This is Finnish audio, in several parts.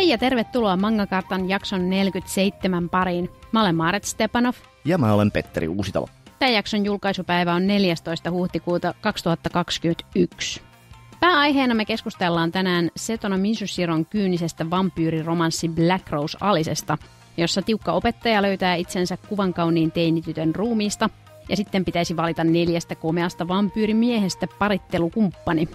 Hei ja tervetuloa Mangakartan jakson 47 pariin. Mä olen Maaret Stepanov. Ja mä olen Petteri Uusitalo. Tämän jakson julkaisupäivä on 14. huhtikuuta 2021. Pääaiheena me keskustellaan tänään Setona Minsusiron kyynisestä vampyyriromanssi Black Rose Alisesta, jossa tiukka opettaja löytää itsensä kuvan kauniin teinitytön ruumiista, ja sitten pitäisi valita neljästä komeasta vampyyrimiehestä parittelukumppani.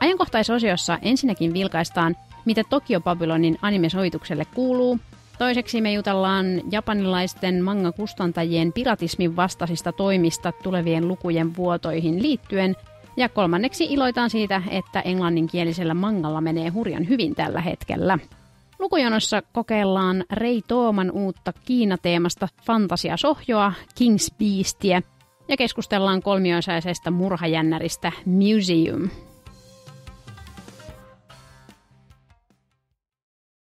Ajankohtaisosiossa ensinnäkin vilkaistaan mitä Tokio Babylonin animesoitukselle kuuluu. Toiseksi me jutellaan japanilaisten manga-kustantajien piratismin vastaisista toimista tulevien lukujen vuotoihin liittyen. Ja kolmanneksi iloitaan siitä, että englanninkielisellä mangalla menee hurjan hyvin tällä hetkellä. Lukujonossa kokeillaan Rei Tooman uutta Kiina-teemasta fantasiasohjoa King's Beastiä ja keskustellaan kolmiosaisesta murhajännäristä Museum.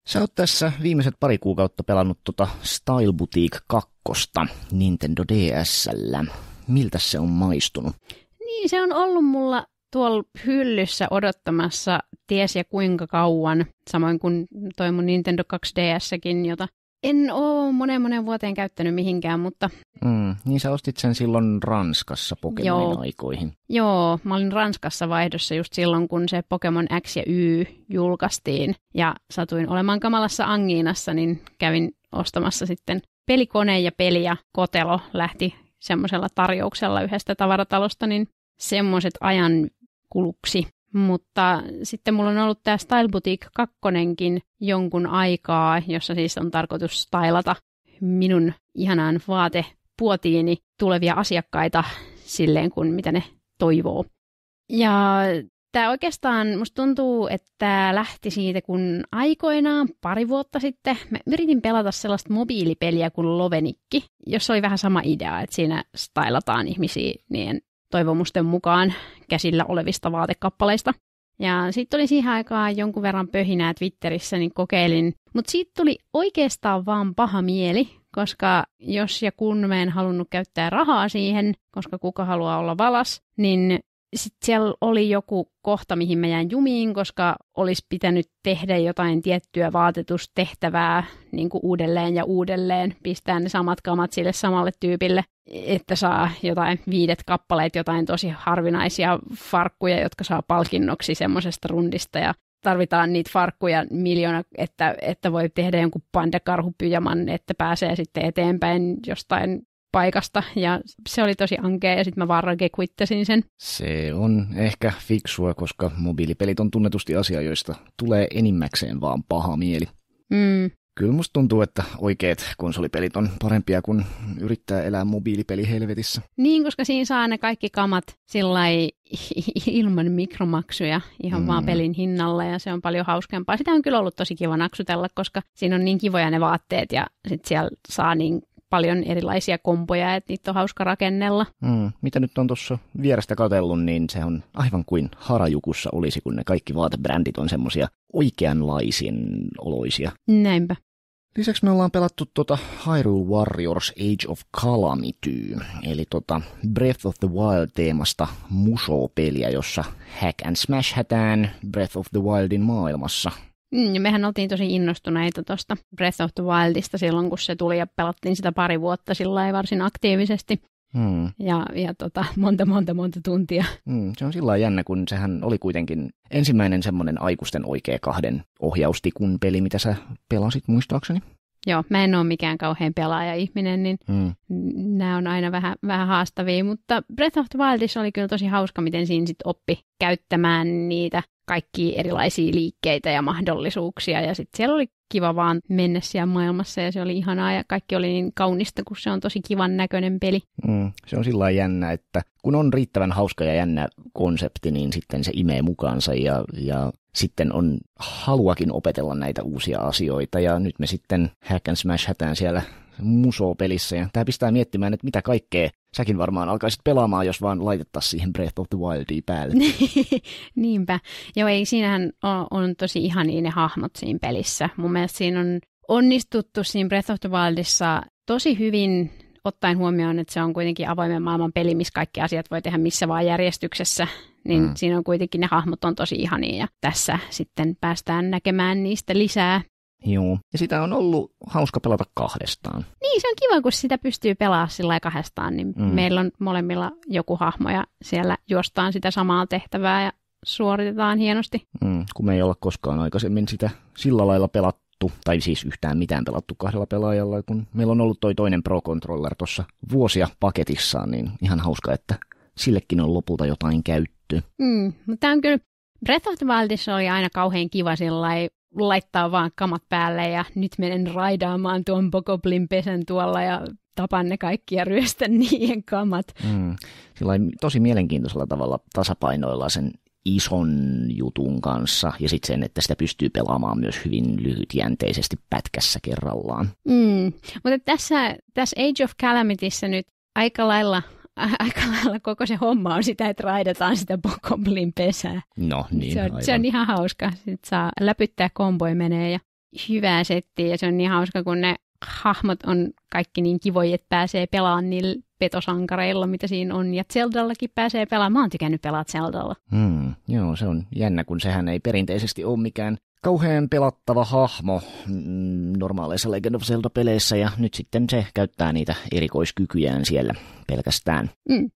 Sä oot tässä viimeiset pari kuukautta pelannut tuota Style Boutique 2 Nintendo DSllä. Miltä se on maistunut? Niin, se on ollut mulla tuolla hyllyssä odottamassa ties ja kuinka kauan, samoin kuin toi mun Nintendo 2DSkin, jota en ole monen moneen vuoteen käyttänyt mihinkään, mutta... Mm, niin sä ostit sen silloin Ranskassa Pokemonin Joo. aikoihin. Joo, mä olin Ranskassa vaihdossa just silloin, kun se Pokemon X ja Y julkaistiin. Ja satuin olemaan kamalassa Angiinassa, niin kävin ostamassa sitten pelikone ja peli ja kotelo lähti semmoisella tarjouksella yhdestä tavaratalosta, niin semmoiset ajan kuluksi mutta sitten mulla on ollut tämä Style Boutique 2 jonkun aikaa, jossa siis on tarkoitus stylata minun ihanaan vaatepuotiini tulevia asiakkaita silleen kuin mitä ne toivoo. Ja tämä oikeastaan musta tuntuu, että lähti siitä, kun aikoinaan pari vuotta sitten mä yritin pelata sellaista mobiilipeliä kuin Lovenikki, jossa oli vähän sama idea, että siinä stylataan ihmisiä niin toivomusten mukaan käsillä olevista vaatekappaleista. Ja sitten oli siihen aikaan jonkun verran pöhinää Twitterissä, niin kokeilin. Mutta siitä tuli oikeastaan vaan paha mieli, koska jos ja kun mä en halunnut käyttää rahaa siihen, koska kuka haluaa olla valas, niin sitten siellä oli joku kohta, mihin mä jäin jumiin, koska olisi pitänyt tehdä jotain tiettyä vaatetustehtävää niin kuin uudelleen ja uudelleen, pistää ne samat kamat sille samalle tyypille, että saa jotain viidet kappaleet, jotain tosi harvinaisia farkkuja, jotka saa palkinnoksi semmoisesta rundista ja tarvitaan niitä farkkuja miljoona, että, että voi tehdä jonkun pandakarhupyjaman, että pääsee sitten eteenpäin jostain paikasta ja se oli tosi ankea ja sitten mä vaan ragequittasin sen. Se on ehkä fiksua, koska mobiilipelit on tunnetusti asia, joista tulee enimmäkseen vaan paha mieli. Mm. Kyllä musta tuntuu, että oikeat konsolipelit on parempia kuin yrittää elää mobiilipeli helvetissä. Niin, koska siinä saa ne kaikki kamat sillä ilman mikromaksuja ihan mm. vaan pelin hinnalla ja se on paljon hauskempaa. Sitä on kyllä ollut tosi kiva naksutella, koska siinä on niin kivoja ne vaatteet ja sit siellä saa niin paljon erilaisia kompoja, että niitä on hauska rakennella. Mm, mitä nyt on tuossa vierestä katellut, niin se on aivan kuin harajukussa olisi, kun ne kaikki vaatebrändit on semmoisia oikeanlaisin oloisia. Näinpä. Lisäksi me ollaan pelattu tota Hyrule Warriors Age of Calamity, eli tota Breath of the Wild-teemasta Musou-peliä, jossa hack and smash hätään Breath of the Wildin maailmassa. Mm, ja mehän oltiin tosi innostuneita tuosta Breath of the Wildista silloin, kun se tuli ja pelattiin sitä pari vuotta sillä varsin aktiivisesti. Mm. Ja, ja tota, monta, monta, monta tuntia. Mm, se on sillä jännä, kun sehän oli kuitenkin ensimmäinen semmoinen aikuisten oikea kahden ohjaustikun peli, mitä sä pelasit muistaakseni. Joo, mä en ole mikään kauhean pelaaja-ihminen, niin mm. nämä on aina vähän, vähän haastavia, mutta Breath of the Wildissa oli kyllä tosi hauska, miten siinä sitten oppi käyttämään niitä kaikki erilaisia liikkeitä ja mahdollisuuksia. Ja sitten siellä oli kiva vaan mennä siellä maailmassa ja se oli ihanaa ja kaikki oli niin kaunista, kun se on tosi kivan näköinen peli. Mm, se on sillä jännä, että kun on riittävän hauska ja jännä konsepti, niin sitten se imee mukaansa ja, ja sitten on haluakin opetella näitä uusia asioita ja nyt me sitten hack and smash hätään siellä musopelissä ja tämä pistää miettimään, että mitä kaikkea Säkin varmaan alkaisit pelaamaan, jos vaan laitettaisiin siihen Breath of the Wildia päälle. Niinpä. Joo, ei, siinähän on, on tosi ihan ne hahmot siinä pelissä. Mun mielestä siinä on onnistuttu siinä Breath of the Wildissa tosi hyvin ottaen huomioon, että se on kuitenkin avoimen maailman peli, missä kaikki asiat voi tehdä missä vaan järjestyksessä, niin mm. siinä on kuitenkin ne hahmot on tosi ihania ja tässä sitten päästään näkemään niistä lisää. Joo. Ja sitä on ollut hauska pelata kahdestaan. Niin, se on kiva, kun sitä pystyy pelaamaan sillä kahdestaan, niin mm. meillä on molemmilla joku hahmo ja siellä juostaan sitä samaa tehtävää ja suoritetaan hienosti. Mm, kun me ei olla koskaan aikaisemmin sitä sillä lailla pelattu, tai siis yhtään mitään pelattu kahdella pelaajalla, kun meillä on ollut toi toinen Pro Controller tuossa vuosia paketissaan, niin ihan hauska, että sillekin on lopulta jotain käyttöä. Mm, mutta tämä on kyllä Breath of the Wildissa oli aina kauhean kiva sillä laittaa vaan kamat päälle ja nyt menen raidaamaan tuon Bokoblin pesän tuolla ja tapan ne kaikki ja ryöstän niiden kamat. Mm. Sillain tosi mielenkiintoisella tavalla tasapainoilla sen ison jutun kanssa ja sitten sen, että sitä pystyy pelaamaan myös hyvin lyhytjänteisesti pätkässä kerrallaan. Mm. Mutta tässä, tässä Age of Calamityssä nyt aika lailla aika lailla koko se homma on sitä, että raidataan sitä bokoblin pesää. No niin, se on, aivan. se on ihan hauska. Sitten saa läpyttää komboi menee ja hyvää settiä ja se on niin hauska, kun ne hahmot on kaikki niin kivoja, että pääsee pelaamaan niillä petosankareilla, mitä siinä on, ja Zeldallakin pääsee pelaamaan. Mä oon tykännyt pelaa Zeldalla. Hmm, joo, se on jännä, kun sehän ei perinteisesti ole mikään kauhean pelattava hahmo mm, normaaleissa Legend of Zelda-peleissä ja nyt sitten se käyttää niitä erikoiskykyjään siellä pelkästään. Mm.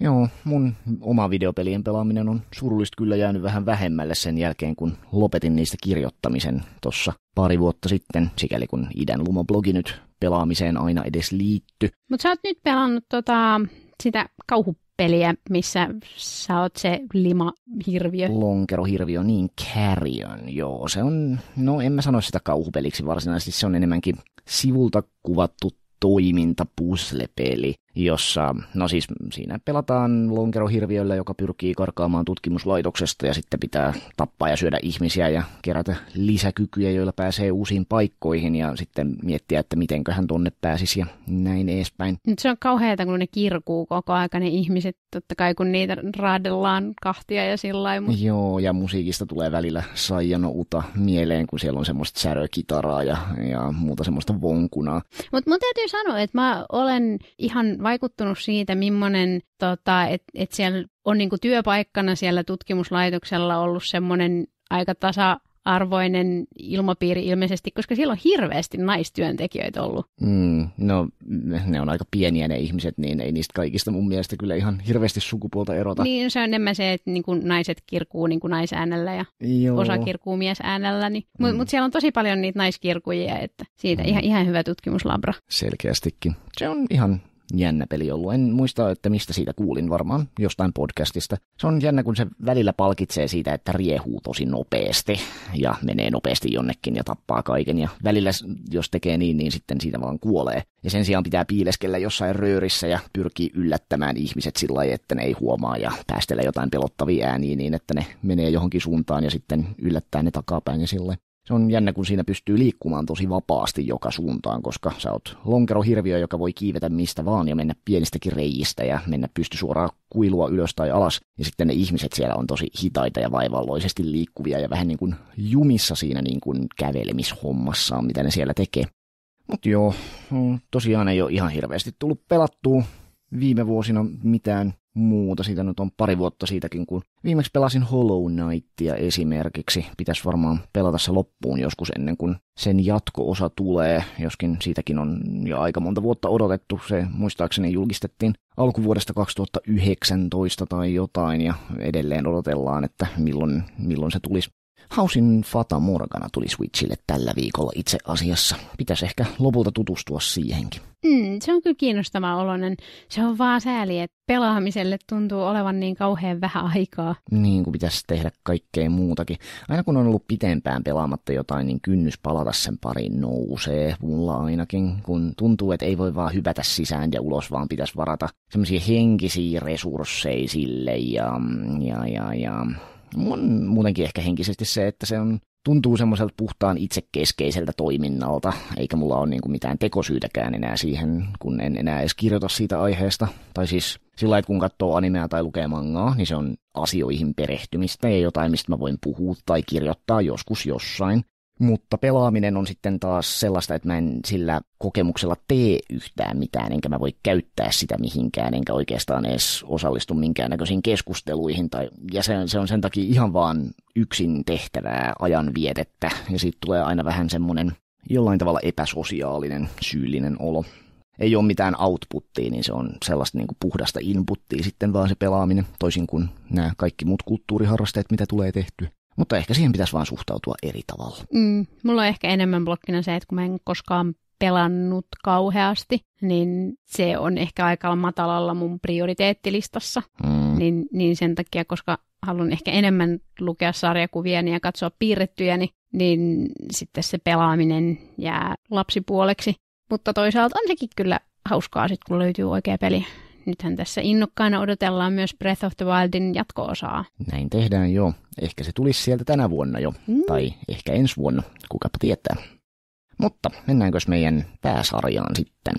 Joo, mun oma videopelien pelaaminen on surullista kyllä jäänyt vähän vähemmälle sen jälkeen, kun lopetin niistä kirjoittamisen tuossa pari vuotta sitten, sikäli kun idän blogi nyt pelaamiseen aina edes liitty. Mutta sä oot nyt pelannut tota, sitä kauhu peliä, missä sä oot se limahirviö. Lonkerohirviö, niin Carrion, joo. Se on, no en mä sano sitä kauhupeliksi varsinaisesti, se on enemmänkin sivulta kuvattu toimintapuslepeli jossa, no siis siinä pelataan lonkerohirviöllä, joka pyrkii karkaamaan tutkimuslaitoksesta ja sitten pitää tappaa ja syödä ihmisiä ja kerätä lisäkykyjä, joilla pääsee uusiin paikkoihin ja sitten miettiä, että mitenköhän tonne pääsisi ja näin edespäin. Nyt se on kauheata, kun ne kirkuu koko ajan ne ihmiset, totta kai kun niitä raadellaan kahtia ja sillä lailla. Mutta... Joo, ja musiikista tulee välillä Saijano Uta mieleen, kun siellä on semmoista särökitaraa ja, ja muuta semmoista vonkunaa. Mutta mun täytyy sanoa, että mä olen ihan vaikuttunut siitä, millainen, tota, että et siellä on niinku työpaikkana siellä tutkimuslaitoksella ollut semmoinen aika tasa arvoinen ilmapiiri ilmeisesti, koska siellä on hirveästi naistyöntekijöitä ollut. Mm, no, ne on aika pieniä ne ihmiset, niin ei niistä kaikista mun mielestä kyllä ihan hirveästi sukupuolta erota. Niin, se on enemmän se, että niin naiset kirkuu niin naisäänellä ja Joo. osa kirkuu miesäänellä. Niin. Mutta mm. mut siellä on tosi paljon niitä naiskirkujia, että siitä mm. ihan, ihan hyvä tutkimuslabra. Selkeästikin. Se on ihan jännä peli ollut. En muista, että mistä siitä kuulin varmaan, jostain podcastista. Se on jännä, kun se välillä palkitsee siitä, että riehuu tosi nopeasti ja menee nopeasti jonnekin ja tappaa kaiken. Ja välillä, jos tekee niin, niin sitten siitä vaan kuolee. Ja sen sijaan pitää piileskellä jossain röörissä ja pyrkii yllättämään ihmiset sillä lailla, että ne ei huomaa ja päästellä jotain pelottavia ääniä niin, että ne menee johonkin suuntaan ja sitten yllättää ne takapäin ja sillä se on jännä, kun siinä pystyy liikkumaan tosi vapaasti joka suuntaan, koska sä oot lonkerohirviö, joka voi kiivetä mistä vaan ja mennä pienistäkin reijistä ja mennä pysty suoraan kuilua ylös tai alas. Ja sitten ne ihmiset siellä on tosi hitaita ja vaivalloisesti liikkuvia ja vähän niin kuin jumissa siinä niin kuin kävelemishommassa, mitä ne siellä tekee. Mutta joo, mm, tosiaan ei ole ihan hirveästi tullut pelattua viime vuosina mitään muuta. Siitä nyt on pari vuotta siitäkin, kun viimeksi pelasin Hollow Knightia esimerkiksi. Pitäisi varmaan pelata se loppuun joskus ennen kuin sen jatko-osa tulee, joskin siitäkin on jo aika monta vuotta odotettu. Se muistaakseni julkistettiin alkuvuodesta 2019 tai jotain ja edelleen odotellaan, että milloin, milloin se tulisi Hausin Fata Morgana tuli Switchille tällä viikolla itse asiassa. Pitäisi ehkä lopulta tutustua siihenkin. Mm, se on kyllä kiinnostava oloinen. Se on vaan sääli, että pelaamiselle tuntuu olevan niin kauhean vähän aikaa. Niin kuin pitäisi tehdä kaikkea muutakin. Aina kun on ollut pitempään pelaamatta jotain, niin kynnys palata sen pariin nousee. Mulla ainakin, kun tuntuu, että ei voi vaan hypätä sisään ja ulos, vaan pitäisi varata semmoisia henkisiä resursseja sille ja, ja, ja, ja mun, muutenkin ehkä henkisesti se, että se on, tuntuu semmoiselta puhtaan itsekeskeiseltä toiminnalta, eikä mulla ole niin kuin mitään tekosyytäkään enää siihen, kun en enää edes kirjoita siitä aiheesta. Tai siis sillä että kun katsoo animea tai lukee mangaa, niin se on asioihin perehtymistä ja jotain, mistä mä voin puhua tai kirjoittaa joskus jossain. Mutta pelaaminen on sitten taas sellaista, että mä en sillä kokemuksella tee yhtään mitään, enkä mä voi käyttää sitä mihinkään, enkä oikeastaan edes osallistu minkäännäköisiin keskusteluihin. Tai, ja se, se on sen takia ihan vaan yksin tehtävää ajanvietettä, ja siitä tulee aina vähän semmoinen jollain tavalla epäsosiaalinen, syyllinen olo. Ei ole mitään outputtia, niin se on sellaista niin kuin puhdasta inputtia sitten vaan se pelaaminen, toisin kuin nämä kaikki muut kulttuuriharrasteet, mitä tulee tehtyä. Mutta ehkä siihen pitäisi vaan suhtautua eri tavalla. Mm, mulla on ehkä enemmän blokkina se, että kun mä en koskaan pelannut kauheasti, niin se on ehkä aika matalalla mun prioriteettilistassa. Mm. Niin, niin sen takia, koska haluan ehkä enemmän lukea sarjakuvia ja katsoa piirrettyjä, niin, niin sitten se pelaaminen jää lapsipuoleksi. Mutta toisaalta on sekin kyllä hauskaa sit, kun löytyy oikea peli nythän tässä innokkaana odotellaan myös Breath of the Wildin jatko-osaa. Näin tehdään jo. Ehkä se tulisi sieltä tänä vuonna jo, mm. tai ehkä ensi vuonna, kuka tietää. Mutta mennäänkö meidän pääsarjaan sitten?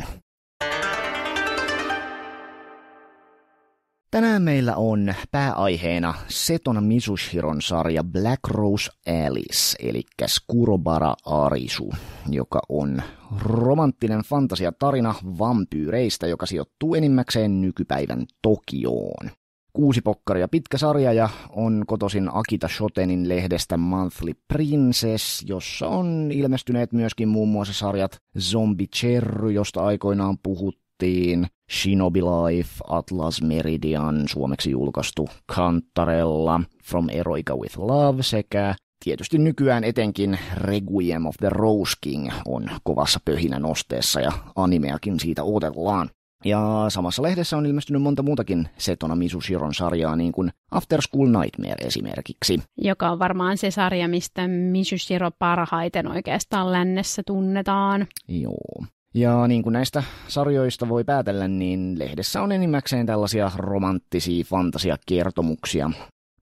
Tänään meillä on pääaiheena Setona Misushiron sarja Black Rose Alice, eli Skurobara Arisu, joka on romanttinen fantasiatarina vampyyreistä, joka sijoittuu enimmäkseen nykypäivän Tokioon. Kuusi pokkaria pitkä sarja ja on kotoisin Akita Shotenin lehdestä Monthly Princess, jossa on ilmestyneet myöskin muun muassa sarjat Zombie Cherry, josta aikoinaan puhuttu, puhuttiin, Shinobi Life, Atlas Meridian, suomeksi julkaistu Kantarella, From Eroica with Love sekä tietysti nykyään etenkin Reguiem of the Rose King on kovassa pöhinä nosteessa ja animeakin siitä odotellaan. Ja samassa lehdessä on ilmestynyt monta muutakin Setona Misushiron sarjaa, niin kuin After School Nightmare esimerkiksi. Joka on varmaan se sarja, mistä Misushiro parhaiten oikeastaan lännessä tunnetaan. Joo. Ja niin kuin näistä sarjoista voi päätellä, niin lehdessä on enimmäkseen tällaisia romanttisia fantasiakertomuksia.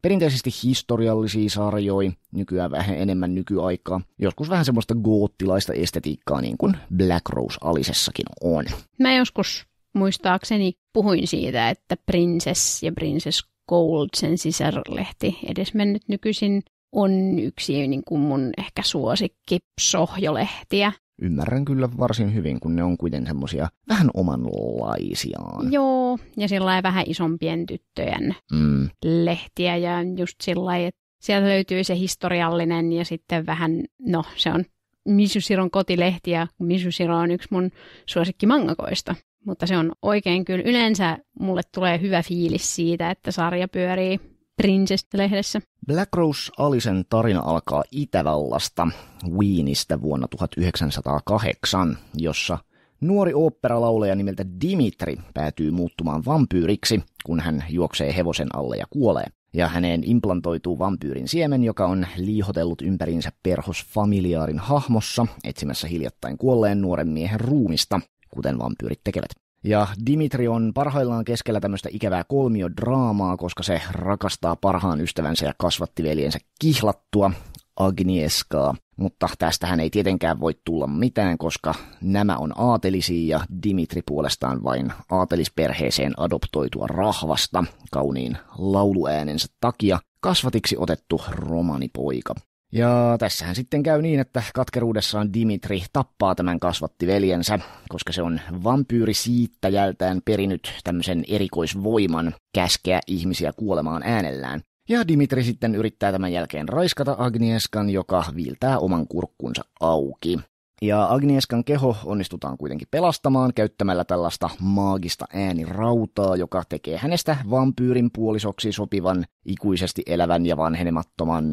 Perinteisesti historiallisia sarjoja, nykyään vähän enemmän nykyaikaa. Joskus vähän semmoista goottilaista estetiikkaa, niin kuin Black Rose Alisessakin on. Mä joskus muistaakseni puhuin siitä, että Princess ja Princess Gold, sen sisarlehti, edesmennyt nykyisin, on yksi niin kuin mun ehkä suosikki sohjolehtiä ymmärrän kyllä varsin hyvin, kun ne on kuitenkin semmoisia vähän omanlaisiaan. Joo, ja sillä vähän isompien tyttöjen mm. lehtiä ja just sillä että sieltä löytyy se historiallinen ja sitten vähän, no se on Misusiron kotilehti ja Misusiro on yksi mun suosikki mangakoista, Mutta se on oikein kyllä. Yleensä mulle tulee hyvä fiilis siitä, että sarja pyörii Princess-lehdessä. Black Rose Alisen tarina alkaa Itävallasta, Wienistä vuonna 1908, jossa nuori oopperalaulaja nimeltä Dimitri päätyy muuttumaan vampyyriksi, kun hän juoksee hevosen alle ja kuolee. Ja häneen implantoituu vampyyrin siemen, joka on liihotellut ympäriinsä perhosfamiliaarin hahmossa, etsimässä hiljattain kuolleen nuoren miehen ruumista, kuten vampyyrit tekevät. Ja Dimitri on parhaillaan keskellä tämmöistä ikävää kolmiodraamaa, koska se rakastaa parhaan ystävänsä ja kasvatti veljensä kihlattua Agnieskaa. Mutta tästähän ei tietenkään voi tulla mitään, koska nämä on aatelisia ja Dimitri puolestaan vain aatelisperheeseen adoptoitua rahvasta kauniin lauluäänensä takia kasvatiksi otettu romanipoika. Ja tässähän sitten käy niin, että katkeruudessaan Dimitri tappaa tämän kasvattiveljensä, koska se on vampyyri siittäjältään perinyt tämmöisen erikoisvoiman käskeä ihmisiä kuolemaan äänellään. Ja Dimitri sitten yrittää tämän jälkeen raiskata Agnieskan, joka viiltää oman kurkkunsa auki. Ja Agnieskan keho onnistutaan kuitenkin pelastamaan käyttämällä tällaista maagista äänirautaa, joka tekee hänestä vampyyrin puolisoksi sopivan, ikuisesti elävän ja vanhenemattoman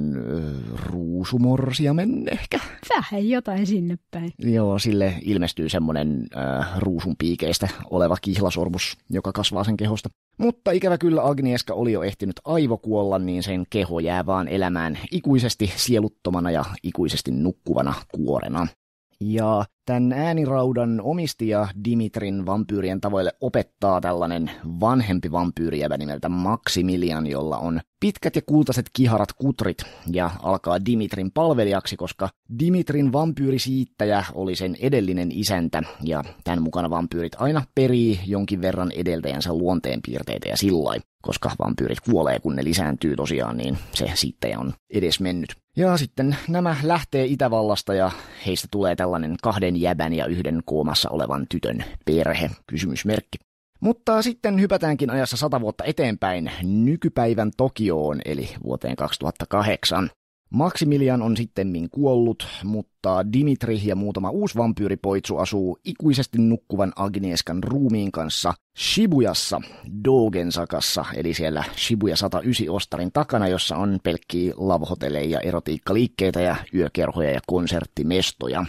ruusumorsiamen ehkä. Vähän jotain sinne päin. Joo, sille ilmestyy semmoinen ruusun piikeistä oleva kihlasormus, joka kasvaa sen kehosta. Mutta ikävä kyllä Agnieska oli jo ehtinyt aivokuolla, niin sen keho jää vaan elämään ikuisesti sieluttomana ja ikuisesti nukkuvana kuorena. Ja tämän ääniraudan omistaja Dimitrin vampyyrien tavoille opettaa tällainen vanhempi vampyyriävä nimeltä Maximilian, jolla on pitkät ja kultaiset kiharat kutrit ja alkaa Dimitrin palvelijaksi, koska Dimitrin vampyyrisiittäjä oli sen edellinen isäntä ja tämän mukana vampyyrit aina perii jonkin verran edeltäjänsä luonteenpiirteitä ja sillain koska vampyyrit kuolee, kun ne lisääntyy tosiaan, niin se sitten on edes mennyt. Ja sitten nämä lähtee Itävallasta ja heistä tulee tällainen kahden jäbän ja yhden koomassa olevan tytön perhe, kysymysmerkki. Mutta sitten hypätäänkin ajassa sata vuotta eteenpäin nykypäivän Tokioon, eli vuoteen 2008. Maximilian on sittemmin niin kuollut, mutta Dimitri ja muutama uusi vampyyripoitsu asuu ikuisesti nukkuvan Agnieskan ruumiin kanssa Shibujassa, Dogensakassa, eli siellä Shibuya 109 ostarin takana, jossa on pelkkiä lavhoteleja, erotiikkaliikkeitä ja yökerhoja ja konserttimestoja.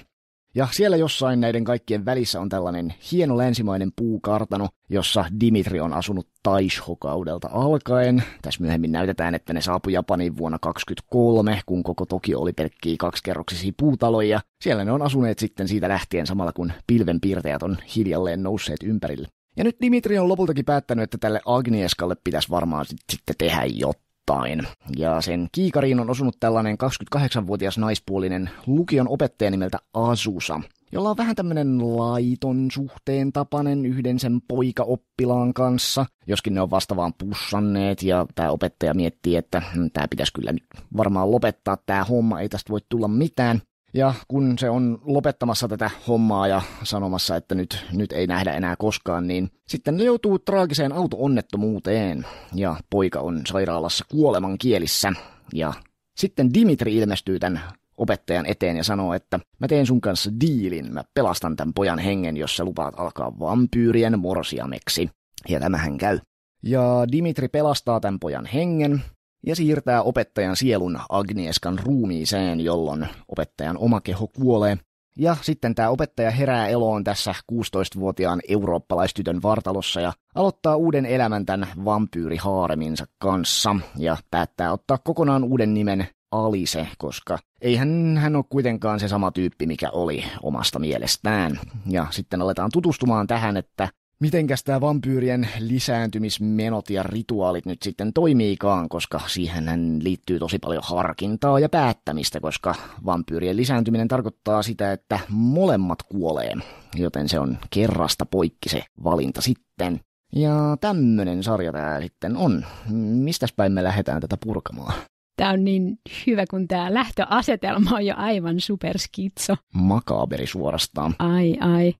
Ja siellä jossain näiden kaikkien välissä on tällainen hieno länsimainen puukartano, jossa Dimitri on asunut Taisho-kaudelta alkaen. Tässä myöhemmin näytetään, että ne saapui Japaniin vuonna 1923, kun koko Tokio oli pelkkiä kaksikerroksisia puutaloja. Siellä ne on asuneet sitten siitä lähtien samalla kun pilvenpiirtäjät on hiljalleen nousseet ympärille. Ja nyt Dimitri on lopultakin päättänyt, että tälle Agnieskalle pitäisi varmaan sitten tehdä jotain jotain. Ja sen kiikariin on osunut tällainen 28-vuotias naispuolinen lukion opettaja nimeltä Asusa, jolla on vähän tämmöinen laiton suhteen tapanen yhden sen poikaoppilaan kanssa, joskin ne on vasta vaan pussanneet ja tämä opettaja miettii, että hmm, tämä pitäisi kyllä nyt varmaan lopettaa tämä homma, ei tästä voi tulla mitään. Ja kun se on lopettamassa tätä hommaa ja sanomassa, että nyt, nyt ei nähdä enää koskaan, niin sitten ne joutuu traagiseen auto-onnettomuuteen ja poika on sairaalassa kuoleman kielissä. Ja sitten Dimitri ilmestyy tämän opettajan eteen ja sanoo, että mä teen sun kanssa diilin, mä pelastan tämän pojan hengen, jos sä lupaat alkaa vampyyrien morsiameksi. Ja tämähän käy. Ja Dimitri pelastaa tämän pojan hengen, ja siirtää opettajan sielun Agnieskan ruumiiseen, jolloin opettajan oma keho kuolee. Ja sitten tämä opettaja herää eloon tässä 16-vuotiaan eurooppalaistytön vartalossa ja aloittaa uuden elämän tämän vampyyrihaareminsa kanssa ja päättää ottaa kokonaan uuden nimen Alise, koska eihän hän ole kuitenkaan se sama tyyppi, mikä oli omasta mielestään. Ja sitten aletaan tutustumaan tähän, että mitenkäs tämä vampyyrien lisääntymismenot ja rituaalit nyt sitten toimiikaan, koska siihen liittyy tosi paljon harkintaa ja päättämistä, koska vampyyrien lisääntyminen tarkoittaa sitä, että molemmat kuolee, joten se on kerrasta poikki se valinta sitten. Ja tämmönen sarja tämä sitten on. Mistäs päin me lähdetään tätä purkamaan? Tämä on niin hyvä, kun tämä lähtöasetelma on jo aivan superskitso. Makaberi suorastaan. Ai ai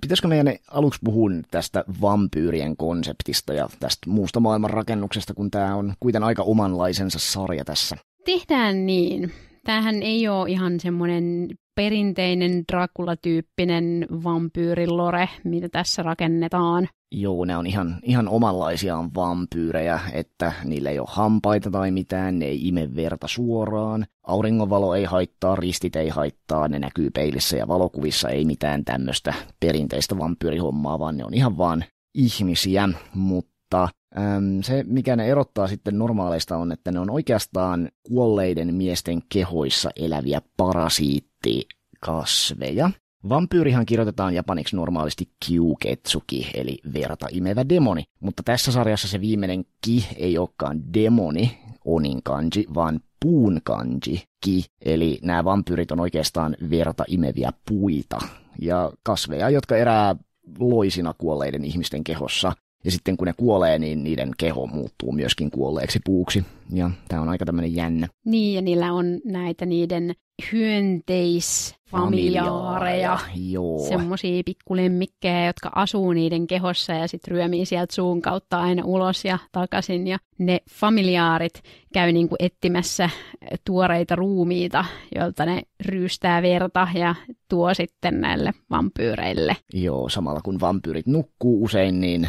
pitäisikö meidän aluksi puhua tästä vampyyrien konseptista ja tästä muusta maailman rakennuksesta, kun tämä on kuitenkin aika omanlaisensa sarja tässä? Tehdään niin. Tämähän ei ole ihan semmoinen perinteinen Dracula-tyyppinen vampyyrilore, mitä tässä rakennetaan, Joo, ne on ihan, ihan omanlaisiaan vampyyrejä, että niillä ei ole hampaita tai mitään, ne ei ime verta suoraan. Auringonvalo ei haittaa, ristit ei haittaa, ne näkyy peilissä ja valokuvissa, ei mitään tämmöistä perinteistä vampyyrihommaa, vaan ne on ihan vaan ihmisiä, mutta äm, se, mikä ne erottaa sitten normaaleista on, että ne on oikeastaan kuolleiden miesten kehoissa eläviä parasiittikasveja. Vampyyrihan kirjoitetaan japaniksi normaalisti kyuketsuki, eli verta imevä demoni, mutta tässä sarjassa se viimeinen ki ei olekaan demoni, onin kanji, vaan puun kanji, ki, eli nämä vampyyrit on oikeastaan verta imeviä puita ja kasveja, jotka erää loisina kuolleiden ihmisten kehossa. Ja sitten kun ne kuolee, niin niiden keho muuttuu myöskin kuolleeksi puuksi. Ja tämä on aika tämmöinen jännä. Niin, ja niillä on näitä niiden hyönteisfamiliaareja, semmoisia pikkulemmikkejä, jotka asuu niiden kehossa ja sitten ryömii sieltä suun kautta aina ulos ja takaisin. Ja ne familiaarit käy niinku etsimässä tuoreita ruumiita, joilta ne ryystää verta ja tuo sitten näille vampyyreille. Joo, samalla kun vampyyrit nukkuu usein, niin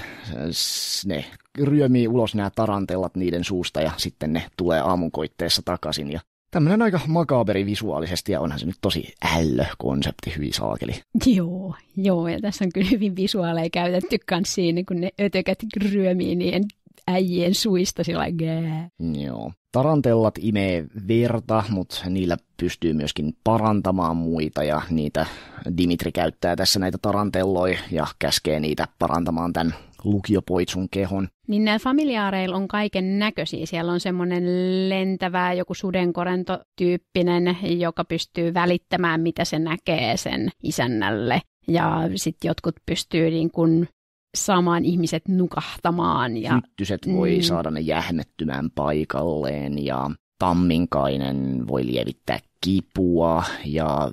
ne ryömii ulos nämä tarantellat niiden suusta ja sitten ne tulee aamunkoitteessa takaisin ja tämmöinen aika makaberi visuaalisesti ja onhan se nyt tosi ällö konsepti, hyvin saakeli. Joo, joo ja tässä on kyllä hyvin visuaaleja käytetty kans siinä, kun ne ötökät ryömii niin äijien suista sillä mm, Joo. Tarantellat imee verta, mutta niillä pystyy myöskin parantamaan muita ja niitä Dimitri käyttää tässä näitä tarantelloja ja käskee niitä parantamaan tämän lukiopoitsun kehon. Niin näillä familiaareilla on kaiken näköisiä. Siellä on semmoinen lentävä joku sudenkorentotyyppinen, joka pystyy välittämään, mitä se näkee sen isännälle. Ja sitten jotkut pystyy niin kuin saamaan ihmiset nukahtamaan. Ja... Hyttyset voi mm. saada ne jähmettymään paikalleen ja tamminkainen voi lievittää kipua ja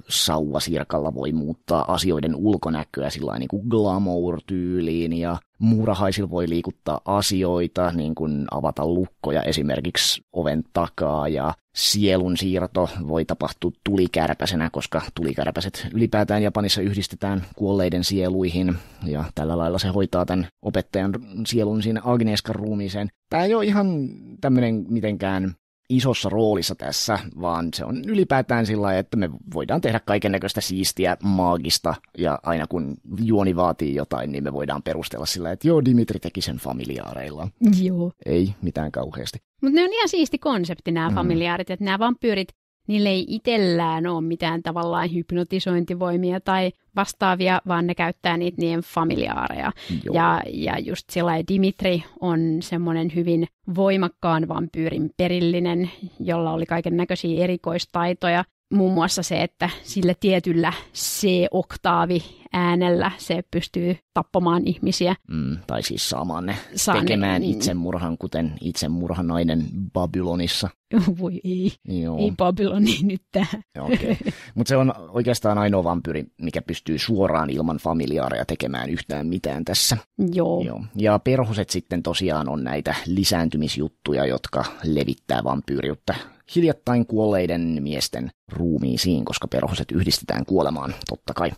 sirkalla voi muuttaa asioiden ulkonäköä sillä niin kuin glamour-tyyliin ja muurahaisilla voi liikuttaa asioita, niin kuin avata lukkoja esimerkiksi oven takaa ja sielun siirto voi tapahtua tulikärpäsenä, koska tulikärpäset ylipäätään Japanissa yhdistetään kuolleiden sieluihin ja tällä lailla se hoitaa tämän opettajan sielun sinne Agneskan ruumiiseen. Tämä ei ole ihan tämmöinen mitenkään isossa roolissa tässä, vaan se on ylipäätään sillä että me voidaan tehdä kaiken näköistä siistiä, maagista, ja aina kun juoni vaatii jotain, niin me voidaan perustella sillä, että joo, Dimitri teki sen familiaareilla. Joo. Ei mitään kauheasti. Mutta ne on ihan siisti konsepti nämä mm. familiaarit, mm. että nämä vampyyrit niillä ei itsellään ole mitään tavallaan hypnotisointivoimia tai vastaavia, vaan ne käyttää niitä niiden familiaareja. Ja, ja just sillä Dimitri on semmoinen hyvin voimakkaan vampyyrin perillinen, jolla oli kaiken näköisiä erikoistaitoja, muun muassa se, että sillä tietyllä C-oktaavi äänellä se pystyy tappamaan ihmisiä. Mm, tai siis saamaan ne Saan tekemään ne, mm. itsemurhan, kuten itsemurhanainen Babylonissa. Voi ei, Joo. ei Babyloni nyt tähän. Okay. Mutta se on oikeastaan ainoa vampyri, mikä pystyy suoraan ilman familiaareja tekemään yhtään mitään tässä. Joo. Joo. Ja perhoset sitten tosiaan on näitä lisääntymisjuttuja, jotka levittää vampyyriutta hiljattain kuolleiden miesten ruumiisiin, koska perhoset yhdistetään kuolemaan, totta kai.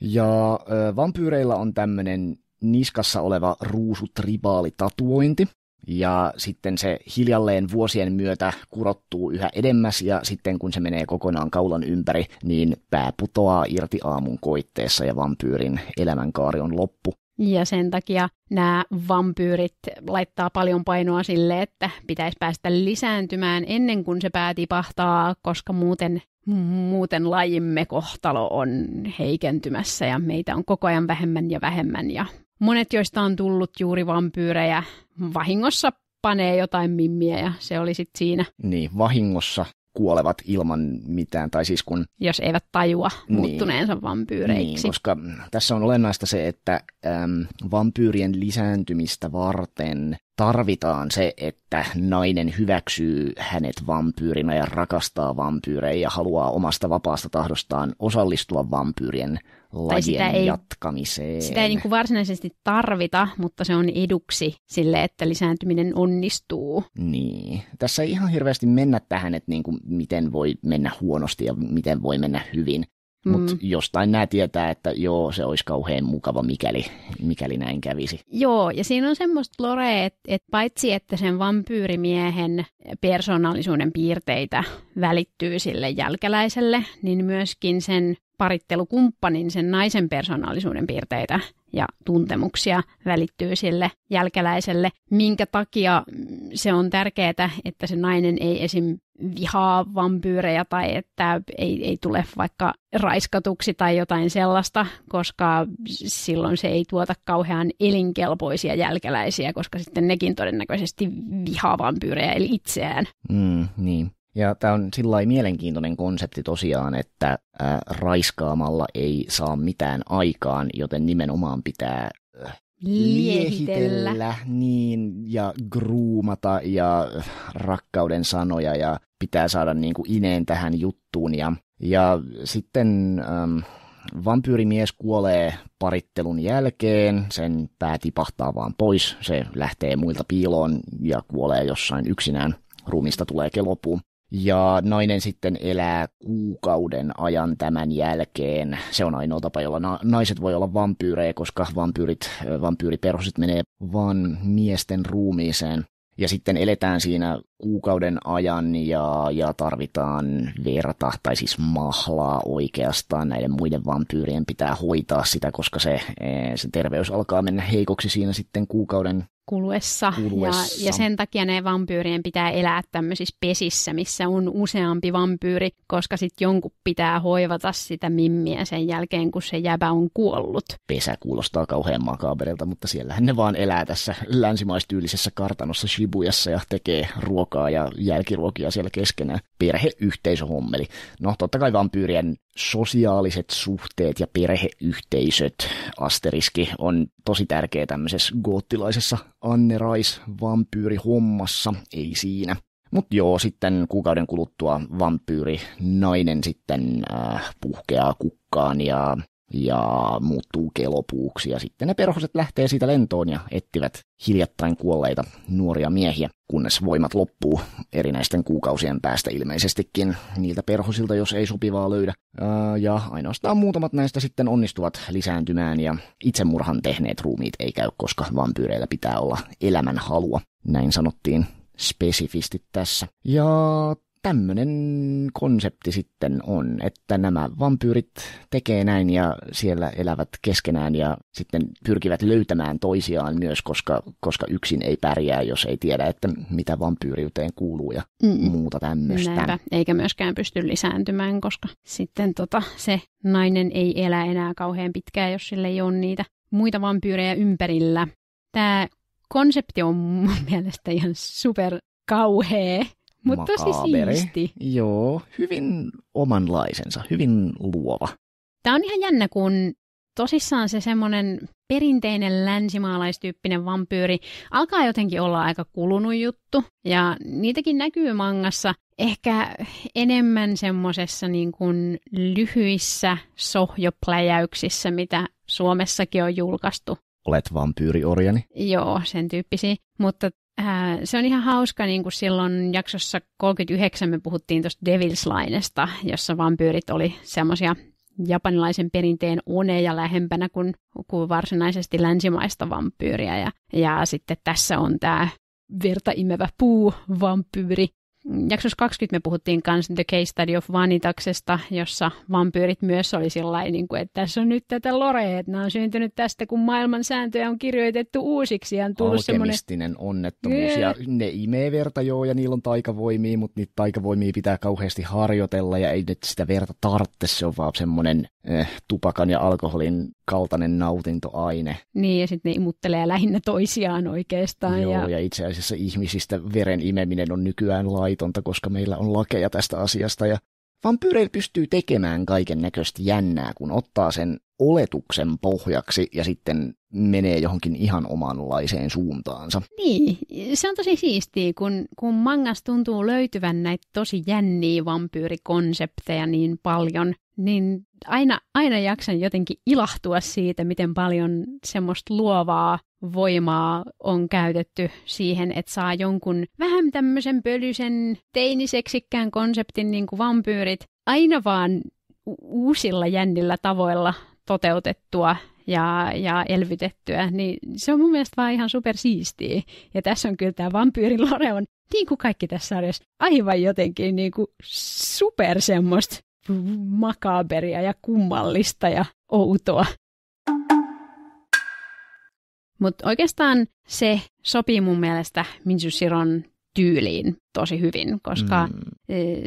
Ja ö, vampyyreillä on tämmöinen niskassa oleva ruusutribaalitatuointi, ja sitten se hiljalleen vuosien myötä kurottuu yhä edemmäs ja sitten kun se menee kokonaan kaulan ympäri, niin pää putoaa irti aamun koitteessa ja vampyyrin elämänkaari on loppu. Ja sen takia nämä vampyyrit laittaa paljon painoa sille, että pitäisi päästä lisääntymään ennen kuin se pää tipahtaa, koska muuten, muuten lajimme kohtalo on heikentymässä ja meitä on koko ajan vähemmän ja vähemmän. Ja monet, joista on tullut juuri vampyyrejä, vahingossa panee jotain mimmiä ja se oli sitten siinä. Niin, vahingossa kuolevat ilman mitään, tai siis kun... Jos eivät tajua niin. muuttuneensa niin, vampyyreiksi. Niin, koska tässä on olennaista se, että äm, vampyyrien lisääntymistä varten tarvitaan se, että nainen hyväksyy hänet vampyyrinä ja rakastaa vampyyrejä ja haluaa omasta vapaasta tahdostaan osallistua vampyyrien lajien sitä ei, jatkamiseen. Sitä ei niin kuin varsinaisesti tarvita, mutta se on eduksi sille, että lisääntyminen onnistuu. Niin. Tässä ei ihan hirveästi mennä tähän, että niin kuin miten voi mennä huonosti ja miten voi mennä hyvin. Mutta mm. jostain nämä tietää, että joo, se olisi kauhean mukava, mikäli, mikäli näin kävisi. Joo, ja siinä on semmoista lore, että et paitsi että sen vampyyrimiehen persoonallisuuden piirteitä välittyy sille jälkeläiselle, niin myöskin sen parittelukumppanin, sen naisen persoonallisuuden piirteitä ja tuntemuksia välittyy sille jälkeläiselle, minkä takia se on tärkeää, että se nainen ei esim vihaa vampyyrejä tai että ei, ei tule vaikka raiskatuksi tai jotain sellaista, koska silloin se ei tuota kauhean elinkelpoisia jälkeläisiä, koska sitten nekin todennäköisesti vihaa vampyyrejä eli itseään. Mm, niin. Ja tämä on sillä mielenkiintoinen konsepti tosiaan, että äh, raiskaamalla ei saa mitään aikaan, joten nimenomaan pitää äh, liehitellä. liehitellä niin, ja gruumata ja rakkauden sanoja ja pitää saada niin kuin ineen tähän juttuun. Ja, ja sitten ähm, vampyyrimies kuolee parittelun jälkeen, sen pää tipahtaa vaan pois, se lähtee muilta piiloon ja kuolee jossain yksinään. Ruumista tulee kelopuun. Ja nainen sitten elää kuukauden ajan tämän jälkeen. Se on ainoa tapa, jolla na- naiset voi olla vampyyrejä, koska vampyyrit, vampyyriperhoset menee vaan miesten ruumiiseen. Ja sitten eletään siinä kuukauden ajan ja, ja tarvitaan verta, tai siis mahlaa oikeastaan. Näiden muiden vampyyrien pitää hoitaa sitä, koska se, e, se terveys alkaa mennä heikoksi siinä sitten kuukauden kuluessa. kuluessa. Ja, ja sen takia ne vampyyrien pitää elää tämmöisissä pesissä, missä on useampi vampyyri, koska sitten jonkun pitää hoivata sitä mimmiä sen jälkeen, kun se jäbä on kuollut. Pesä kuulostaa kauhean makaberilta, mutta siellähän ne vaan elää tässä länsimaistyylisessä kartanossa Shibujassa ja tekee ruokaa ja jälkiruokia siellä keskenään. Perheyhteisöhommeli. No totta kai vampyyrien sosiaaliset suhteet ja perheyhteisöt, asteriski, on tosi tärkeä tämmöisessä goottilaisessa annerais hommassa, ei siinä. Mutta joo, sitten kuukauden kuluttua vampyyri nainen sitten äh, puhkeaa kukkaan ja ja muuttuu kelopuuksi ja sitten ne perhoset lähtee siitä lentoon ja ettivät hiljattain kuolleita nuoria miehiä, kunnes voimat loppuu erinäisten kuukausien päästä ilmeisestikin niiltä perhosilta, jos ei sopivaa löydä. Ja ainoastaan muutamat näistä sitten onnistuvat lisääntymään ja itsemurhan tehneet ruumiit ei käy, koska vampyyreillä pitää olla elämän halua. Näin sanottiin spesifisti tässä. Ja tämmöinen konsepti sitten on, että nämä vampyyrit tekee näin ja siellä elävät keskenään ja sitten pyrkivät löytämään toisiaan myös, koska, koska yksin ei pärjää, jos ei tiedä, että mitä vampyyriuteen kuuluu ja Mm-mm. muuta tämmöistä. Näinpä. Eikä myöskään pysty lisääntymään, koska sitten tota, se nainen ei elä enää kauhean pitkään, jos sille ei ole niitä muita vampyyrejä ympärillä. Tämä konsepti on mun mielestä ihan super kauhea mutta tosi siisti. Joo, hyvin omanlaisensa, hyvin luova. Tämä on ihan jännä, kun tosissaan se semmoinen perinteinen länsimaalaistyyppinen vampyyri alkaa jotenkin olla aika kulunut juttu. Ja niitäkin näkyy mangassa ehkä enemmän semmoisessa niin kuin lyhyissä sohjopläjäyksissä, mitä Suomessakin on julkaistu. Olet vampyyriorjani. Joo, sen tyyppisiä. Mutta Äh, se on ihan hauska, niin kuin silloin jaksossa 39 me puhuttiin tuosta Devil's Linesta, jossa vampyyrit oli semmoisia japanilaisen perinteen uneja lähempänä kuin, kuin varsinaisesti länsimaista vampyyriä. Ja, ja sitten tässä on tämä verta imevä puu vampyyri, jaksossa 20 me puhuttiin myös The Case Study of Vanitaksesta, jossa vampyyrit myös oli sillä niin kuin, että tässä on nyt tätä Lorea, että nämä on syntynyt tästä, kun maailman sääntöjä on kirjoitettu uusiksi ja on tullut Alkemistinen onnettomuus yeah. ja niin. ne imee verta joo ja niillä on taikavoimia, mutta niitä taikavoimia pitää kauheasti harjoitella ja ei nyt sitä verta tarvitse, se on vaan semmoinen eh, tupakan ja alkoholin kaltainen nautintoaine. Niin ja sitten ne imuttelee lähinnä toisiaan oikeastaan. Joo ja, ja itse asiassa ihmisistä veren imeminen on nykyään lai laitonta, koska meillä on lakeja tästä asiasta. Ja vampyyreillä pystyy tekemään kaiken näköistä jännää, kun ottaa sen oletuksen pohjaksi ja sitten menee johonkin ihan omanlaiseen suuntaansa. Niin, se on tosi siistiä, kun, kun mangas tuntuu löytyvän näitä tosi jänniä vampyyrikonsepteja niin paljon, niin aina, aina jaksan jotenkin ilahtua siitä, miten paljon semmoista luovaa voimaa on käytetty siihen, että saa jonkun vähän tämmöisen pölyisen teiniseksikkään konseptin niin kuin vampyyrit aina vaan uusilla jännillä tavoilla toteutettua ja, ja elvytettyä, niin se on mun mielestä vaan ihan supersiistiä. Ja tässä on kyllä tämä vampyyrin lore on, niin kuin kaikki tässä sarjassa, aivan jotenkin niin kuin super semmoista makaberia ja kummallista ja outoa. Mutta oikeastaan se sopii mun mielestä Minju Siron tyyliin tosi hyvin, koska mm.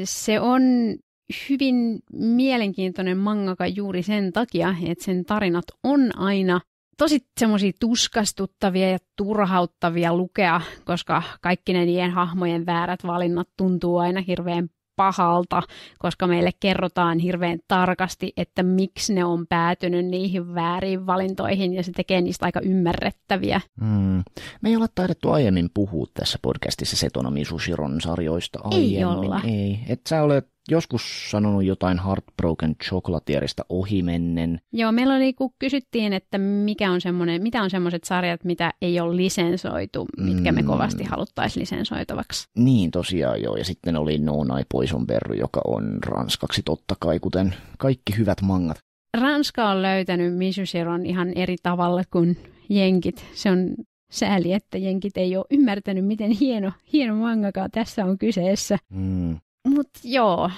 se on hyvin mielenkiintoinen mangaka juuri sen takia, että sen tarinat on aina tosi semmoisia tuskastuttavia ja turhauttavia lukea, koska kaikki ne niiden hahmojen väärät valinnat tuntuu aina hirveän pahalta, koska meille kerrotaan hirveän tarkasti, että miksi ne on päätynyt niihin väärin valintoihin ja se tekee niistä aika ymmärrettäviä. Mm. Me ei olla taidettu aiemmin puhua tässä podcastissa Setonomi Sushiron sarjoista aiemmin. Ei olla. Ei. Et sä olet joskus sanonut jotain Heartbroken Chocolatierista ohimennen. Joo, meillä oli, kun kysyttiin, että mikä on semmoinen, mitä on semmoiset sarjat, mitä ei ole lisensoitu, mitkä me mm. kovasti haluttaisiin lisensoitavaksi. Niin, tosiaan joo. Ja sitten oli No Nai Poison Berry, joka on ranskaksi totta kai, kuten kaikki hyvät mangat. Ranska on löytänyt Misusiron ihan eri tavalla kuin jenkit. Se on sääli, että jenkit ei ole ymmärtänyt, miten hieno, hieno mangakaan tässä on kyseessä. Mm. Mutta joo,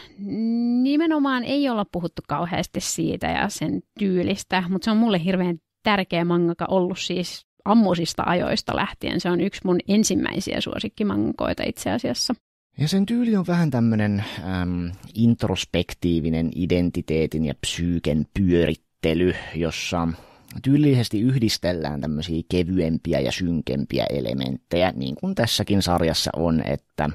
nimenomaan ei olla puhuttu kauheasti siitä ja sen tyylistä, mutta se on mulle hirveän tärkeä mangaka ollut siis ammusista ajoista lähtien. Se on yksi mun ensimmäisiä suosikkimangoita itse asiassa. Ja sen tyyli on vähän tämmöinen äm, introspektiivinen identiteetin ja psyyken pyörittely, jossa tyylillisesti yhdistellään tämmöisiä kevyempiä ja synkempiä elementtejä, niin kuin tässäkin sarjassa on, että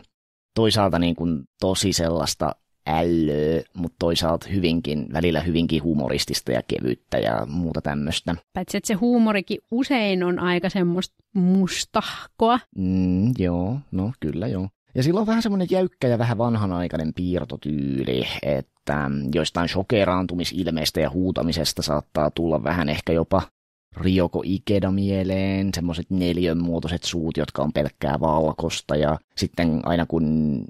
toisaalta niin kuin tosi sellaista ällöä, mutta toisaalta hyvinkin, välillä hyvinkin humoristista ja kevyttä ja muuta tämmöistä. Paitsi, että se huumorikin usein on aika semmoista mustahkoa. Mm, joo, no kyllä joo. Ja sillä on vähän semmoinen jäykkä ja vähän vanhanaikainen piirtotyyli, että mm, joistain shokeraantumisilmeistä ja huutamisesta saattaa tulla vähän ehkä jopa Rioko Ikeda mieleen, semmoiset neljön muotoiset suut, jotka on pelkkää valkosta ja sitten aina kun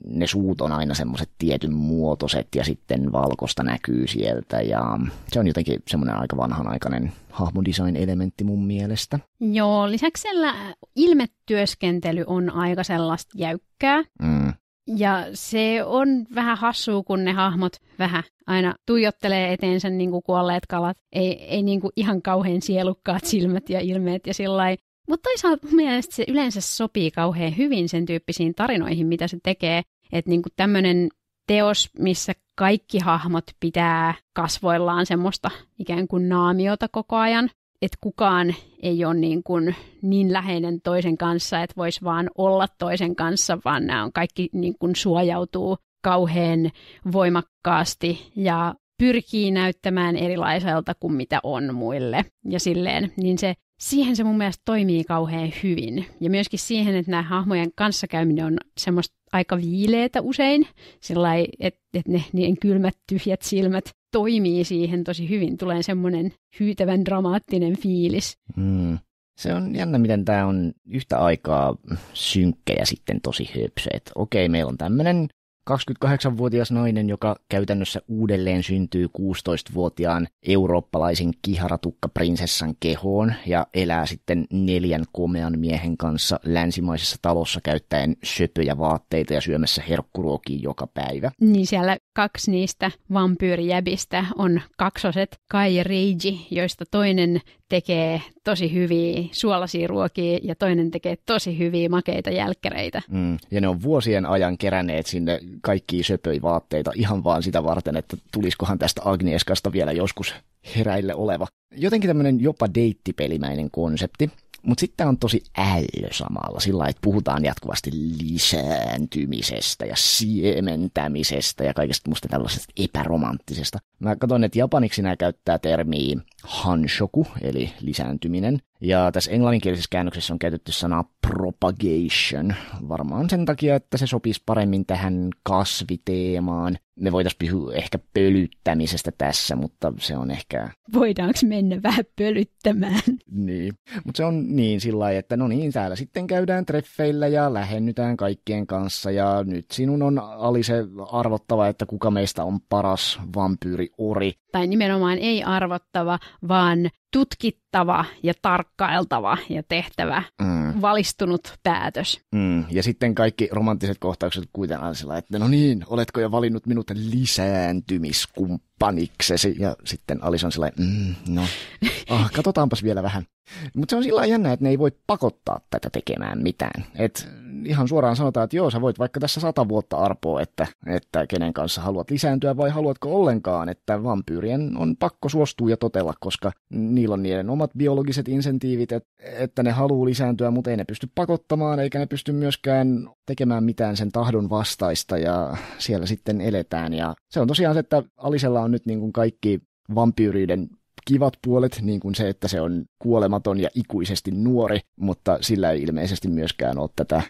ne suut on aina semmoiset tietyn muotoiset ja sitten valkosta näkyy sieltä ja se on jotenkin semmoinen aika vanhanaikainen hahmodesign-elementti mun mielestä. Joo, lisäksi siellä ilmetyöskentely on aika sellaista jäykkää. Mm. Ja se on vähän hassua, kun ne hahmot vähän aina tuijottelee eteensä niin kuin kuolleet kalat. Ei, ei niin kuin ihan kauhean sielukkaat silmät ja ilmeet ja sillä Mutta toisaalta mun mielestä se yleensä sopii kauhean hyvin sen tyyppisiin tarinoihin, mitä se tekee. Että niin tämmöinen teos, missä kaikki hahmot pitää kasvoillaan semmoista ikään kuin naamiota koko ajan, että kukaan ei ole niin, kuin niin läheinen toisen kanssa, että voisi vaan olla toisen kanssa, vaan nämä on kaikki niin kuin suojautuu kauhean voimakkaasti ja pyrkii näyttämään erilaiselta kuin mitä on muille. Ja silleen, niin se siihen se mun mielestä toimii kauhean hyvin. Ja myöskin siihen, että nämä hahmojen kanssakäyminen on semmoista aika viileitä usein, sillä että et ne niiden kylmät tyhjät silmät toimii siihen tosi hyvin. Tulee semmoinen hyytävän dramaattinen fiilis. Mm. Se on jännä, miten tämä on yhtä aikaa synkkä ja sitten tosi höpsö. okei, meillä on tämmöinen 28-vuotias nainen, joka käytännössä uudelleen syntyy 16-vuotiaan eurooppalaisen kiharatukkaprinsessan kehoon ja elää sitten neljän komean miehen kanssa länsimaisessa talossa käyttäen söpöjä vaatteita ja syömässä herkkuruokia joka päivä. Niin siellä kaksi niistä vampyyrijäbistä on kaksoset Kai ja Reiji, joista toinen tekee tosi hyviä suolaisia ruokia ja toinen tekee tosi hyviä makeita jälkkäreitä. Mm. Ja ne on vuosien ajan keränneet sinne kaikki söpöi vaatteita ihan vaan sitä varten, että tulisikohan tästä Agnieskasta vielä joskus heräille oleva. Jotenkin tämmöinen jopa deittipelimäinen konsepti. Mutta sitten on tosi ällö samalla, sillä että puhutaan jatkuvasti lisääntymisestä ja siementämisestä ja kaikesta musta tällaisesta epäromanttisesta. Mä katson, että japaniksi nämä käyttää termiä hanshoku, eli lisääntyminen, ja tässä englanninkielisessä käännöksessä on käytetty sanaa propagation, varmaan sen takia, että se sopisi paremmin tähän kasviteemaan. Me voitaisiin puhua ehkä pölyttämisestä tässä, mutta se on ehkä... Voidaanko mennä vähän pölyttämään? niin, mutta se on niin sillä että no niin, täällä sitten käydään treffeillä ja lähennytään kaikkien kanssa ja nyt sinun on, Ali, se arvottava, että kuka meistä on paras ori? tai nimenomaan ei arvottava, vaan tutkittava ja tarkkailtava ja tehtävä mm. valistunut päätös. Mm. Ja sitten kaikki romanttiset kohtaukset kuitenkin sillä, että no niin, oletko jo valinnut minut lisääntymiskumppaniksesi? Ja sitten Alison sillä mm, no, oh, katsotaanpas vielä vähän. Mutta se on sillä jännä, että ne ei voi pakottaa tätä tekemään mitään. Et ihan suoraan sanotaan, että joo, sä voit vaikka tässä sata vuotta arpoa, että, että kenen kanssa haluat lisääntyä vai haluatko ollenkaan, että vampyyrien on pakko suostua ja totella, koska niillä on niiden omat biologiset insentiivit, et, että ne haluaa lisääntyä, mutta ei ne pysty pakottamaan eikä ne pysty myöskään tekemään mitään sen tahdon vastaista ja siellä sitten eletään. Ja se on tosiaan se, että Alisella on nyt niin kuin kaikki vampyyriiden kivat puolet, niin kuin se, että se on kuolematon ja ikuisesti nuori, mutta sillä ei ilmeisesti myöskään ole tätä äh,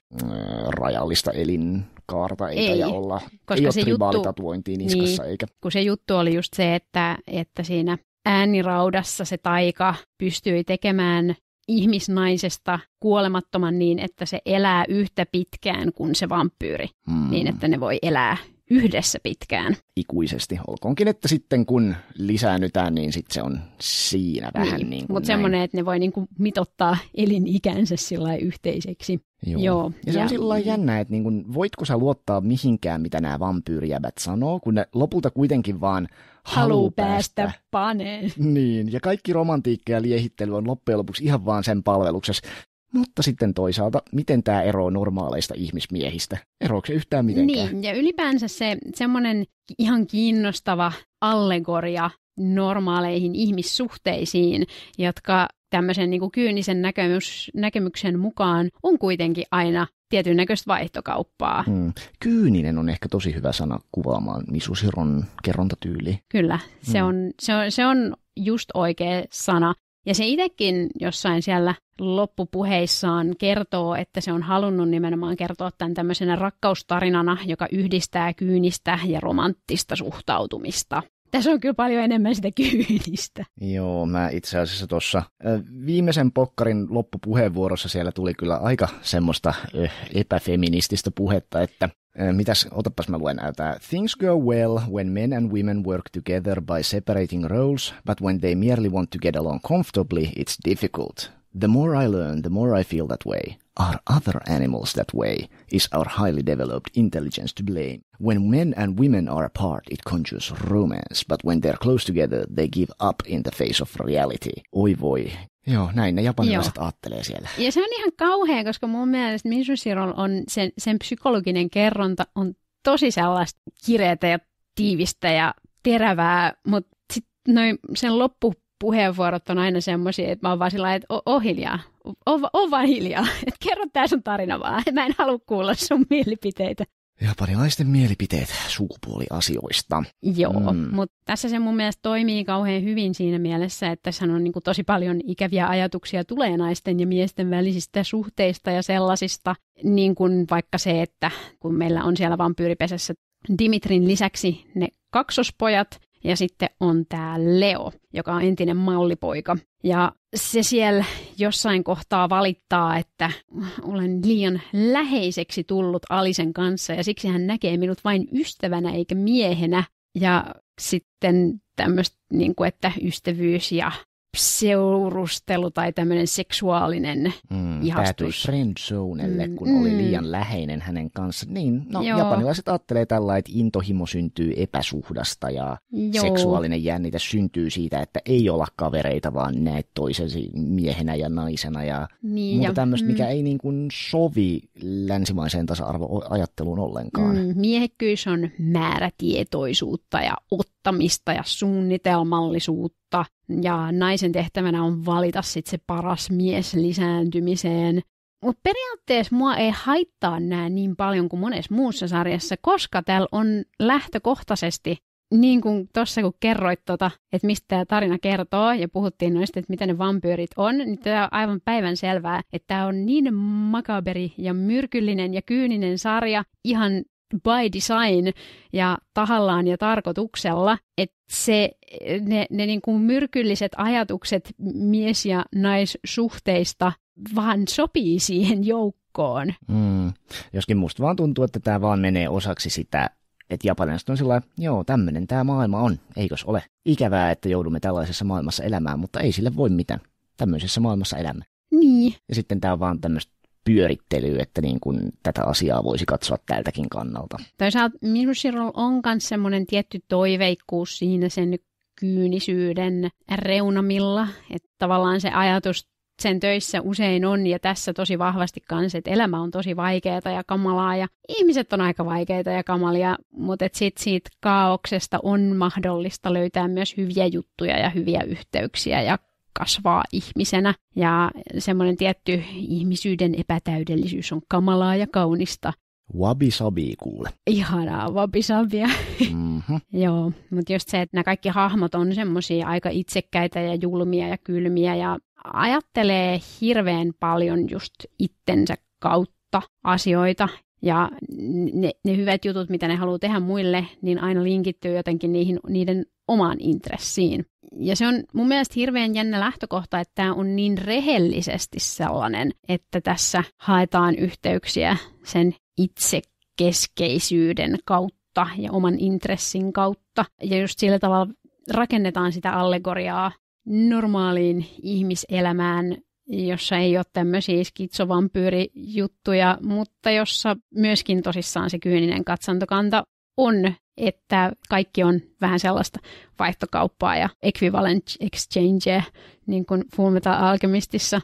rajallista elin kaarta eikä ei, ja olla, koska ei se tribaalitatuointia niin. niskassa. Niin, eikä. Kun se juttu oli just se, että, että siinä ääniraudassa se taika pystyi tekemään ihmisnaisesta kuolemattoman niin, että se elää yhtä pitkään kuin se vampyyri, hmm. niin että ne voi elää yhdessä pitkään. Ikuisesti, olkoonkin, että sitten kun lisäännytään, niin sitten se on siinä vähän niin, niin Mutta semmoinen, että ne voi niin kuin mitottaa elinikänsä sillä yhteiseksi. Joo. Joo. Ja se ja... on sillä jännä, että niin kuin, voitko sä luottaa mihinkään, mitä nämä vampyyrijäbät sanoo, kun ne lopulta kuitenkin vaan haluu päästä, päästä paneen. Niin, ja kaikki romantiikka ja liehittely on loppujen lopuksi ihan vaan sen palveluksessa. Mutta sitten toisaalta, miten tämä ero normaaleista ihmismiehistä? Eroako se yhtään mitenkään? Niin, ja ylipäänsä se semmoinen ihan kiinnostava allegoria normaaleihin ihmissuhteisiin, jotka tämmöisen niin kuin kyynisen näkemys, näkemyksen mukaan on kuitenkin aina tietyn näköistä vaihtokauppaa. Hmm. Kyyninen on ehkä tosi hyvä sana kuvaamaan Misusiron kerrontatyyli. Kyllä, se, hmm. on, se, on, se on just oikea sana. Ja se itsekin jossain siellä loppupuheissaan kertoo, että se on halunnut nimenomaan kertoa tämän tämmöisenä rakkaustarinana, joka yhdistää kyynistä ja romanttista suhtautumista tässä on kyllä paljon enemmän sitä kyynistä. Joo, mä itse asiassa tuossa viimeisen pokkarin loppupuheenvuorossa siellä tuli kyllä aika semmoista epäfeminististä puhetta, että Mitäs, otapas mä luen näitä. Things go well when men and women work together by separating roles, but when they merely want to get along comfortably, it's difficult. The more I learn, the more I feel that way. Are other animals that way? Is our highly developed intelligence to blame? When men and women are apart, it conjures romance, but when they're close together, they give up in the face of reality. Oi voi. Joo, näin ne japanilaiset Joo. siellä. Ja se on ihan kauhea, koska mun mielestä Misushirol on sen, sen psykologinen kerronta on tosi sellaista kireetä ja tiivistä ja terävää, mutta sitten sen loppu puheenvuorot on aina semmoisia, että mä oon vaan sillä että oo hiljaa, oo vaan hiljaa, että kerro tää sun tarina vaan, mä en halua kuulla sun mielipiteitä. Japanilaisten mielipiteet sukupuoliasioista. Joo, mm. mutta tässä se mun mielestä toimii kauhean hyvin siinä mielessä, että tässä on niin kuin tosi paljon ikäviä ajatuksia tulee naisten ja miesten välisistä suhteista ja sellaisista, niin kuin vaikka se, että kun meillä on siellä vampyyripesässä Dimitrin lisäksi ne kaksospojat, ja sitten on tämä Leo, joka on entinen mallipoika. Ja se siellä jossain kohtaa valittaa, että olen liian läheiseksi tullut Alisen kanssa ja siksi hän näkee minut vain ystävänä eikä miehenä. Ja sitten tämmöistä, niin kuin, että ystävyys ja seurustelu tai tämmöinen seksuaalinen mm, ihastus. friendzonelle, mm, kun mm, oli liian läheinen hänen kanssaan, Niin, no joo. japanilaiset ajattelee tällä, että intohimo syntyy epäsuhdasta ja joo. seksuaalinen jännite syntyy siitä, että ei olla kavereita, vaan näet toisesi miehenä ja naisena ja niin, muuta tämmöistä, mm. mikä ei niin kuin sovi länsimaiseen tasa-arvoajatteluun ollenkaan. Mm, miehekkyys on määrätietoisuutta ja ottamista ja suunnitelmallisuutta kautta. Ja naisen tehtävänä on valita sitten se paras mies lisääntymiseen. Mutta periaatteessa mua ei haittaa nämä niin paljon kuin monessa muussa sarjassa, koska täällä on lähtökohtaisesti niin kuin tuossa kun kerroit, tota, että mistä tämä tarina kertoo ja puhuttiin noista, että mitä ne vampyyrit on, niin tämä on aivan päivän selvää, että tämä on niin makaberi ja myrkyllinen ja kyyninen sarja ihan by design ja tahallaan ja tarkoituksella, että se, ne, ne niin kuin myrkylliset ajatukset mies- ja naissuhteista vaan sopii siihen joukkoon. Mm. Joskin musta vaan tuntuu, että tämä vaan menee osaksi sitä että japanilaiset on sillä joo, tämmöinen tämä maailma on, eikös ole? Ikävää, että joudumme tällaisessa maailmassa elämään, mutta ei sille voi mitään. Tämmöisessä maailmassa elämme. Niin. Ja sitten tämä on vaan tämmöistä pyörittelyä, että niin kuin tätä asiaa voisi katsoa tältäkin kannalta. Toisaalta Mirror on myös semmoinen tietty toiveikkuus siinä sen kyynisyyden reunamilla, että tavallaan se ajatus sen töissä usein on ja tässä tosi vahvasti kanssa, että elämä on tosi vaikeaa ja kamalaa ja ihmiset on aika vaikeita ja kamalia, mutta sitten siitä kaauksesta on mahdollista löytää myös hyviä juttuja ja hyviä yhteyksiä ja kasvaa ihmisenä ja semmoinen tietty ihmisyyden epätäydellisyys on kamalaa ja kaunista. Wabi-sabi kuule. Ihanaa sabia. Mm-hmm. Joo, mutta just se, että nämä kaikki hahmot on semmoisia aika itsekkäitä ja julmia ja kylmiä ja ajattelee hirveän paljon just itsensä kautta asioita ja ne, ne hyvät jutut, mitä ne haluaa tehdä muille, niin aina linkittyy jotenkin niihin, niiden omaan intressiin. Ja se on mun mielestä hirveän jännä lähtökohta, että tämä on niin rehellisesti sellainen, että tässä haetaan yhteyksiä sen itsekeskeisyyden kautta ja oman intressin kautta. Ja just sillä tavalla rakennetaan sitä allegoriaa normaaliin ihmiselämään, jossa ei ole tämmöisiä skitsovampyyrijuttuja, mutta jossa myöskin tosissaan se kyyninen katsantokanta on, että kaikki on vähän sellaista vaihtokauppaa ja equivalent exchangeä, niin kuin Fullmetal Alchemistissa.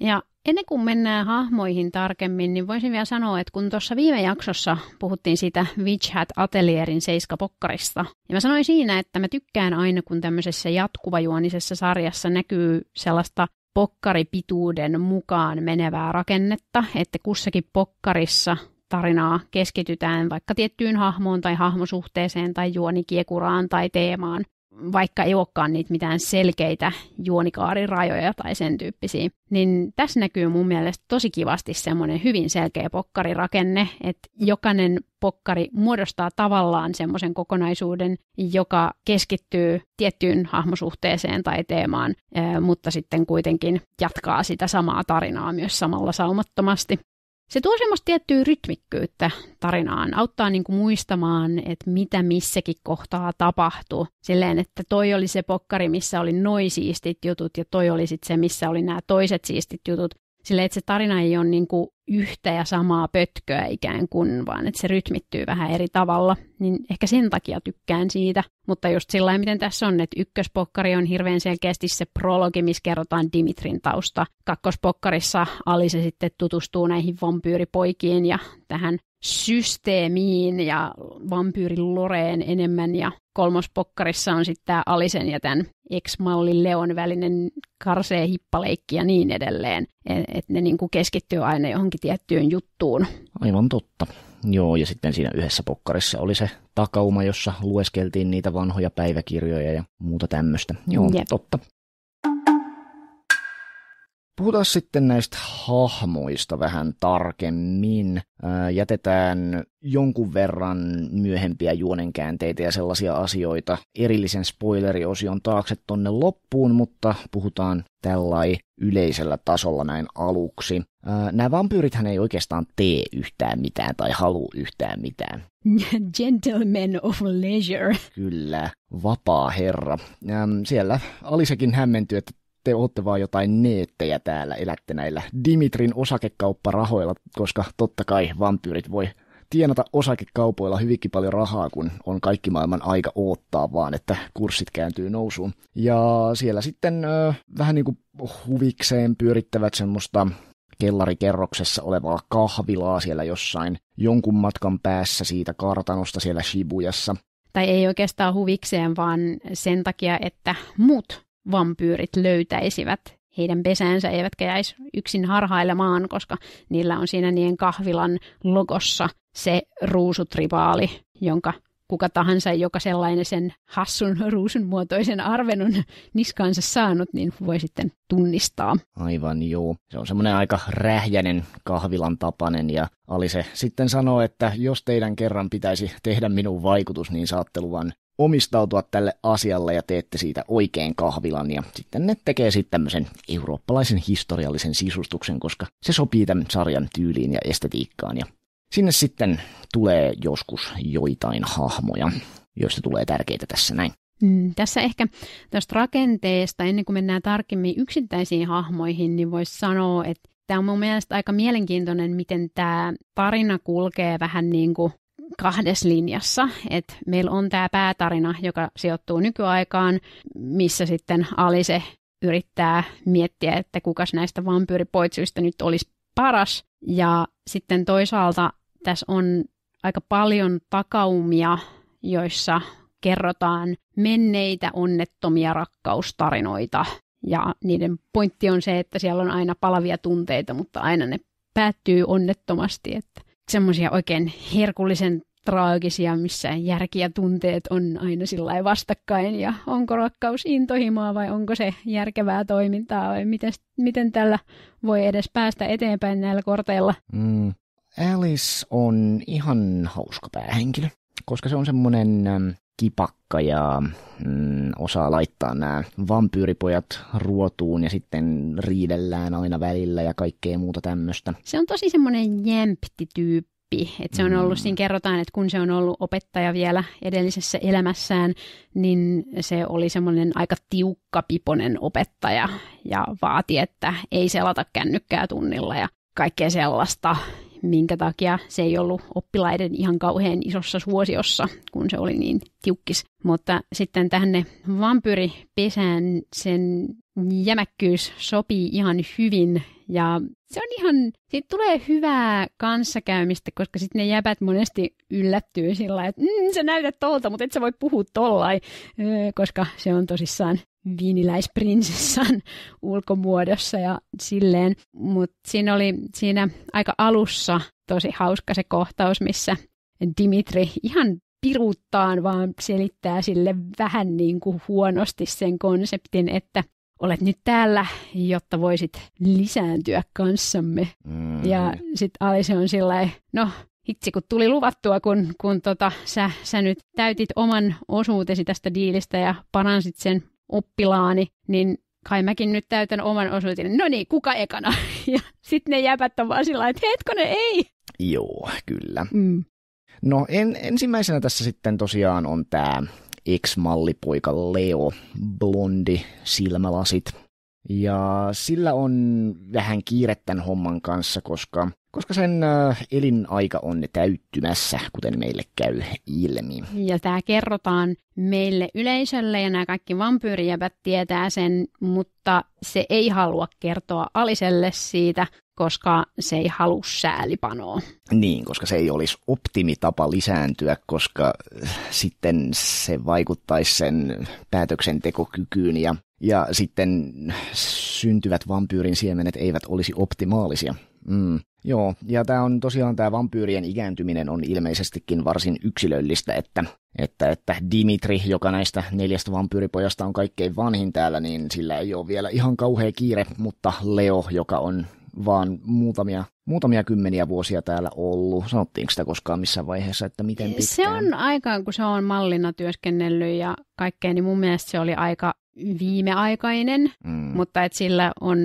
Ja ennen kuin mennään hahmoihin tarkemmin, niin voisin vielä sanoa, että kun tuossa viime jaksossa puhuttiin siitä Witch Hat Atelierin seiskapokkarista, ja mä sanoin siinä, että mä tykkään aina, kun tämmöisessä jatkuvajuonisessa sarjassa näkyy sellaista pokkaripituuden mukaan menevää rakennetta, että kussakin pokkarissa tarinaa keskitytään vaikka tiettyyn hahmoon tai hahmosuhteeseen tai juonikiekuraan tai teemaan, vaikka ei olekaan niitä mitään selkeitä juonikaarirajoja tai sen tyyppisiä, niin tässä näkyy mun mielestä tosi kivasti semmoinen hyvin selkeä pokkarirakenne, että jokainen pokkari muodostaa tavallaan semmoisen kokonaisuuden, joka keskittyy tiettyyn hahmosuhteeseen tai teemaan, mutta sitten kuitenkin jatkaa sitä samaa tarinaa myös samalla saumattomasti. Se tuo semmoista tiettyä rytmikkyyttä tarinaan, auttaa niin kuin muistamaan, että mitä missäkin kohtaa tapahtuu. Silleen, että toi oli se pokkari, missä oli noi siistit jutut ja toi oli sitten se, missä oli nämä toiset siistit jutut sille että se tarina ei ole niin kuin yhtä ja samaa pötköä ikään kuin, vaan että se rytmittyy vähän eri tavalla, niin ehkä sen takia tykkään siitä. Mutta just sillä tavalla, miten tässä on, että ykköspokkari on hirveän selkeästi se prologi, missä kerrotaan Dimitrin tausta. Kakkospokkarissa Ali se sitten tutustuu näihin vampyyripoikiin ja tähän systeemiin ja vampyyrin Loreen enemmän ja kolmospokkarissa on sitten tämä Alisen ja tämän X-mallin Leon välinen karsee hippaleikki ja niin edelleen. Että ne niinku keskittyy aina johonkin tiettyyn juttuun. Aivan totta. Joo, ja sitten siinä yhdessä pokkarissa oli se takauma, jossa lueskeltiin niitä vanhoja päiväkirjoja ja muuta tämmöistä. Joo, Jep. totta. Puhutaan sitten näistä hahmoista vähän tarkemmin. jätetään jonkun verran myöhempiä juonenkäänteitä ja sellaisia asioita erillisen spoileriosion taakse tonne loppuun, mutta puhutaan tällai yleisellä tasolla näin aluksi. nämä vampyyrithän ei oikeastaan tee yhtään mitään tai halua yhtään mitään. Gentleman of leisure. Kyllä, vapaa herra. siellä Alisekin hämmentyy, että te olette vaan jotain neettejä täällä, elätte näillä Dimitrin osakekaupparahoilla, koska totta kai vampyyrit voi tienata osakekaupoilla hyvinkin paljon rahaa, kun on kaikki maailman aika oottaa vaan, että kurssit kääntyy nousuun. Ja siellä sitten ö, vähän niin kuin huvikseen pyörittävät semmoista kellarikerroksessa olevaa kahvilaa siellä jossain jonkun matkan päässä siitä kartanosta siellä Shibujassa. Tai ei oikeastaan huvikseen, vaan sen takia, että muut vampyyrit löytäisivät heidän pesänsä eivätkä jäisi yksin harhailemaan, koska niillä on siinä niiden kahvilan logossa se ruusutribaali, jonka kuka tahansa, joka sellainen sen hassun ruusun muotoisen arvenun niskaansa saanut, niin voi sitten tunnistaa. Aivan joo, Se on semmoinen aika rähjänen kahvilan tapanen ja Alise se sitten sanoo, että jos teidän kerran pitäisi tehdä minun vaikutus, niin saatte luvan omistautua tälle asialle ja teette siitä oikein kahvilan. Ja sitten ne tekee sitten tämmöisen eurooppalaisen historiallisen sisustuksen, koska se sopii tämän sarjan tyyliin ja estetiikkaan. Ja sinne sitten tulee joskus joitain hahmoja, joista tulee tärkeitä tässä näin. Mm, tässä ehkä tästä rakenteesta, ennen kuin mennään tarkemmin yksittäisiin hahmoihin, niin voisi sanoa, että tämä on mun mielestä aika mielenkiintoinen, miten tämä tarina kulkee vähän niin kuin kahdessa linjassa. Et meillä on tämä päätarina, joka sijoittuu nykyaikaan, missä sitten Alise yrittää miettiä, että kukas näistä vampyyripoitsuista nyt olisi paras. Ja sitten toisaalta tässä on aika paljon takaumia, joissa kerrotaan menneitä onnettomia rakkaustarinoita. Ja niiden pointti on se, että siellä on aina palavia tunteita, mutta aina ne päättyy onnettomasti, että semmoisia oikein herkullisen traagisia, missä järki ja tunteet on aina sillä vastakkain ja onko rakkaus intohimoa vai onko se järkevää toimintaa vai miten, miten tällä voi edes päästä eteenpäin näillä korteilla. Mm. Alice on ihan hauska päähenkilö, koska se on semmoinen kipakka ja mm, osaa laittaa nämä vampyyripojat ruotuun ja sitten riidellään aina välillä ja kaikkea muuta tämmöistä. Se on tosi semmoinen jämpti tyyppi Et se on ollut, mm. siinä kerrotaan, että kun se on ollut opettaja vielä edellisessä elämässään, niin se oli semmoinen aika tiukka piponen opettaja ja vaati, että ei selata kännykkää tunnilla ja kaikkea sellaista minkä takia se ei ollut oppilaiden ihan kauhean isossa suosiossa, kun se oli niin tiukkis. Mutta sitten tänne vampyyripesään sen jämäkkyys sopii ihan hyvin ja se on ihan, siitä tulee hyvää kanssakäymistä, koska sitten ne jäbät monesti yllättyy sillä että mm, sä näytät tolta, mutta et sä voi puhua tollain, koska se on tosissaan viiniläisprinsessan ulkomuodossa ja silleen. Mutta siinä oli siinä aika alussa tosi hauska se kohtaus, missä Dimitri ihan piruuttaan vaan selittää sille vähän niin kuin huonosti sen konseptin, että olet nyt täällä, jotta voisit lisääntyä kanssamme. Mm. Ja sitten Alice on sillä no hitsi kun tuli luvattua, kun, kun tota, sä, sä nyt täytit oman osuutesi tästä diilistä ja paransit sen oppilaani, niin kai mäkin nyt täytän oman osuuteni. No niin, kuka ekana? Ja sitten ne jäpät on vaan sillä että hetkone, ei! Joo, kyllä. Mm. No en, ensimmäisenä tässä sitten tosiaan on tämä ex-mallipoika Leo, blondi, silmälasit. Ja sillä on vähän kiire tämän homman kanssa, koska koska sen äh, elinaika on täyttymässä, kuten meille käy ilmi. Ja tämä kerrotaan meille yleisölle ja nämä kaikki vampyyrijäpät tietää sen, mutta se ei halua kertoa Aliselle siitä, koska se ei halua säälipanoa. Niin, koska se ei olisi optimitapa lisääntyä, koska äh, sitten se vaikuttaisi sen päätöksentekokykyyn ja, ja sitten syntyvät vampyyrin siemenet eivät olisi optimaalisia. Mm. Joo, ja tämä on tosiaan tämä vampyyrien ikääntyminen on ilmeisestikin varsin yksilöllistä, että, että, että Dimitri, joka näistä neljästä vampyyripojasta on kaikkein vanhin täällä, niin sillä ei ole vielä ihan kauhea kiire, mutta Leo, joka on vaan muutamia, muutamia kymmeniä vuosia täällä ollut. Sanottiinko sitä koskaan missä vaiheessa, että miten pitkään? Se on aikaan, kun se on mallina työskennellyt ja kaikkea, niin mun mielestä se oli aika viimeaikainen, mm. mutta et sillä on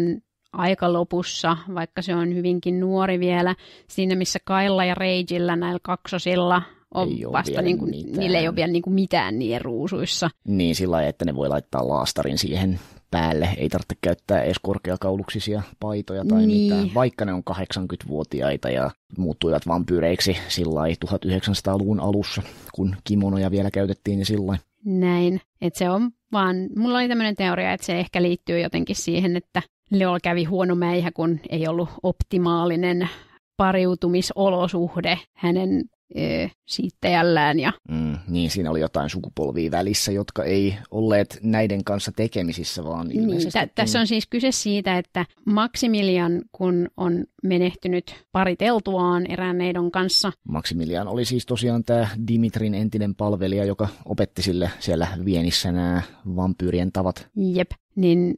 aika lopussa, vaikka se on hyvinkin nuori vielä, siinä missä Kailla ja Reijillä näillä kaksosilla on ei vasta, niin kuin, niillä ei ole vielä niin kuin mitään niin ruusuissa. Niin sillä lailla, että ne voi laittaa laastarin siihen päälle, ei tarvitse käyttää edes korkeakauluksisia paitoja tai niin. mitään, vaikka ne on 80-vuotiaita ja muuttuivat vampyyreiksi sillä 1900-luvun alussa, kun kimonoja vielä käytettiin ja niin sillä Näin, että se on vaan, mulla oli tämmöinen teoria, että se ehkä liittyy jotenkin siihen, että Leo kävi huono mäihä, kun ei ollut optimaalinen pariutumisolosuhde hänen ö, siittäjällään. Ja... Mm, niin, siinä oli jotain sukupolvia välissä, jotka ei olleet näiden kanssa tekemisissä, vaan niin, ilmeisesti... Niin, tä- tässä on siis kyse siitä, että Maximilian, kun on menehtynyt pariteltuaan erään neidon kanssa... Maximilian oli siis tosiaan tämä Dimitrin entinen palvelija, joka opetti sille siellä Vienissä nämä vampyyrien tavat. Jep, niin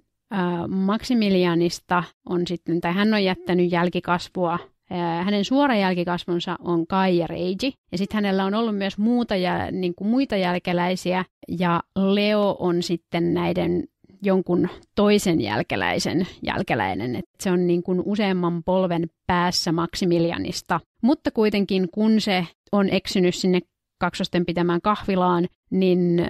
Maximilianista on sitten, tai hän on jättänyt jälkikasvua hänen suora jälkikasvonsa on Kaija Reiji. Ja sitten hänellä on ollut myös muuta, jäl, niin kuin muita jälkeläisiä. Ja Leo on sitten näiden jonkun toisen jälkeläisen jälkeläinen. Et se on niin kuin useamman polven päässä Maximilianista. Mutta kuitenkin kun se on eksynyt sinne kaksosten pitämään kahvilaan, niin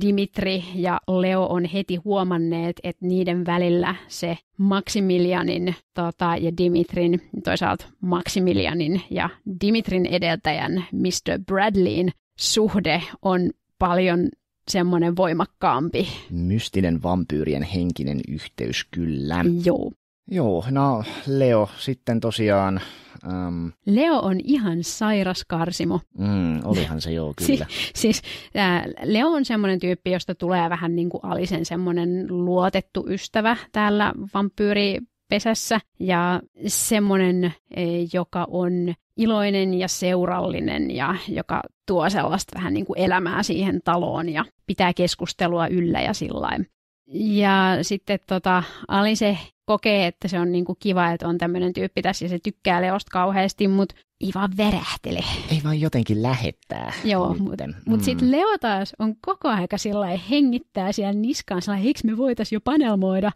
Dimitri ja Leo on heti huomanneet, että niiden välillä se Maximilianin tota, ja Dimitrin, toisaalta Maximilianin ja Dimitrin edeltäjän Mr. Bradleyin suhde on paljon semmoinen voimakkaampi. Mystinen vampyyrien henkinen yhteys, kyllä. Joo. Joo, no Leo sitten tosiaan Um, Leo on ihan sairas karsimo. Mm, olihan se joo, kyllä. siis, siis äh, Leo on semmoinen tyyppi, josta tulee vähän niin kuin Alisen semmoinen luotettu ystävä täällä vampyyri pesässä ja semmoinen, e, joka on iloinen ja seurallinen ja joka tuo sellaista vähän niin kuin elämää siihen taloon ja pitää keskustelua yllä ja sillä Ja sitten tota, Alise kokee, että se on niin kuin kiva, että on tämmöinen tyyppi tässä ja se tykkää Leosta kauheasti, mutta ei vaan värähtele. Ei vaan jotenkin lähettää. Joo, mutta mm. mut mm. sitten Leo taas on koko aika sillä hengittää siellä niskaan, sillä eikö me voitaisiin jo panelmoida.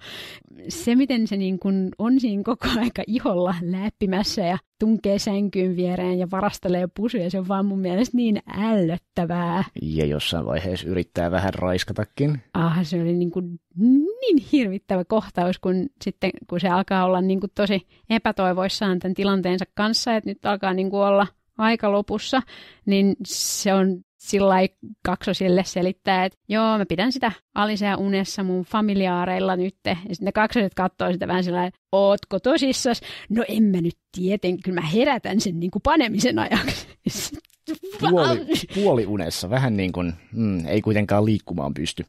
Se, miten se niin kun on siinä koko aika iholla läppimässä ja tunkee sänkyyn viereen ja varastelee pusuja, se on vaan mun mielestä niin ällöttävää. Ja jossain vaiheessa yrittää vähän raiskatakin. Ah, se oli niin, kun niin hirvittävä kohtaus, kun sitten kun se alkaa olla niin kuin tosi epätoivoissaan tämän tilanteensa kanssa, että nyt alkaa alkaa niin kuin olla aika lopussa, niin se on sillä kaksosille selittää, että joo, mä pidän sitä Alisea unessa mun familiaareilla nyt. Ja sitten ne kaksoset katsoo sitä vähän sillä ootko tosissas? No en mä nyt tietenkin, kyllä mä herätän sen niin kuin panemisen ajaksi. Puoli, puoli unessa, vähän niin kuin, mm, ei kuitenkaan liikkumaan pysty.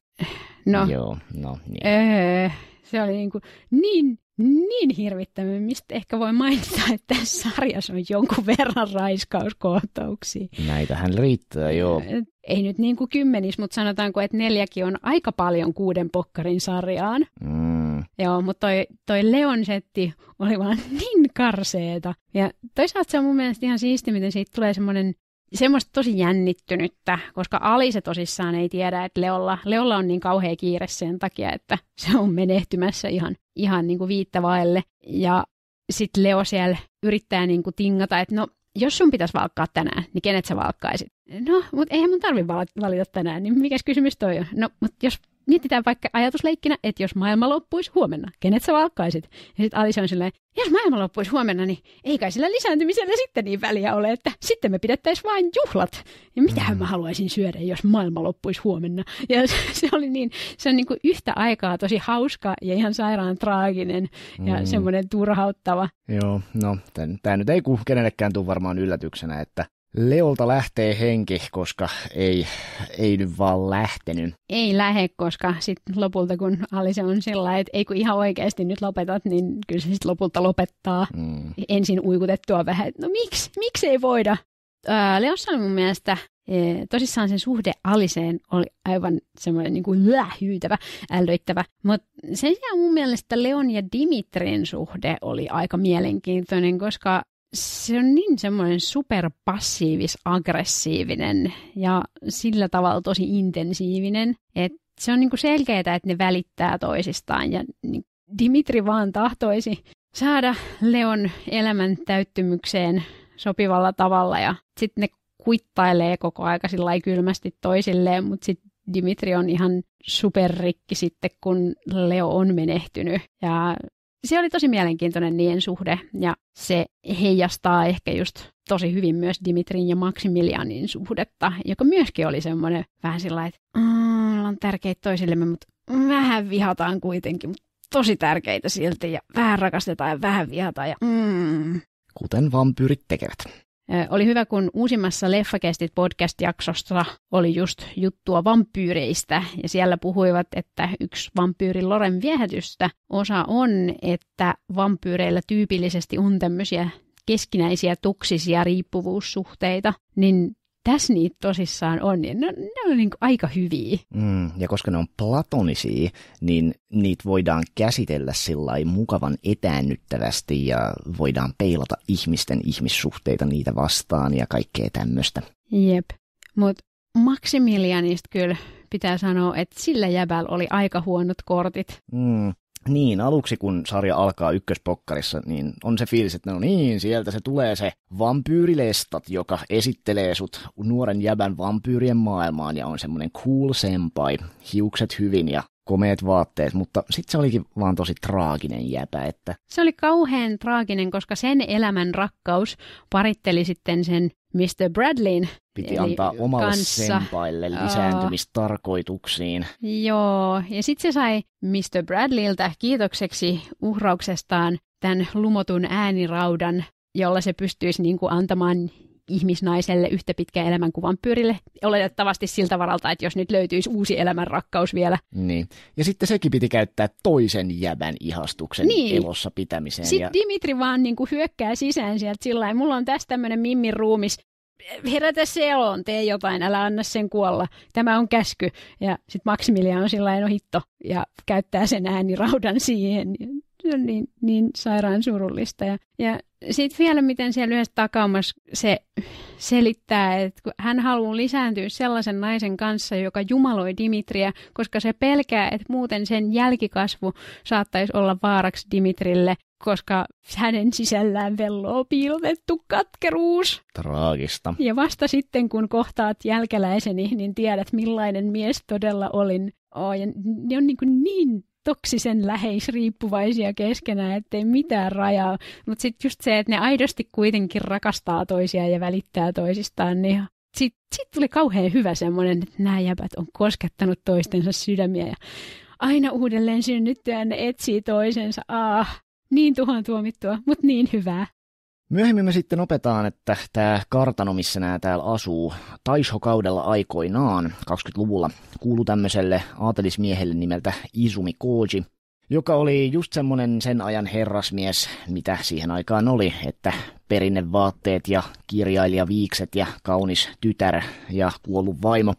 No, joo, no niin. Öö, se oli niin, kuin niin, niin hirvittävä, mistä ehkä voi mainita, että tässä sarjassa on jonkun verran raiskauskohtauksia. Näitähän riittää, joo. Ei nyt niin kuin kymmenis, mutta sanotaanko, että neljäkin on aika paljon kuuden pokkarin sarjaan. Mm. Joo, mutta toi, toi Leon-setti oli vaan niin karseeta. Ja toisaalta se on mun mielestä ihan siisti, miten siitä tulee semmoinen semmoista tosi jännittynyttä, koska Ali se tosissaan ei tiedä, että Leolla, Leolla on niin kauhea kiire sen takia, että se on menehtymässä ihan, ihan niin kuin viittä Ja sitten Leo siellä yrittää niin kuin tingata, että no, jos sun pitäisi valkkaa tänään, niin kenet sä valkkaisit? no, mutta eihän mun tarvi valita tänään, niin mikäs kysymys toi on? No, mutta jos mietitään vaikka ajatusleikkinä, että jos maailma loppuisi huomenna, kenet sä valkkaisit? Ja sitten Alisa on silleen, jos maailma loppuisi huomenna, niin ei kai sillä lisääntymisellä sitten niin väliä ole, että sitten me pidettäisiin vain juhlat. Ja mitä mm. mä haluaisin syödä, jos maailma loppuisi huomenna? Ja se, se oli niin, se on niin kuin yhtä aikaa tosi hauska ja ihan sairaan traaginen ja mm. semmoinen turhauttava. Joo, no tämä nyt ei kenellekään tule varmaan yllätyksenä, että Leolta lähtee henki, koska ei, ei nyt vaan lähtenyt. Ei lähe, koska sitten lopulta kun Alise on sillä että ei kun ihan oikeasti nyt lopetat, niin kyllä se sitten lopulta lopettaa. Mm. Ensin uikutettua vähän, että no miksi, miksi ei voida? Öö, Leossa on mun mielestä e, tosissaan sen suhde Aliseen oli aivan semmoinen niin kuin lähyytävä ällöittävä. Mutta sen sijaan mun mielestä Leon ja Dimitrin suhde oli aika mielenkiintoinen, koska se on niin semmoinen superpassiivis-aggressiivinen ja sillä tavalla tosi intensiivinen, että se on niinku selkeää, että ne välittää toisistaan ja Dimitri vaan tahtoisi saada Leon elämän täyttymykseen sopivalla tavalla ja sitten ne kuittailee koko aika sillä kylmästi toisilleen, mutta sitten Dimitri on ihan superrikki sitten, kun Leo on menehtynyt ja se oli tosi mielenkiintoinen niiden suhde ja se heijastaa ehkä just tosi hyvin myös Dimitrin ja Maximilianin suhdetta, joka myöskin oli semmoinen vähän sillä että mm, ollaan tärkeitä toisillemme, mutta vähän vihataan kuitenkin, mutta tosi tärkeitä silti ja vähän rakastetaan ja vähän vihataan ja mm. Kuten vampyyrit tekevät. Oli hyvä, kun uusimmassa Leffakestit podcast-jaksossa oli just juttua vampyyreistä, ja siellä puhuivat, että yksi vampyyrin loren viehätystä osa on, että vampyyreillä tyypillisesti on tämmöisiä keskinäisiä tuksisia riippuvuussuhteita, niin tässä niitä tosissaan on, niin ne, ne on niin aika hyviä. Mm, ja koska ne on platonisia, niin niitä voidaan käsitellä sillä mukavan etäännyttävästi ja voidaan peilata ihmisten ihmissuhteita niitä vastaan ja kaikkea tämmöistä. Jep, mutta Maximilianista kyllä pitää sanoa, että sillä jäbällä oli aika huonot kortit. Mm, niin, aluksi kun sarja alkaa ykköspokkarissa, niin on se fiilis, että no niin, sieltä se tulee se vampyyrilestat, joka esittelee sut nuoren jäbän vampyyrien maailmaan ja on semmoinen cool senpai, hiukset hyvin ja komeet vaatteet, mutta sitten se olikin vaan tosi traaginen jäpä. Että... Se oli kauhean traaginen, koska sen elämän rakkaus paritteli sitten sen Mr. Bradleyn Piti Eli antaa omalle kanssa. senpaille lisääntymistarkoituksiin. Oh. Joo, ja sitten se sai Mr. Bradleyltä kiitokseksi uhrauksestaan tämän lumotun ääniraudan, jolla se pystyisi niin kuin antamaan ihmisnaiselle yhtä pitkän elämänkuvan pyörille, oletettavasti siltä varalta, että jos nyt löytyisi uusi elämänrakkaus vielä. Niin. Ja sitten sekin piti käyttää toisen jävän ihastuksen niin. elossa pitämiseen. Sitten ja... Dimitri vaan niin kuin hyökkää sisään sieltä sillä mulla on tässä tämmöinen mimmin ruumis, herätä se eloon, tee jotain, älä anna sen kuolla. Tämä on käsky. Ja sitten Maximilian on sillä lailla hitto ja käyttää sen ääniraudan siihen. Se on niin, niin sairaan surullista. Ja, ja sitten vielä, miten siellä yhdessä takaumassa se selittää, että hän haluaa lisääntyä sellaisen naisen kanssa, joka jumaloi Dimitriä, koska se pelkää, että muuten sen jälkikasvu saattaisi olla vaaraksi Dimitrille koska hänen sisällään velloo piilotettu katkeruus. Traagista. Ja vasta sitten, kun kohtaat jälkeläiseni, niin tiedät, millainen mies todella olin. Oh, ja ne on niin, kuin niin toksisen läheisriippuvaisia keskenään, ettei mitään rajaa. Mutta sitten just se, että ne aidosti kuitenkin rakastaa toisia ja välittää toisistaan, niin sitten sit tuli kauhean hyvä semmoinen, että nämä jäbät on koskettanut toistensa sydämiä ja aina uudelleen synnyttyään ne etsii toisensa. Ah, niin tuhoon tuomittua, mutta niin hyvää. Myöhemmin me sitten opetaan, että tämä kartano, missä nämä täällä asuu, Taisho-kaudella aikoinaan, 20-luvulla, kuuluu tämmöiselle aatelismiehelle nimeltä Izumi Koji, joka oli just semmoinen sen ajan herrasmies, mitä siihen aikaan oli, että perinnevaatteet ja kirjailijaviikset ja kaunis tytär ja kuollut vaimo.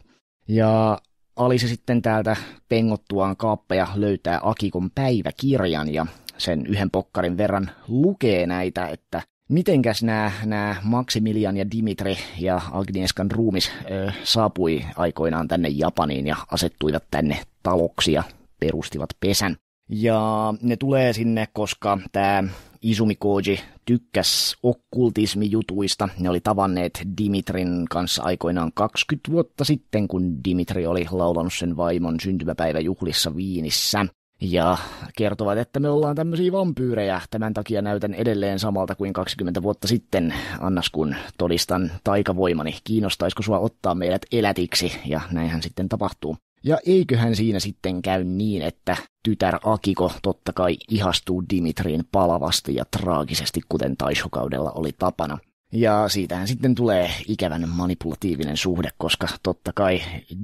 Ja oli se sitten täältä pengottuaan kaappeja löytää Akikon päiväkirjan ja sen yhden pokkarin verran lukee näitä, että mitenkäs nämä, nämä Maximilian ja Dimitri ja Agnieskan ruumis ö, saapui aikoinaan tänne Japaniin ja asettuivat tänne taloksi ja perustivat pesän. Ja ne tulee sinne, koska tämä Izumi Koji tykkäs okkultismijutuista. Ne oli tavanneet Dimitrin kanssa aikoinaan 20 vuotta sitten, kun Dimitri oli laulanut sen vaimon syntymäpäiväjuhlissa Viinissä ja kertovat, että me ollaan tämmöisiä vampyyrejä. Tämän takia näytän edelleen samalta kuin 20 vuotta sitten, annas kun todistan taikavoimani. Kiinnostaisiko sua ottaa meidät elätiksi? Ja näinhän sitten tapahtuu. Ja eiköhän siinä sitten käy niin, että tytär Akiko totta kai ihastuu Dimitriin palavasti ja traagisesti, kuten Taishokaudella oli tapana. Ja siitähän sitten tulee ikävän manipulatiivinen suhde, koska totta kai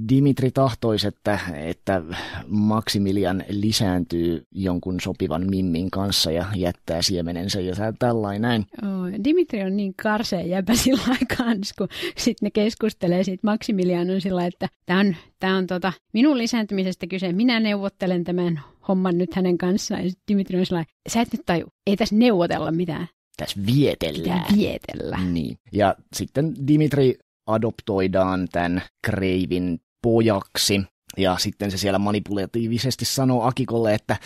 Dimitri tahtoisi, että, että Maximilian lisääntyy jonkun sopivan mimmin kanssa ja jättää siemenensä ja tällainen näin. Oh, Dimitri on niin karsea jäpä sillä kanssa, kun sitten ne keskustelee siitä Maximilian on sillä, että tämä on, tää on tota, minun lisääntymisestä kyse, minä neuvottelen tämän homman nyt hänen kanssaan. Ja Dimitri on sellainen, sä et nyt taju, ei tässä neuvotella mitään. Tässä vietellään. Vietellään. Niin. Ja sitten Dimitri adoptoidaan tämän Kreivin pojaksi. Ja sitten se siellä manipulatiivisesti sanoo Akikolle, että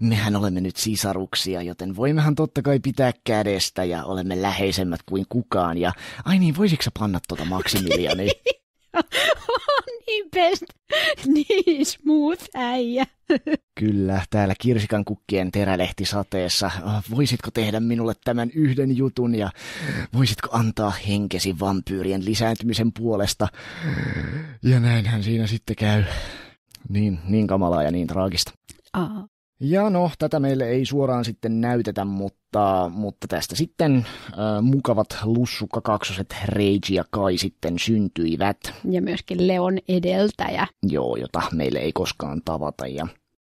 mehän olemme nyt sisaruksia, joten voimmehan totta kai pitää kädestä ja olemme läheisemmät kuin kukaan. Ja ai niin, voisitko panna tuota Maximiliani? on niin best, niin smooth äijä. Kyllä, täällä kirsikan kukkien terälehti sateessa. Voisitko tehdä minulle tämän yhden jutun ja voisitko antaa henkesi vampyyrien lisääntymisen puolesta? Ja näinhän siinä sitten käy. Niin, niin kamalaa ja niin traagista. Aa. Ja no, tätä meille ei suoraan sitten näytetä, mutta, mutta tästä sitten äh, mukavat lussukka kaksoset ja Kai sitten syntyivät. Ja myöskin Leon edeltäjä. Joo, jota meille ei koskaan tavata. Ja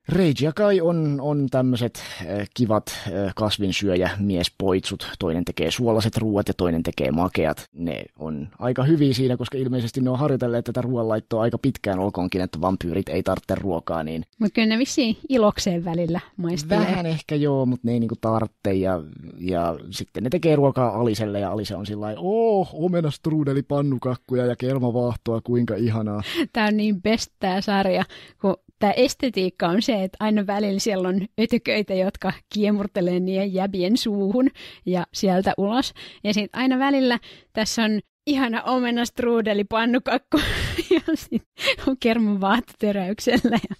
Reiji kai on, on tämmöiset eh, kivat eh, kasvinsyöjä miespoitsut. Toinen tekee suolaset ruuat ja toinen tekee makeat. Ne on aika hyviä siinä, koska ilmeisesti ne on harjoitelleet tätä ruoanlaittoa aika pitkään, olkoonkin, että vampyyrit ei tarvitse ruokaa. Niin... Mutta kyllä ne vissiin ilokseen välillä maistelee. Vähän ehkä joo, mutta ne ei niinku tarvitse. Ja, ja sitten ne tekee ruokaa Aliselle ja Alise on sillä oh, omenastruudeli pannukakkuja ja kermavaahtoa, kuinka ihanaa. Tämä on niin best tämä sarja, kun tämä estetiikka on se, että aina välillä siellä on ötököitä, jotka kiemurtelee niiden jäbien suuhun ja sieltä ulos. Ja sitten aina välillä tässä on ihana omenastruudeli pannukakku ja sitten on kerman ja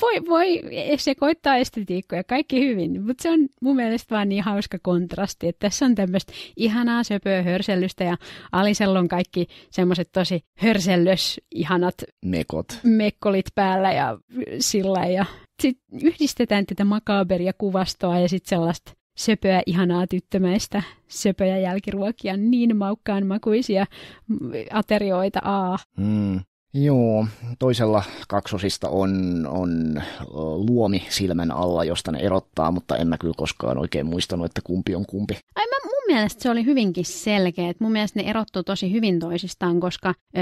voi, voi sekoittaa estetiikkoja, kaikki hyvin, mutta se on mun mielestä vaan niin hauska kontrasti, että tässä on tämmöistä ihanaa söpöä hörsellystä ja Alisella on kaikki semmoiset tosi hörsellös ihanat Mekot. mekkolit päällä ja sillä ja sitten yhdistetään tätä makaberia kuvastoa ja sitten sellaista söpöä, ihanaa tyttömäistä, söpöjä jälkiruokia, niin maukkaan makuisia aterioita, aa. Mm. Joo, toisella kaksosista on, on luomi silmän alla, josta ne erottaa, mutta en mä kyllä koskaan oikein muistanut, että kumpi on kumpi. Ai mä, mun mielestä se oli hyvinkin selkeä, että mun mielestä ne erottuu tosi hyvin toisistaan, koska ö,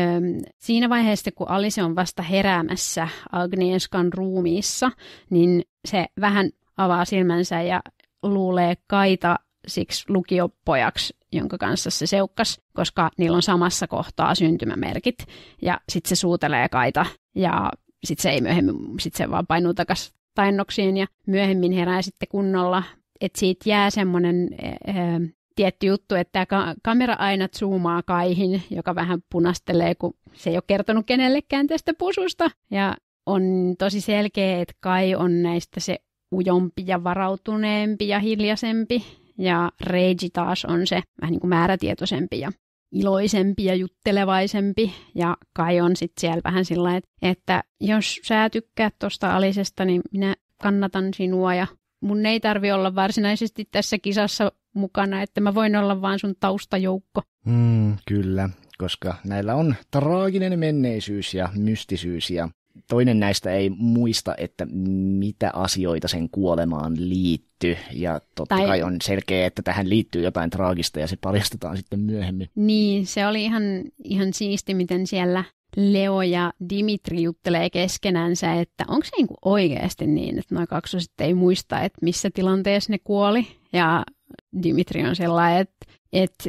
siinä vaiheessa, kun Alice on vasta heräämässä Agnieskan ruumiissa, niin se vähän avaa silmänsä ja luulee Kaita siksi lukiopojaksi, jonka kanssa se seukkas, koska niillä on samassa kohtaa syntymämerkit. Ja sitten se suutelee kaita ja sitten se ei myöhemmin, sitten se vaan painuu takaisin tainnoksiin ja myöhemmin herää sitten kunnolla. Että siitä jää semmoinen eh, eh, tietty juttu, että tämä ka- kamera aina zoomaa kaihin, joka vähän punastelee, kun se ei ole kertonut kenellekään tästä pususta. Ja on tosi selkeä, että kai on näistä se ujompi ja varautuneempi ja hiljaisempi ja Reiji taas on se vähän niin kuin määrätietoisempi ja iloisempi ja juttelevaisempi. Ja Kai on sitten siellä vähän sillä että jos sä tykkäät tuosta Alisesta, niin minä kannatan sinua ja mun ei tarvi olla varsinaisesti tässä kisassa mukana, että mä voin olla vaan sun taustajoukko. Mm, kyllä, koska näillä on traaginen menneisyys ja mystisyys ja toinen näistä ei muista, että mitä asioita sen kuolemaan liittyy tehty ja totta tai... kai on selkeä, että tähän liittyy jotain traagista ja se paljastetaan sitten myöhemmin. Niin, se oli ihan, ihan siisti, miten siellä Leo ja Dimitri juttelee keskenänsä, että onko se niinku oikeasti niin, että nuo kaksoset ei muista, että missä tilanteessa ne kuoli. Ja Dimitri on sellainen, että että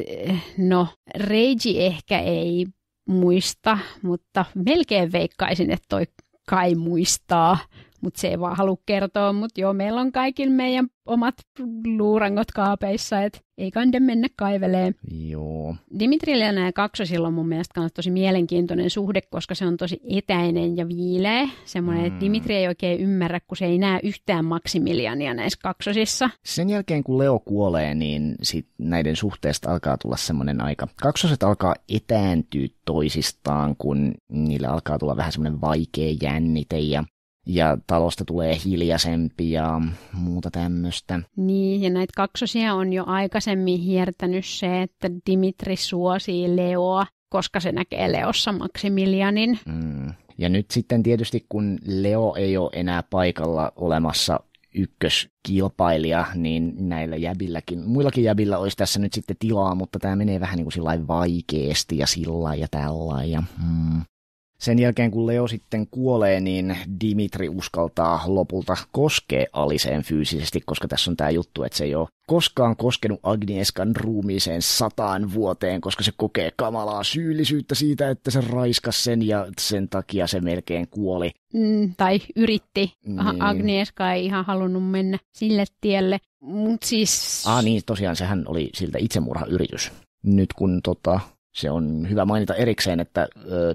no, Reiji ehkä ei muista, mutta melkein veikkaisin, että toi kai muistaa mutta se ei vaan halua kertoa, mutta joo, meillä on kaikilla meidän omat luurangot kaapeissa, et ei kande mennä kaivelee. Joo. Dimitrille ja nämä kaksosilla on mun mielestä tosi mielenkiintoinen suhde, koska se on tosi etäinen ja viileä. Semmoinen, mm. että Dimitri ei oikein ymmärrä, kun se ei näe yhtään Maximiliania näissä kaksosissa. Sen jälkeen, kun Leo kuolee, niin sit näiden suhteesta alkaa tulla semmoinen aika. Kaksoset alkaa etääntyä toisistaan, kun niille alkaa tulla vähän semmoinen vaikea jännite ja ja talosta tulee hiljaisempi ja muuta tämmöistä. Niin, ja näitä kaksosia on jo aikaisemmin hiertänyt se, että Dimitri suosii Leoa, koska se näkee Leossa Maximilianin. Mm. Ja nyt sitten tietysti, kun Leo ei ole enää paikalla olemassa ykköskilpailija, niin näillä jäbilläkin, muillakin jäbillä olisi tässä nyt sitten tilaa, mutta tämä menee vähän niin kuin sillä vaikeasti ja sillä ja tällä. Ja, mm. Sen jälkeen kun Leo sitten kuolee, niin Dimitri uskaltaa lopulta koskea Aliseen fyysisesti, koska tässä on tämä juttu, että se ei ole koskaan koskenut Agnieskan ruumiiseen sataan vuoteen, koska se kokee kamalaa syyllisyyttä siitä, että se raiskas sen ja sen takia se melkein kuoli. Mm, tai yritti. Niin. Agnieska ei ihan halunnut mennä sille tielle. Mut siis... Ah niin, tosiaan sehän oli siltä itsemurhayritys. Nyt kun tota, se on hyvä mainita erikseen, että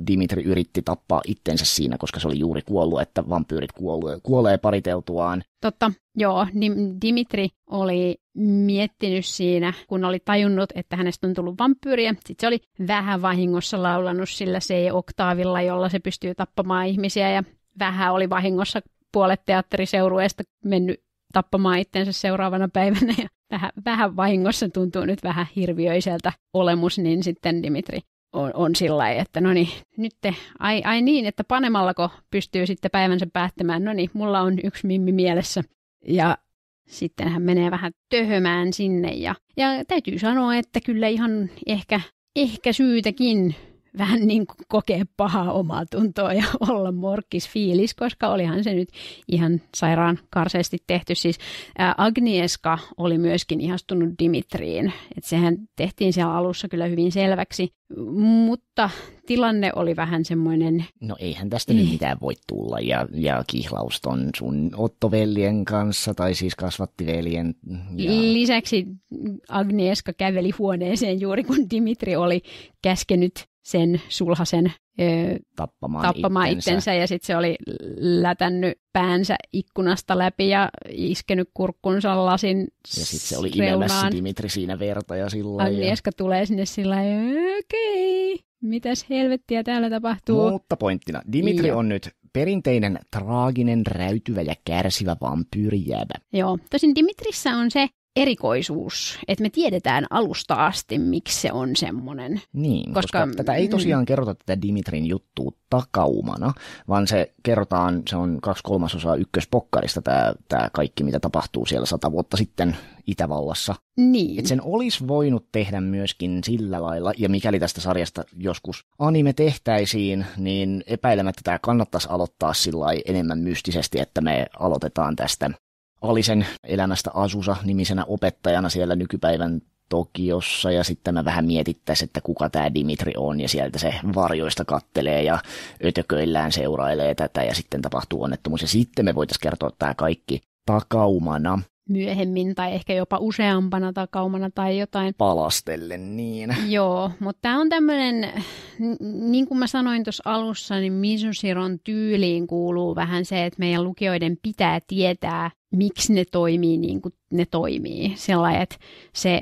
Dimitri yritti tappaa itsensä siinä, koska se oli juuri kuollut, että vampyyrit kuolee, kuolee pariteltuaan. Totta, joo. Dimitri oli miettinyt siinä, kun oli tajunnut, että hänestä on tullut vampyyriä. Sitten se oli vähän vahingossa laulanut sillä C-oktaavilla, jolla se pystyy tappamaan ihmisiä ja vähän oli vahingossa puolet teatteriseurueesta mennyt tappamaan itsensä seuraavana päivänä ja vähän, vähän vahingossa tuntuu nyt vähän hirviöiseltä olemus, niin sitten Dimitri on, on sillä lailla, että no niin, nyt te, ai, ai niin, että panemallako pystyy sitten päivänsä päättämään, no niin, mulla on yksi mimmi mielessä. Ja sitten hän menee vähän töhömään sinne ja, ja täytyy sanoa, että kyllä ihan ehkä, ehkä syytäkin vähän niin kuin kokea pahaa omaa tuntoa ja olla morkkis fiilis, koska olihan se nyt ihan sairaan karseesti tehty. Siis Agnieska oli myöskin ihastunut Dimitriin, että sehän tehtiin siellä alussa kyllä hyvin selväksi, mutta tilanne oli vähän semmoinen... No eihän tästä nyt niin. mitään voi tulla ja, ja kihlaus on sun ottoveljen kanssa tai siis kasvattiveljen. Ja... Lisäksi Agnieska käveli huoneeseen juuri kun Dimitri oli käskenyt sen sulhasen ö, tappamaan, tappamaan itsensä. itsensä ja sitten se oli lätännyt päänsä ikkunasta läpi ja iskenyt kurkkunsa lasin Ja sitten se oli imemässä Dimitri siinä verta ja sillä ja... tulee sinne sillä okei, okay, mitäs helvettiä täällä tapahtuu. Mutta pointtina, Dimitri Joo. on nyt perinteinen traaginen, räytyvä ja kärsivä vampyyrijäävä. Joo, tosin Dimitrissä on se, erikoisuus, että me tiedetään alusta asti, miksi se on semmoinen. Niin, koska, koska tätä ei mm. tosiaan kerrota tätä Dimitrin juttua takaumana, vaan se kerrotaan, se on kaksi kolmasosaa ykköspokkarista tämä, tämä kaikki, mitä tapahtuu siellä sata vuotta sitten Itävallassa. Niin. Et sen olisi voinut tehdä myöskin sillä lailla, ja mikäli tästä sarjasta joskus anime tehtäisiin, niin epäilemättä tämä kannattaisi aloittaa sillä enemmän mystisesti, että me aloitetaan tästä Alisen elämästä Asusa-nimisenä opettajana siellä nykypäivän Tokiossa ja sitten mä vähän mietittäisin, että kuka tämä Dimitri on ja sieltä se varjoista kattelee ja ötököillään seurailee tätä ja sitten tapahtuu onnettomuus ja sitten me voitaisiin kertoa tämä kaikki takaumana myöhemmin tai ehkä jopa useampana takaumana tai jotain. Palastelle niin. Joo, mutta tämä on tämmöinen, niin kuin mä sanoin tuossa alussa, niin Misusiron tyyliin kuuluu vähän se, että meidän lukijoiden pitää tietää, miksi ne toimii niin kuin ne toimii. Sellainen, että se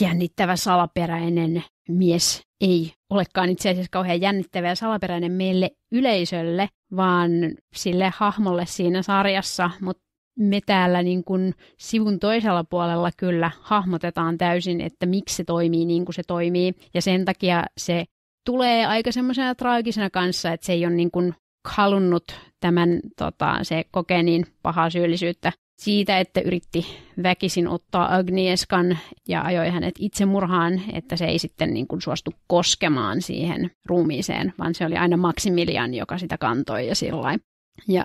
jännittävä salaperäinen mies ei olekaan itse asiassa kauhean jännittävä ja salaperäinen meille yleisölle, vaan sille hahmolle siinä sarjassa, mutta me täällä niin kuin sivun toisella puolella kyllä hahmotetaan täysin, että miksi se toimii niin kuin se toimii. Ja sen takia se tulee aika semmoisena traagisena kanssa, että se ei ole niin kuin halunnut tämän, tota, se kokee niin pahaa syyllisyyttä siitä, että yritti väkisin ottaa Agnieskan ja ajoi hänet itsemurhaan, että se ei sitten niin kuin suostu koskemaan siihen ruumiiseen, vaan se oli aina Maximilian, joka sitä kantoi ja sillä Ja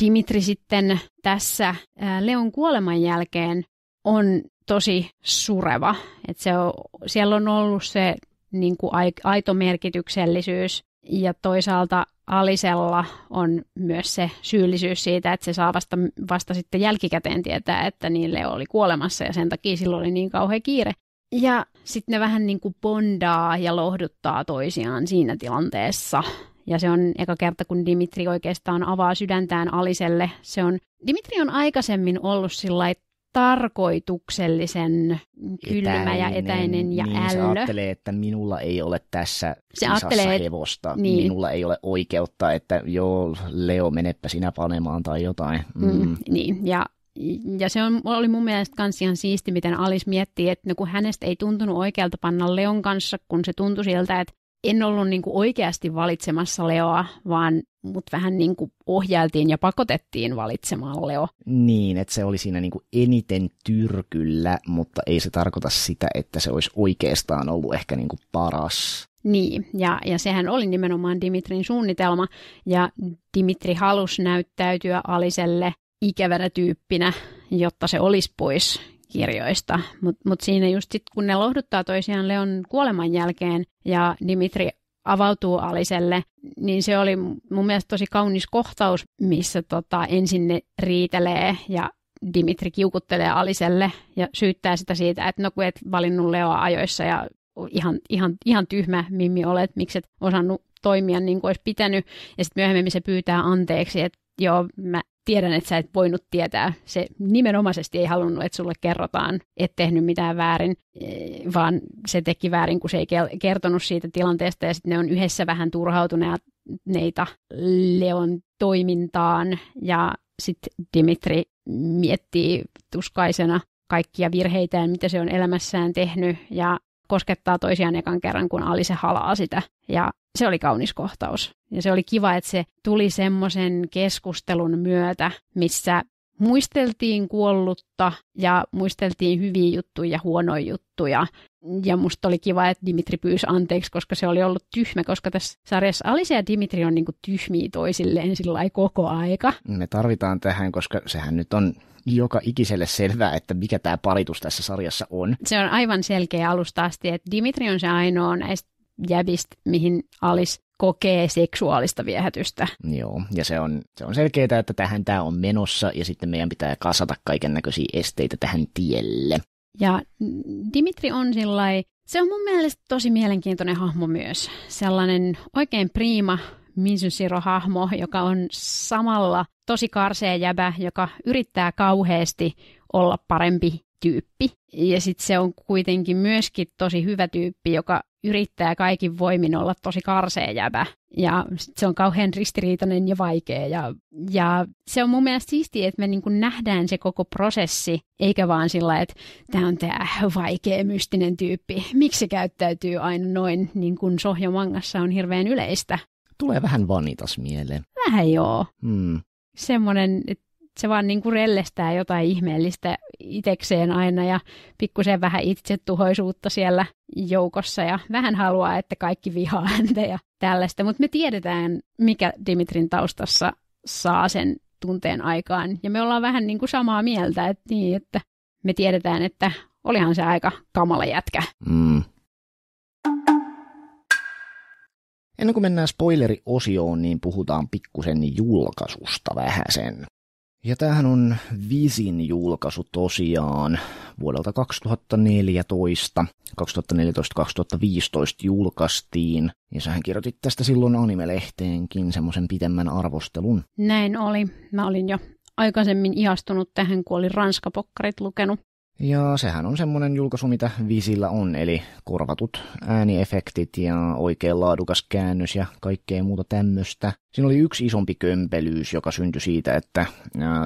Dimitri sitten tässä Leon kuoleman jälkeen on tosi sureva. Et se on, siellä on ollut se niin kuin aito merkityksellisyys ja toisaalta Alisella on myös se syyllisyys siitä, että se saa vasta, vasta sitten jälkikäteen tietää, että niille oli kuolemassa ja sen takia silloin oli niin kauhean kiire. Ja sitten ne vähän niin kuin bondaa ja lohduttaa toisiaan siinä tilanteessa, ja se on eka kerta, kun Dimitri oikeastaan avaa sydäntään Aliselle. Se on, Dimitri on aikaisemmin ollut sillä tarkoituksellisen kylmä etäinen, ja etäinen ja niin, ällö. Se ajattelee, että minulla ei ole tässä se ajattelee, hevosta, niin. minulla ei ole oikeutta, että joo, Leo, menepä sinä panemaan tai jotain. Mm. Mm, niin, ja ja se on, oli mun mielestä kans ihan siisti, miten Alice miettii, että no kun hänestä ei tuntunut oikealta panna Leon kanssa, kun se tuntui siltä, että en ollut niin kuin oikeasti valitsemassa Leoa, vaan mut vähän niin kuin ohjailtiin ja pakotettiin valitsemaan Leo. Niin, että se oli siinä niin kuin eniten tyrkyllä, mutta ei se tarkoita sitä, että se olisi oikeastaan ollut ehkä niin kuin paras. Niin, ja, ja sehän oli nimenomaan Dimitrin suunnitelma, ja Dimitri halusi näyttäytyä Aliselle ikävänä tyyppinä, jotta se olisi pois kirjoista. Mutta mut siinä just sit, kun ne lohduttaa toisiaan Leon kuoleman jälkeen ja Dimitri avautuu Aliselle, niin se oli mun mielestä tosi kaunis kohtaus, missä tota, ensin ne riitelee ja Dimitri kiukuttelee Aliselle ja syyttää sitä siitä, että no kun et valinnut Leoa ajoissa ja ihan, ihan, ihan tyhmä Mimmi olet, mikset osannut toimia niin kuin olisi pitänyt. Ja sitten myöhemmin se pyytää anteeksi, että joo, mä tiedän, että sä et voinut tietää. Se nimenomaisesti ei halunnut, että sulle kerrotaan, et tehnyt mitään väärin, e, vaan se teki väärin, kun se ei kertonut siitä tilanteesta ja sitten ne on yhdessä vähän turhautuneita Leon toimintaan ja sitten Dimitri miettii tuskaisena kaikkia virheitään, mitä se on elämässään tehnyt ja koskettaa toisiaan ekan kerran, kun Ali se halaa sitä. Ja se oli kaunis kohtaus. Ja se oli kiva, että se tuli semmoisen keskustelun myötä, missä muisteltiin kuollutta ja muisteltiin hyviä juttuja ja huonoja juttuja. Ja musta oli kiva, että Dimitri pyysi anteeksi, koska se oli ollut tyhmä, koska tässä sarjassa Alice ja Dimitri on niinku tyhmiä toisilleen sillä koko aika. Me tarvitaan tähän, koska sehän nyt on joka ikiselle selvää, että mikä tämä paritus tässä sarjassa on. Se on aivan selkeä alusta asti, että Dimitri on se ainoa näistä jäbistä, mihin Alis kokee seksuaalista viehätystä. Joo, ja se on, se on selkeää, että tähän tämä on menossa ja sitten meidän pitää kasata kaiken näköisiä esteitä tähän tielle. Ja Dimitri on sillai, se on mun mielestä tosi mielenkiintoinen hahmo myös. Sellainen oikein priima Minsun hahmo joka on samalla tosi karsea jäbä, joka yrittää kauheasti olla parempi tyyppi. Ja sitten se on kuitenkin myöskin tosi hyvä tyyppi, joka yrittää kaikin voimin olla tosi karsea jäbä. Ja sit se on kauhean ristiriitainen ja vaikea. Ja, ja se on mun mielestä siistiä, että me niinku nähdään se koko prosessi, eikä vaan sillä, että tämä on tämä vaikea, mystinen tyyppi. Miksi se käyttäytyy aina noin, niin kuin sohjomangassa on hirveän yleistä. Tulee vähän vanitas mieleen. Vähän joo. Hmm semmoinen, että se vaan niin kuin rellestää jotain ihmeellistä itekseen aina ja pikkusen vähän itsetuhoisuutta siellä joukossa ja vähän haluaa, että kaikki vihaa häntä ja tällaista. Mutta me tiedetään, mikä Dimitrin taustassa saa sen tunteen aikaan. Ja me ollaan vähän niin kuin samaa mieltä, että, niin, että me tiedetään, että olihan se aika kamala jätkä. Mm. Ennen kuin mennään spoileriosioon, niin puhutaan pikkusen julkaisusta vähäsen. Ja tämähän on Visin julkaisu tosiaan vuodelta 2014. 2014-2015 julkaistiin. Ja sähän kirjoitit tästä silloin animelehteenkin semmoisen pitemmän arvostelun. Näin oli. Mä olin jo aikaisemmin ihastunut tähän, kun olin ranskapokkarit lukenut. Ja sehän on semmoinen julkaisu, mitä Visillä on, eli korvatut ääniefektit ja oikein laadukas käännös ja kaikkea muuta tämmöistä. Siinä oli yksi isompi kömpelyys, joka syntyi siitä, että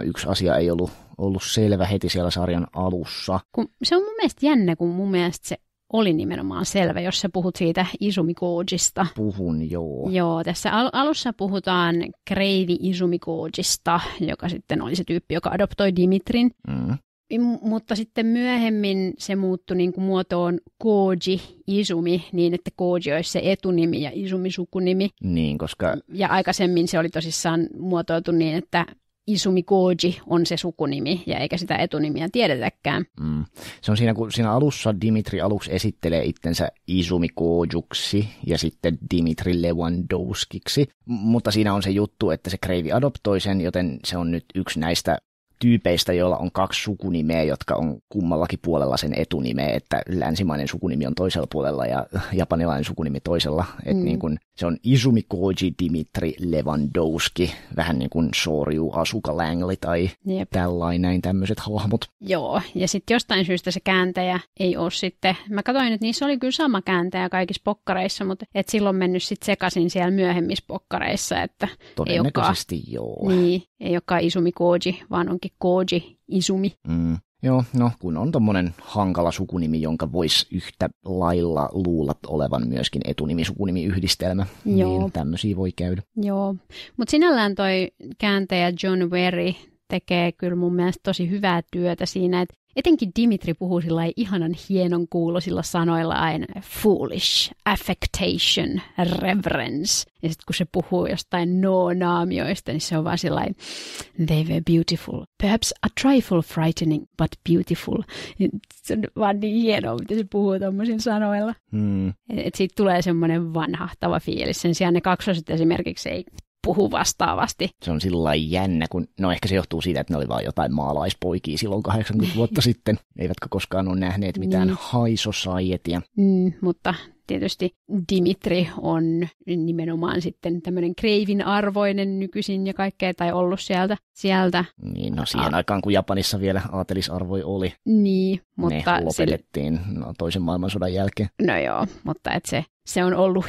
yksi asia ei ollut, ollut selvä heti siellä sarjan alussa. Kun se on mun mielestä jännä, kun mun mielestä se oli nimenomaan selvä, jos sä puhut siitä Isumikoojista. Puhun, joo. Joo, tässä al- alussa puhutaan Kreivi Isumikoojista, joka sitten oli se tyyppi, joka adoptoi Dimitrin. Mm. Niin, mutta sitten myöhemmin se muuttui niin kuin muotoon Koji Isumi, niin että Koji olisi se etunimi ja Isumi sukunimi. Niin, koska... Ja aikaisemmin se oli tosissaan muotoiltu niin, että Isumi Koji on se sukunimi, ja eikä sitä etunimiä tiedetäkään. Mm. Se on siinä, kun siinä alussa Dimitri aluksi esittelee itsensä Isumi Kojuksi ja sitten Dimitri Lewandowskiksi, M- mutta siinä on se juttu, että se Kreivi adoptoi sen, joten se on nyt yksi näistä tyypeistä, joilla on kaksi sukunimeä, jotka on kummallakin puolella sen etunimeä, että länsimainen sukunimi on toisella puolella ja japanilainen sukunimi toisella. Et mm. niin kun, se on Izumi Koji Dimitri Lewandowski, vähän niin kuin Soryu Asuka Langley tai Jep. tällainen, näin tämmöiset hahmot. Joo, ja sitten jostain syystä se kääntäjä ei ole sitten, mä katsoin, että niissä oli kyllä sama kääntäjä kaikissa pokkareissa, mutta et silloin mennyt sitten sekaisin siellä myöhemmissä pokkareissa, että Todennäköisesti ei olekaan, joo. Niin, ei olekaan Izumi Koji, vaan onkin Koji Isumi. Mm. Joo, no kun on tommonen hankala sukunimi, jonka voisi yhtä lailla luulla olevan myöskin etunimi-sukunimi-yhdistelmä, niin Joo. niin tämmöisiä voi käydä. Joo, mutta sinällään toi kääntäjä John Wery tekee kyllä mun mielestä tosi hyvää työtä siinä, että etenkin Dimitri puhuu sillä ihanan hienon kuulosilla sanoilla aina foolish, affectation, reverence. Ja sitten kun se puhuu jostain no-naamioista, niin se on vaan sillä they were beautiful, perhaps a trifle frightening, but beautiful. Se on vaan niin hienoa, miten se puhuu tuommoisin sanoilla. Hmm. Että et siitä tulee semmoinen vanhahtava fiilis. Sen sijaan ne kaksoset esimerkiksi ei puhu vastaavasti. Se on sillä jännä, kun no ehkä se johtuu siitä, että ne oli vain jotain maalaispoikia silloin 80 vuotta sitten, Eivätkö koskaan ole nähneet mitään mm. Niin. haisosaietia. Mm, mutta tietysti Dimitri on nimenomaan sitten tämmöinen kreivin arvoinen nykyisin ja kaikkea, tai ollut sieltä. sieltä. Niin, no siihen A- ah. aikaan, kun Japanissa vielä aatelisarvoi oli. Niin, mutta... Ne lopetettiin sille... no, toisen maailmansodan jälkeen. No joo, mutta et se se on ollut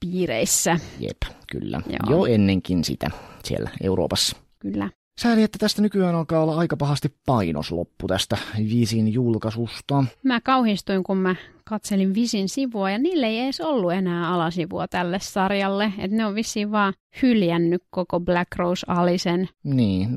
piireissä. Jep, kyllä. Joo. Jo ennenkin sitä siellä Euroopassa. Kyllä. Sääli, että tästä nykyään alkaa olla aika pahasti painosloppu tästä Visin julkaisusta. Mä kauhistuin, kun mä katselin Visin sivua, ja niille ei edes ollut enää alasivua tälle sarjalle. Että ne on vissiin vaan hyljännyt koko Black Rose Alisen. Niin,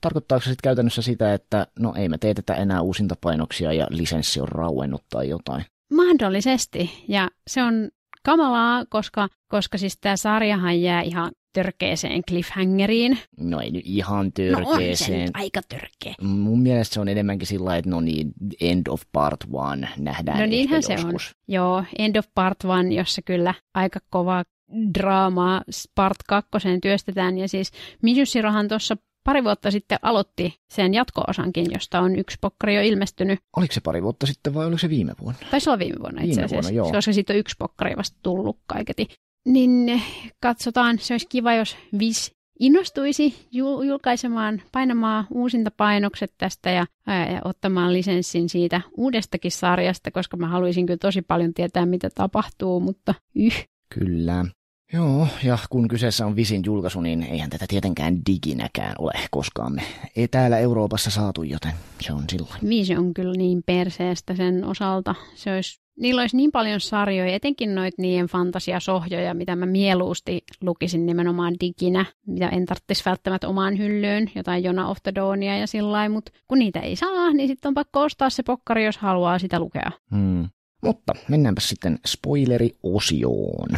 tarkoittaako se sitten käytännössä sitä, että no ei me teetetä enää uusintapainoksia ja lisenssi on rauennut tai jotain? Mahdollisesti. Ja se on kamalaa, koska, koska siis tämä sarjahan jää ihan törkeeseen cliffhangeriin. No ei nyt ihan törkeeseen. No on se aika törkeä. Mun mielestä se on enemmänkin sillä että no niin, end of part one nähdään No niinhän se on. Joo, end of part one, jossa kyllä aika kova draamaa part kakkosen työstetään. Ja siis Miyusirohan tuossa pari vuotta sitten aloitti sen jatko-osankin, josta on yksi pokkari jo ilmestynyt. Oliko se pari vuotta sitten vai oliko se viime vuonna? Taisi olla viime vuonna itse asiassa. Viime vuonna, joo. siitä on yksi pokkari vasta tullut kaiketi. Niin eh, katsotaan, se olisi kiva, jos vis innostuisi julkaisemaan, painamaan painokset tästä ja, ja ottamaan lisenssin siitä uudestakin sarjasta, koska mä haluaisin kyllä tosi paljon tietää, mitä tapahtuu, mutta yh. Kyllä. Joo, ja kun kyseessä on Visin julkaisu, niin eihän tätä tietenkään diginäkään ole koskaan me ei täällä Euroopassa saatu, joten se on silloin. Visi niin, on kyllä niin perseestä sen osalta. Se olisi, niillä olisi niin paljon sarjoja, etenkin noit niiden fantasiasohjoja, mitä mä mieluusti lukisin nimenomaan diginä, mitä en tarvitsisi välttämättä omaan hyllyyn, jotain Jona of the Dawnia ja sillä mutta kun niitä ei saa, niin sitten on pakko ostaa se pokkari, jos haluaa sitä lukea. Hmm. Mutta mennäänpä sitten spoileriosioon.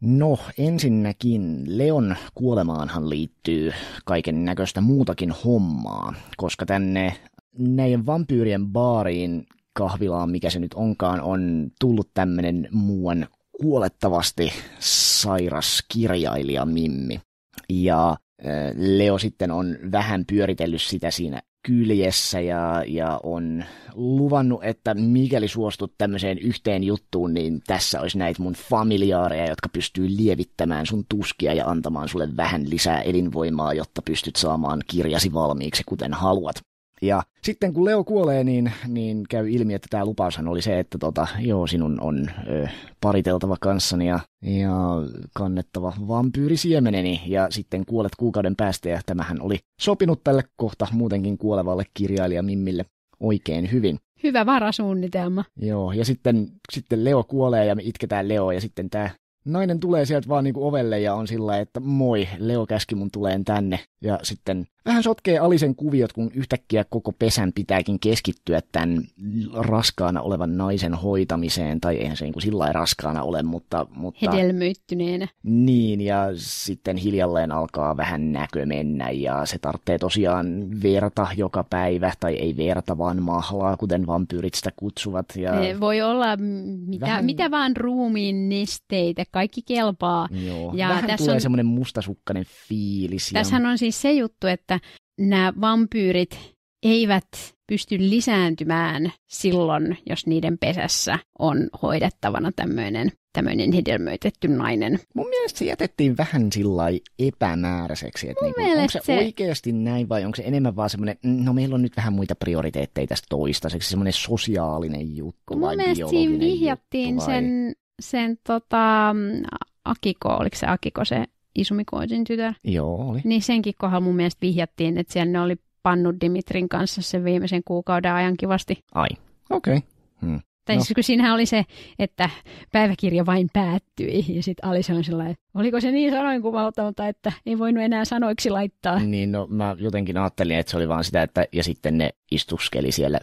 No ensinnäkin Leon kuolemaanhan liittyy kaiken näköistä muutakin hommaa, koska tänne näiden vampyyrien baariin kahvilaan, mikä se nyt onkaan, on tullut tämmöinen muuan kuolettavasti sairas kirjailija Mimmi. Ja Leo sitten on vähän pyöritellyt sitä siinä kyljessä ja, ja on luvannut, että mikäli suostut tämmöiseen yhteen juttuun, niin tässä olisi näitä mun familiaareja, jotka pystyy lievittämään sun tuskia ja antamaan sulle vähän lisää elinvoimaa, jotta pystyt saamaan kirjasi valmiiksi, kuten haluat. Ja sitten kun Leo kuolee, niin, niin käy ilmi, että tämä lupaushan oli se, että tota, joo, sinun on ö, pariteltava kanssani ja, ja kannettava vampyyrisiemeneni. Ja sitten kuolet kuukauden päästä ja tämähän oli sopinut tälle kohta muutenkin kuolevalle kirjailija Mimmille oikein hyvin. Hyvä varasuunnitelma. Joo, ja sitten, sitten Leo kuolee ja me itketään Leo ja sitten tämä nainen tulee sieltä vaan niinku ovelle ja on sillä että moi, Leo käski mun tuleen tänne. Ja sitten vähän sotkee Alisen kuviot, kun yhtäkkiä koko pesän pitääkin keskittyä tämän raskaana olevan naisen hoitamiseen, tai eihän se niin kuin sillä lailla raskaana ole, mutta... mutta Hedelmöittyneenä. Niin, ja sitten hiljalleen alkaa vähän näkö mennä, ja se tarvitsee tosiaan verta joka päivä, tai ei verta, vaan mahlaa, kuten vampyyrit sitä kutsuvat. Ja... Ne voi olla mitä, vähän... mitä vaan ruumiin nesteitä, kaikki kelpaa. Joo, ja vähän tässä tulee on... semmoinen mustasukkainen fiilis. Tässähän ja... on siis se juttu, että että nämä vampyyrit eivät pysty lisääntymään silloin, jos niiden pesässä on hoidettavana tämmöinen tämmöinen hedelmöitetty nainen. Mun mielestä se jätettiin vähän sillä epämääräiseksi, että niinku, onko se, se oikeasti näin vai onko se enemmän vaan semmoinen, mm, no meillä on nyt vähän muita prioriteetteja tästä toistaiseksi, semmoinen sosiaalinen juttu Mun vai mun mielestä siinä vihjattiin juttu, sen, sen tota, Akiko, oliko se Akiko se Isumikoisin tytär. Joo, oli. Niin senkin kohdalla mun mielestä vihjattiin, että siellä ne oli pannut Dimitrin kanssa sen viimeisen kuukauden ajan kivasti. Ai, okei. Okay. Hmm. Tai no. siis kun siinähän oli se, että päiväkirja vain päättyi ja sitten Alice on sellainen, Oliko se niin sanoin kuvautolta, että ei voinut enää sanoiksi laittaa? Niin, no mä jotenkin ajattelin, että se oli vaan sitä, että ja sitten ne istuskeli siellä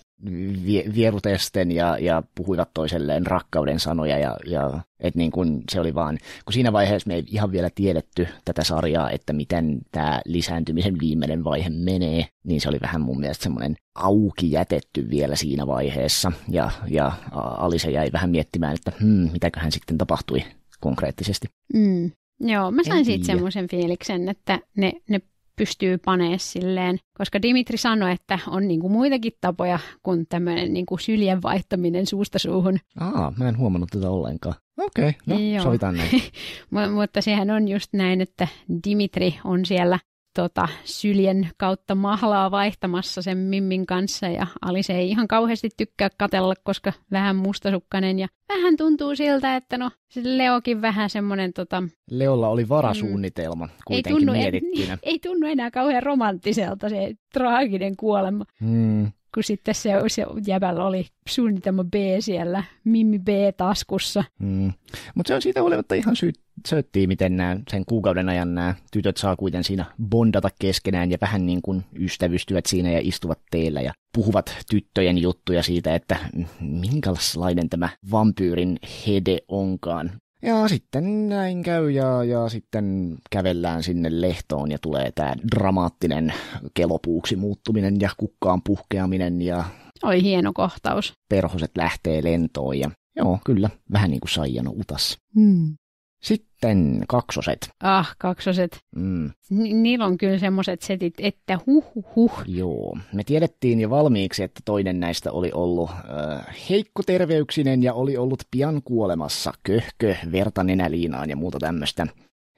vie, vierutesten ja, ja puhuivat toiselleen rakkauden sanoja ja, ja et niin kun se oli vaan, kun siinä vaiheessa me ei ihan vielä tiedetty tätä sarjaa, että miten tämä lisääntymisen viimeinen vaihe menee, niin se oli vähän mun mielestä semmoinen auki jätetty vielä siinä vaiheessa ja, ja Alise jäi vähän miettimään, että hmm, mitäköhän sitten tapahtui konkreettisesti. Mm. Joo, mä sain sitten siitä semmoisen fiiliksen, että ne, ne pystyy panee silleen, koska Dimitri sanoi, että on niinku muitakin tapoja kuin tämmöinen niinku syljen vaihtaminen suusta suuhun. Aa, mä en huomannut tätä ollenkaan. Okei, okay, no Joo. sovitaan näin. M- mutta sehän on just näin, että Dimitri on siellä tota, syljen kautta mahlaa vaihtamassa sen Mimmin kanssa ja Alice ei ihan kauheasti tykkää katella, koska vähän mustasukkainen ja vähän tuntuu siltä, että no Leokin vähän semmoinen tota... Leolla oli varasuunnitelma mm, kuitenkin ei tunnu, mietittynä. En, ei tunnu enää kauhean romanttiselta se traaginen kuolema. Mm kun sitten se, se jäbällä oli suunnitelma B siellä, Mimmi B taskussa. Mm. Mutta se on siitä olevatta ihan syy, söttiä, miten nämä, sen kuukauden ajan nämä tytöt saa kuitenkin siinä bondata keskenään ja vähän niin kuin ystävystyvät siinä ja istuvat teillä ja puhuvat tyttöjen juttuja siitä, että minkälainen tämä vampyyrin hede onkaan. Ja sitten näin käy ja, ja sitten kävellään sinne lehtoon ja tulee tämä dramaattinen kelopuuksi muuttuminen ja kukkaan puhkeaminen ja... Oi hieno kohtaus. Perhoset lähtee lentoon ja joo, kyllä, vähän niin kuin Saijan utas. Hmm. Sitten kaksoset. Ah, kaksoset. Mm. Ni- niillä on kyllä semmoiset setit, että huh huh huh. Joo, me tiedettiin jo valmiiksi, että toinen näistä oli ollut äh, heikkoterveyksinen ja oli ollut pian kuolemassa. Köhkö, verta nenäliinaan ja muuta tämmöistä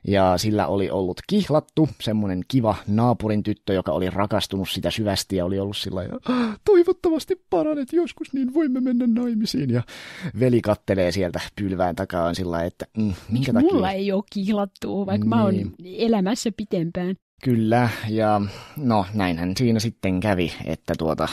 ja sillä oli ollut kihlattu, semmoinen kiva naapurin tyttö, joka oli rakastunut sitä syvästi ja oli ollut sillä ah, toivottavasti paranet joskus, niin voimme mennä naimisiin. Ja veli kattelee sieltä pylvään takaa sillä että mm, minkä Mulla takia... Mulla ei ole kihlattua, vaikka niin. mä oon niin. elämässä pitempään. Kyllä, ja no näinhän siinä sitten kävi, että tuota,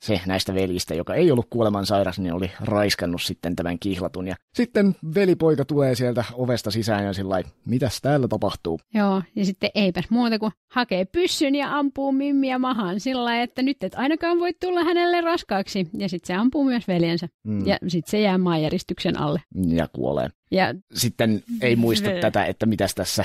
se näistä veljistä, joka ei ollut kuoleman sairas, niin oli raiskannut sitten tämän kihlatun. Ja sitten velipoika tulee sieltä ovesta sisään ja sillä mitäs täällä tapahtuu? Joo, ja sitten eipä muuta kuin hakee pyssyn ja ampuu mimmiä mahan sillä että nyt et ainakaan voi tulla hänelle raskaaksi. Ja sitten se ampuu myös veljensä. Mm. Ja sitten se jää maanjäristyksen alle. Ja kuolee. Ja sitten ei muista veli. tätä, että mitäs tässä,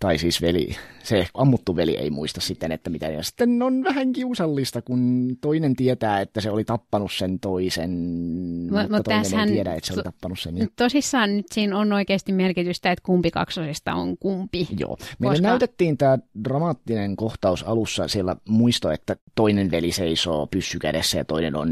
tai siis veli, se ammuttu veli ei muista sitten, että mitä. Ja sitten on vähän kiusallista, kun toinen tietää, että se oli tappanut sen toisen, Ma, mutta, mutta toinen ei tiedä, että se oli tappanut sen. Ja... Tosissaan nyt siinä on oikeasti merkitystä, että kumpi kaksosista on kumpi. Joo. Meille koska... näytettiin tämä dramaattinen kohtaus alussa siellä muisto, että toinen veli seisoo pyssykädessä ja toinen on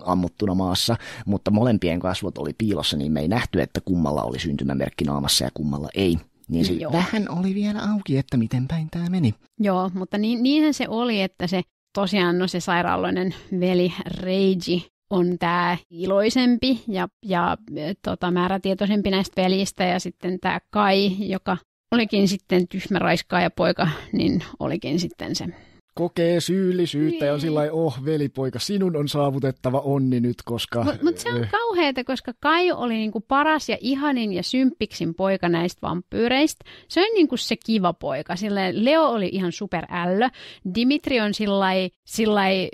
ammuttuna maassa, mutta molempien kasvot oli piilossa, niin me ei nähty, että kummalla kummalla oli syntymämerkki naamassa ja kummalla ei. Niin se Joo. vähän oli vielä auki, että miten päin tämä meni. Joo, mutta niin, niinhän se oli, että se tosiaan no se sairaaloinen veli Reiji on tämä iloisempi ja, ja e, tota, määrätietoisempi näistä velistä ja sitten tämä Kai, joka olikin sitten tyhmä raiskaaja poika, niin olikin sitten se kokee syyllisyyttä niin. ja on niin. sillä oh velipoika, sinun on saavutettava onni nyt, koska... Mutta mut se on eh. kauheata, koska Kai oli niinku paras ja ihanin ja sympiksin poika näistä vampyyreistä. Se on niinku se kiva poika. Silleen Leo oli ihan superällö. Dimitri on sillä lailla...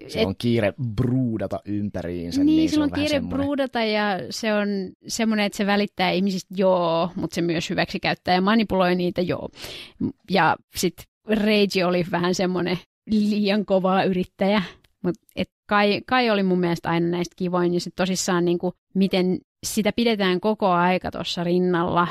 se et... on kiire bruudata ympäriinsä. Niin, niin sillä on, on kiire semmoinen... bruudata ja se on semmoinen, että se välittää ihmisistä, joo, mutta se myös hyväksi käyttää ja manipuloi niitä, joo. Ja sitten Reiji oli vähän semmoinen liian kova yrittäjä. et kai, kai oli mun mielestä aina näistä kivoin, ja sitten tosissaan niinku miten sitä pidetään koko aika tuossa rinnalla,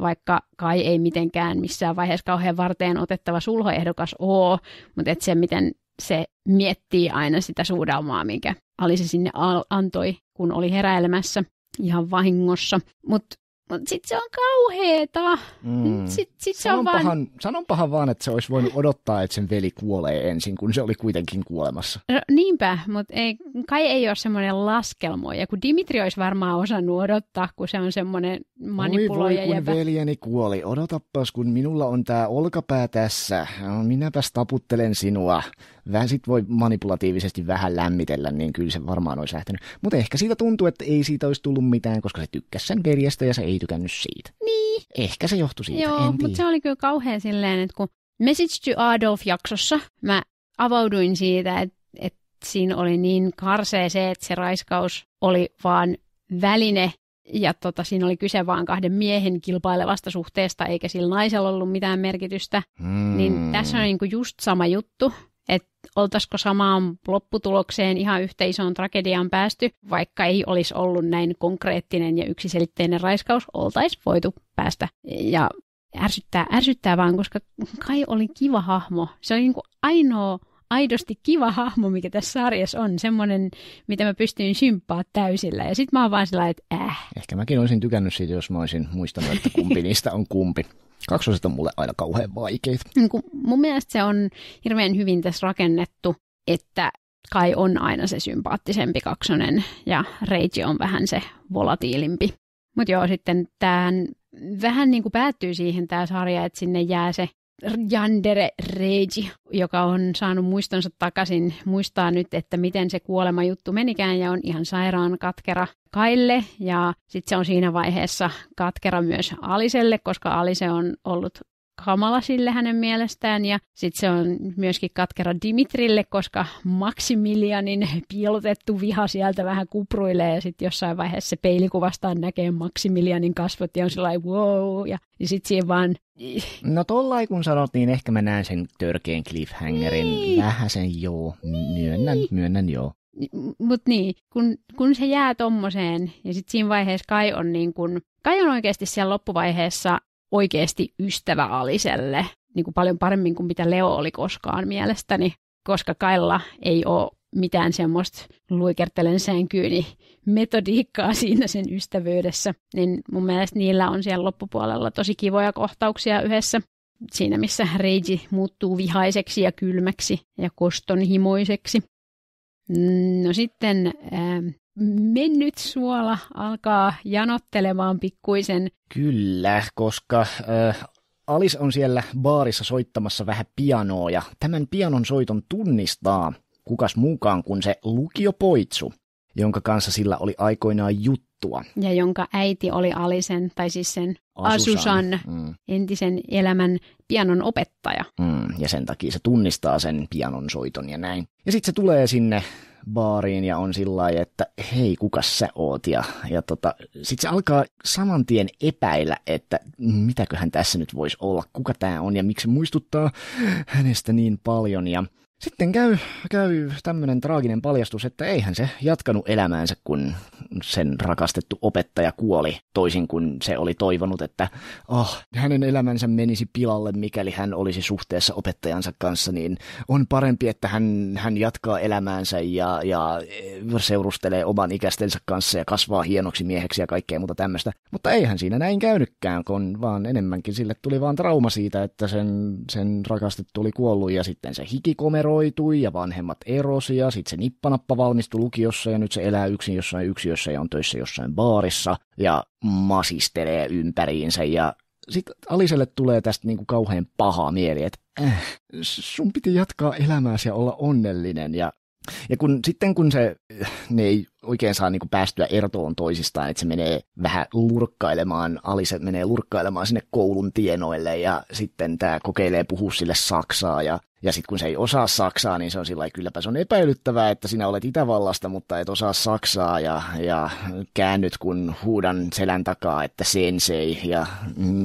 vaikka kai ei mitenkään missään vaiheessa kauhean varteen otettava sulhoehdokas oo, mutta et se, miten se miettii aina sitä suudelmaa, minkä Ali se sinne antoi, kun oli heräilemässä ihan vahingossa. Mutta mutta sit se on kauheeta. Mm. se on vaan... Sanonpahan vaan, että se olisi voinut odottaa, että sen veli kuolee ensin, kun se oli kuitenkin kuolemassa. No, niinpä, mutta ei, kai ei ole semmoinen laskelmoija, kun Dimitri olisi varmaan osannut odottaa, kun se on semmoinen manipuloija. Voi, voi, kun jäpä. veljeni kuoli. Odotapas, kun minulla on tämä olkapää tässä. No, minäpäs taputtelen sinua. Vähän sit voi manipulatiivisesti vähän lämmitellä, niin kyllä se varmaan olisi lähtenyt. Mutta ehkä siitä tuntuu, että ei siitä olisi tullut mitään, koska se tykkäsi sen veljestä ja se ei tykännyt siitä. Niin. Ehkä se johtui siitä, Joo, en mutta se oli kyllä kauhean silleen, että kun Message to Adolf-jaksossa mä avauduin siitä, että, että siinä oli niin karsee se, että se raiskaus oli vaan väline ja tota, siinä oli kyse vaan kahden miehen kilpailevasta suhteesta, eikä sillä naisella ollut mitään merkitystä. Mm. Niin hmm. tässä on niinku just sama juttu, että oltaisiko samaan lopputulokseen ihan yhtä isoon tragediaan päästy, vaikka ei olisi ollut näin konkreettinen ja yksiselitteinen raiskaus, oltaisi voitu päästä. Ja ärsyttää, ärsyttää vaan, koska Kai oli kiva hahmo. Se oli niin kuin ainoa aidosti kiva hahmo, mikä tässä sarjassa on. Semmoinen, mitä mä pystyin symppaa täysillä. Ja sit mä oon vaan sillä että äh. Ehkä mäkin olisin tykännyt siitä, jos mä olisin muistanut, että kumpi niistä on kumpi. Kaksoset on mulle aina kauhean vaikeita. Niin kun mun mielestä se on hirveän hyvin tässä rakennettu, että Kai on aina se sympaattisempi kaksonen ja Reiji on vähän se volatiilimpi. Mutta joo, sitten tämähän vähän niin kuin päättyy siihen tämä sarja, että sinne jää se Jandere Reiji, joka on saanut muistonsa takaisin, muistaa nyt, että miten se kuolema juttu menikään ja on ihan sairaan katkera Kaille ja sitten se on siinä vaiheessa katkera myös Aliselle, koska Alise on ollut kamala sille hänen mielestään ja sitten se on myöskin katkera Dimitrille, koska Maximilianin piilotettu viha sieltä vähän kupruilee ja sitten jossain vaiheessa se peilikuvastaan näkee Maximilianin kasvot ja on sellainen wow ja, ja sitten siihen vaan No tollain kun sanot, niin ehkä mä näen sen törkeän cliffhangerin. Niin. Vähän sen joo, myönnän, niin. myönnän joo. Mutta niin, kun, kun se jää tommoseen, ja sitten siinä vaiheessa Kai on, niin kun, Kai on oikeasti siellä loppuvaiheessa oikeasti ystävä Aliselle niin kuin paljon paremmin kuin mitä Leo oli koskaan mielestäni, koska Kailla ei ole mitään semmoista luikertelen sänkyyni metodiikkaa siinä sen ystävyydessä, niin mun mielestä niillä on siellä loppupuolella tosi kivoja kohtauksia yhdessä. Siinä, missä Reiji muuttuu vihaiseksi ja kylmäksi ja kostonhimoiseksi. Mm, no sitten ähm, mennyt suola alkaa janottelemaan pikkuisen. Kyllä, koska äh, Alis on siellä baarissa soittamassa vähän pianoa ja tämän pianon soiton tunnistaa kukas mukaan kuin se lukiopoitsu, jonka kanssa sillä oli aikoinaan juttua. Ja jonka äiti oli Alisen, tai siis sen Asusan, Asusan mm. entisen elämän pianon opettaja. Mm, ja sen takia se tunnistaa sen pianon soiton ja näin. Ja sitten se tulee sinne baariin ja on sillä lailla, että hei, kuka sä oot? Ja, ja tota, sit se alkaa saman tien epäillä, että mitäköhän tässä nyt voisi olla, kuka tämä on ja miksi se muistuttaa hänestä niin paljon. Ja sitten käy, käy tämmöinen traaginen paljastus, että eihän se jatkanut elämäänsä, kun sen rakastettu opettaja kuoli, toisin kuin se oli toivonut, että oh, hänen elämänsä menisi pilalle, mikäli hän olisi suhteessa opettajansa kanssa, niin on parempi, että hän, hän jatkaa elämäänsä ja, ja e, seurustelee oman ikästensä kanssa ja kasvaa hienoksi mieheksi ja kaikkea muuta tämmöistä. Mutta eihän siinä näin käynytkään, kun vaan enemmänkin sille tuli vaan trauma siitä, että sen, sen rakastettu oli kuollut ja sitten se hikikomero separoitui ja vanhemmat erosi ja sitten se nippanappa valmistui lukiossa ja nyt se elää yksin jossain yksiössä ja on töissä jossain baarissa ja masistelee ympäriinsä ja sitten Aliselle tulee tästä niinku kauhean paha mieli, että äh, sun piti jatkaa elämääsi ja olla onnellinen ja ja kun, sitten kun se, ne ei oikein saa niin kuin päästyä ertoon toisistaan, että se menee vähän lurkkailemaan, Alice menee lurkkailemaan sinne koulun tienoille ja sitten tämä kokeilee puhua sille saksaa ja, ja sitten kun se ei osaa saksaa, niin se on sillä kylläpä se on epäilyttävää, että sinä olet Itävallasta, mutta et osaa saksaa ja, ja käännyt kun huudan selän takaa, että sensei ja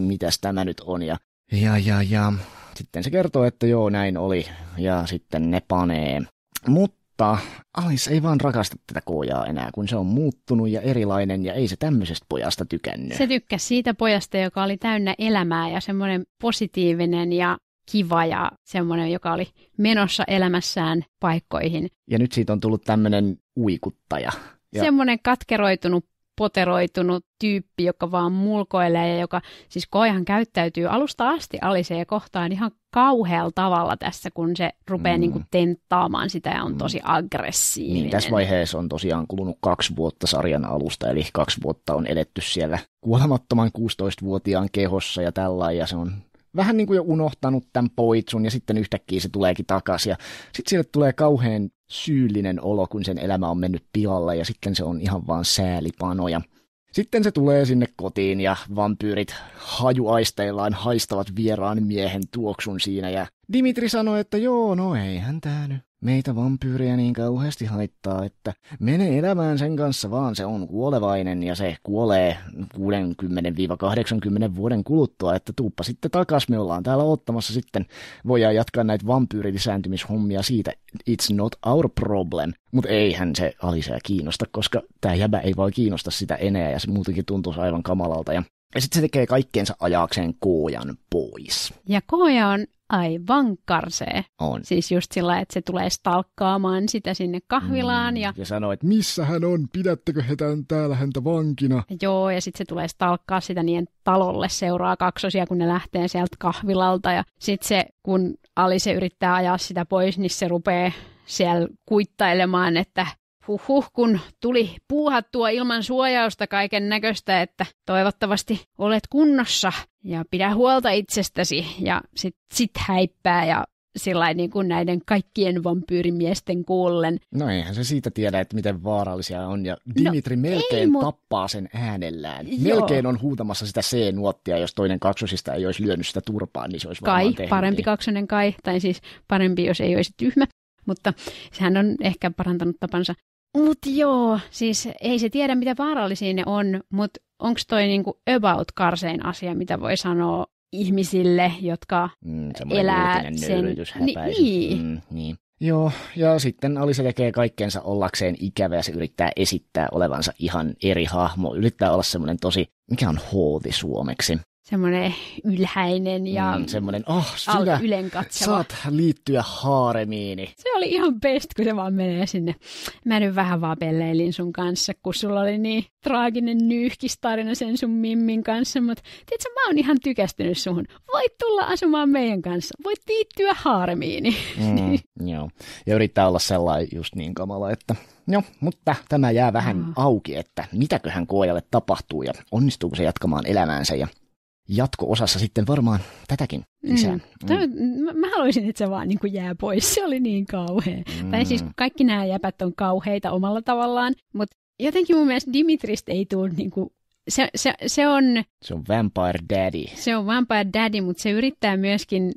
mitäs tämä nyt on ja ja, ja, ja. Sitten se kertoo, että joo, näin oli, ja sitten ne panee. Mutta mutta Alice ei vaan rakasta tätä kojaa enää, kun se on muuttunut ja erilainen ja ei se tämmöisestä pojasta tykännyt. Se tykkäsi siitä pojasta, joka oli täynnä elämää ja semmoinen positiivinen ja kiva ja semmoinen, joka oli menossa elämässään paikkoihin. Ja nyt siitä on tullut tämmöinen uikuttaja. Ja... Semmoinen katkeroitunut poteroitunut tyyppi, joka vaan mulkoilee ja joka, siis koihan käyttäytyy alusta asti Aliseja kohtaan ihan kauhealla tavalla tässä, kun se rupeaa mm. niin kuin tenttaamaan sitä ja on mm. tosi aggressiivinen. Niin, tässä vaiheessa on tosiaan kulunut kaksi vuotta sarjan alusta, eli kaksi vuotta on eletty siellä kuolemattoman 16-vuotiaan kehossa ja tällä ja se on vähän niin kuin jo unohtanut tämän poitsun ja sitten yhtäkkiä se tuleekin takaisin ja sitten sille tulee kauhean syyllinen olo, kun sen elämä on mennyt pilalle ja sitten se on ihan vaan säälipanoja. Sitten se tulee sinne kotiin ja vampyyrit hajuaisteillaan haistavat vieraan miehen tuoksun siinä ja Dimitri sanoi, että joo, no eihän tää nyt Meitä vampyyriä niin kauheasti haittaa, että mene elämään sen kanssa vaan, se on kuolevainen ja se kuolee 60-80 vuoden kuluttua, että tuuppa sitten takas, me ollaan täällä ottamassa sitten. Voidaan jatkaa näitä vampyyrilisääntymishommia siitä, it's not our problem. Mutta eihän se Alicia kiinnosta, koska tämä jäbä ei vaan kiinnosta sitä enää ja se muutenkin tuntuu aivan kamalalta. Ja ja sitten se tekee kaikkeensa ajakseen koojan pois. Ja kooja on aivan karsee. On. Siis just sillä, että se tulee stalkkaamaan sitä sinne kahvilaan. Mm. Ja, ja sanoo, että missä hän on, pidättekö he täällä häntä vankina. Joo, ja sitten se tulee stalkkaa sitä niin talolle seuraa kaksosia, kun ne lähtee sieltä kahvilalta. Ja sitten se, kun Ali se yrittää ajaa sitä pois, niin se rupeaa siellä kuittailemaan, että huhhuh, kun tuli puuhattua ilman suojausta kaiken näköistä, että toivottavasti olet kunnossa ja pidä huolta itsestäsi ja sit, sit häippää ja sillä niin kuin näiden kaikkien vampyyrimiesten kuullen. No eihän se siitä tiedä, että miten vaarallisia on, ja no Dimitri no, melkein ei, tappaa sen äänellään. Joo. Melkein on huutamassa sitä C-nuottia, jos toinen kaksosista ei olisi lyönyt sitä turpaan, niin se olisi Kai, tehnyt. parempi niin. kaksonen kai, tai siis parempi, jos ei olisi tyhmä. Mutta sehän on ehkä parantanut tapansa Mut joo, siis ei se tiedä mitä vaarallisia ne on, mutta onko toi niinku about karsein asia, mitä voi sanoa ihmisille, jotka mm, elää sen... Ni- niin. Mm, niin. Joo, ja sitten Alisa tekee kaikkensa ollakseen ikävä ja se yrittää esittää olevansa ihan eri hahmo. Yrittää olla semmoinen tosi, mikä on hooti suomeksi? semmoinen ylhäinen ja... Mm, semmoinen, oh, ah, sinä ylen saat liittyä haaremiini. Se oli ihan best, kun se vaan menee sinne. Mä nyt vähän vaan pelleilin sun kanssa, kun sulla oli niin traaginen nyyhkistarina sen sun mimmin kanssa, mutta tiedätkö, mä oon ihan tykästynyt suhun. Voit tulla asumaan meidän kanssa, voit liittyä haaremiini. Mm, joo, ja yrittää olla sellainen just niin kamala, että No, mutta tämä jää vähän auki, että mitäköhän koojalle tapahtuu ja onnistuuko se jatkamaan elämäänsä ja jatko-osassa sitten varmaan tätäkin lisää. Mm. Tämä, mm. Mä, mä haluaisin, että se vaan niin kuin jää pois. Se oli niin kauhea. Mm. Tai siis kaikki nämä jäpät on kauheita omalla tavallaan, mutta jotenkin mun mielestä Dimitristä ei tule niin kuin se, se, se, on... Se on Vampire Daddy. Se on Vampire Daddy, mutta se yrittää myöskin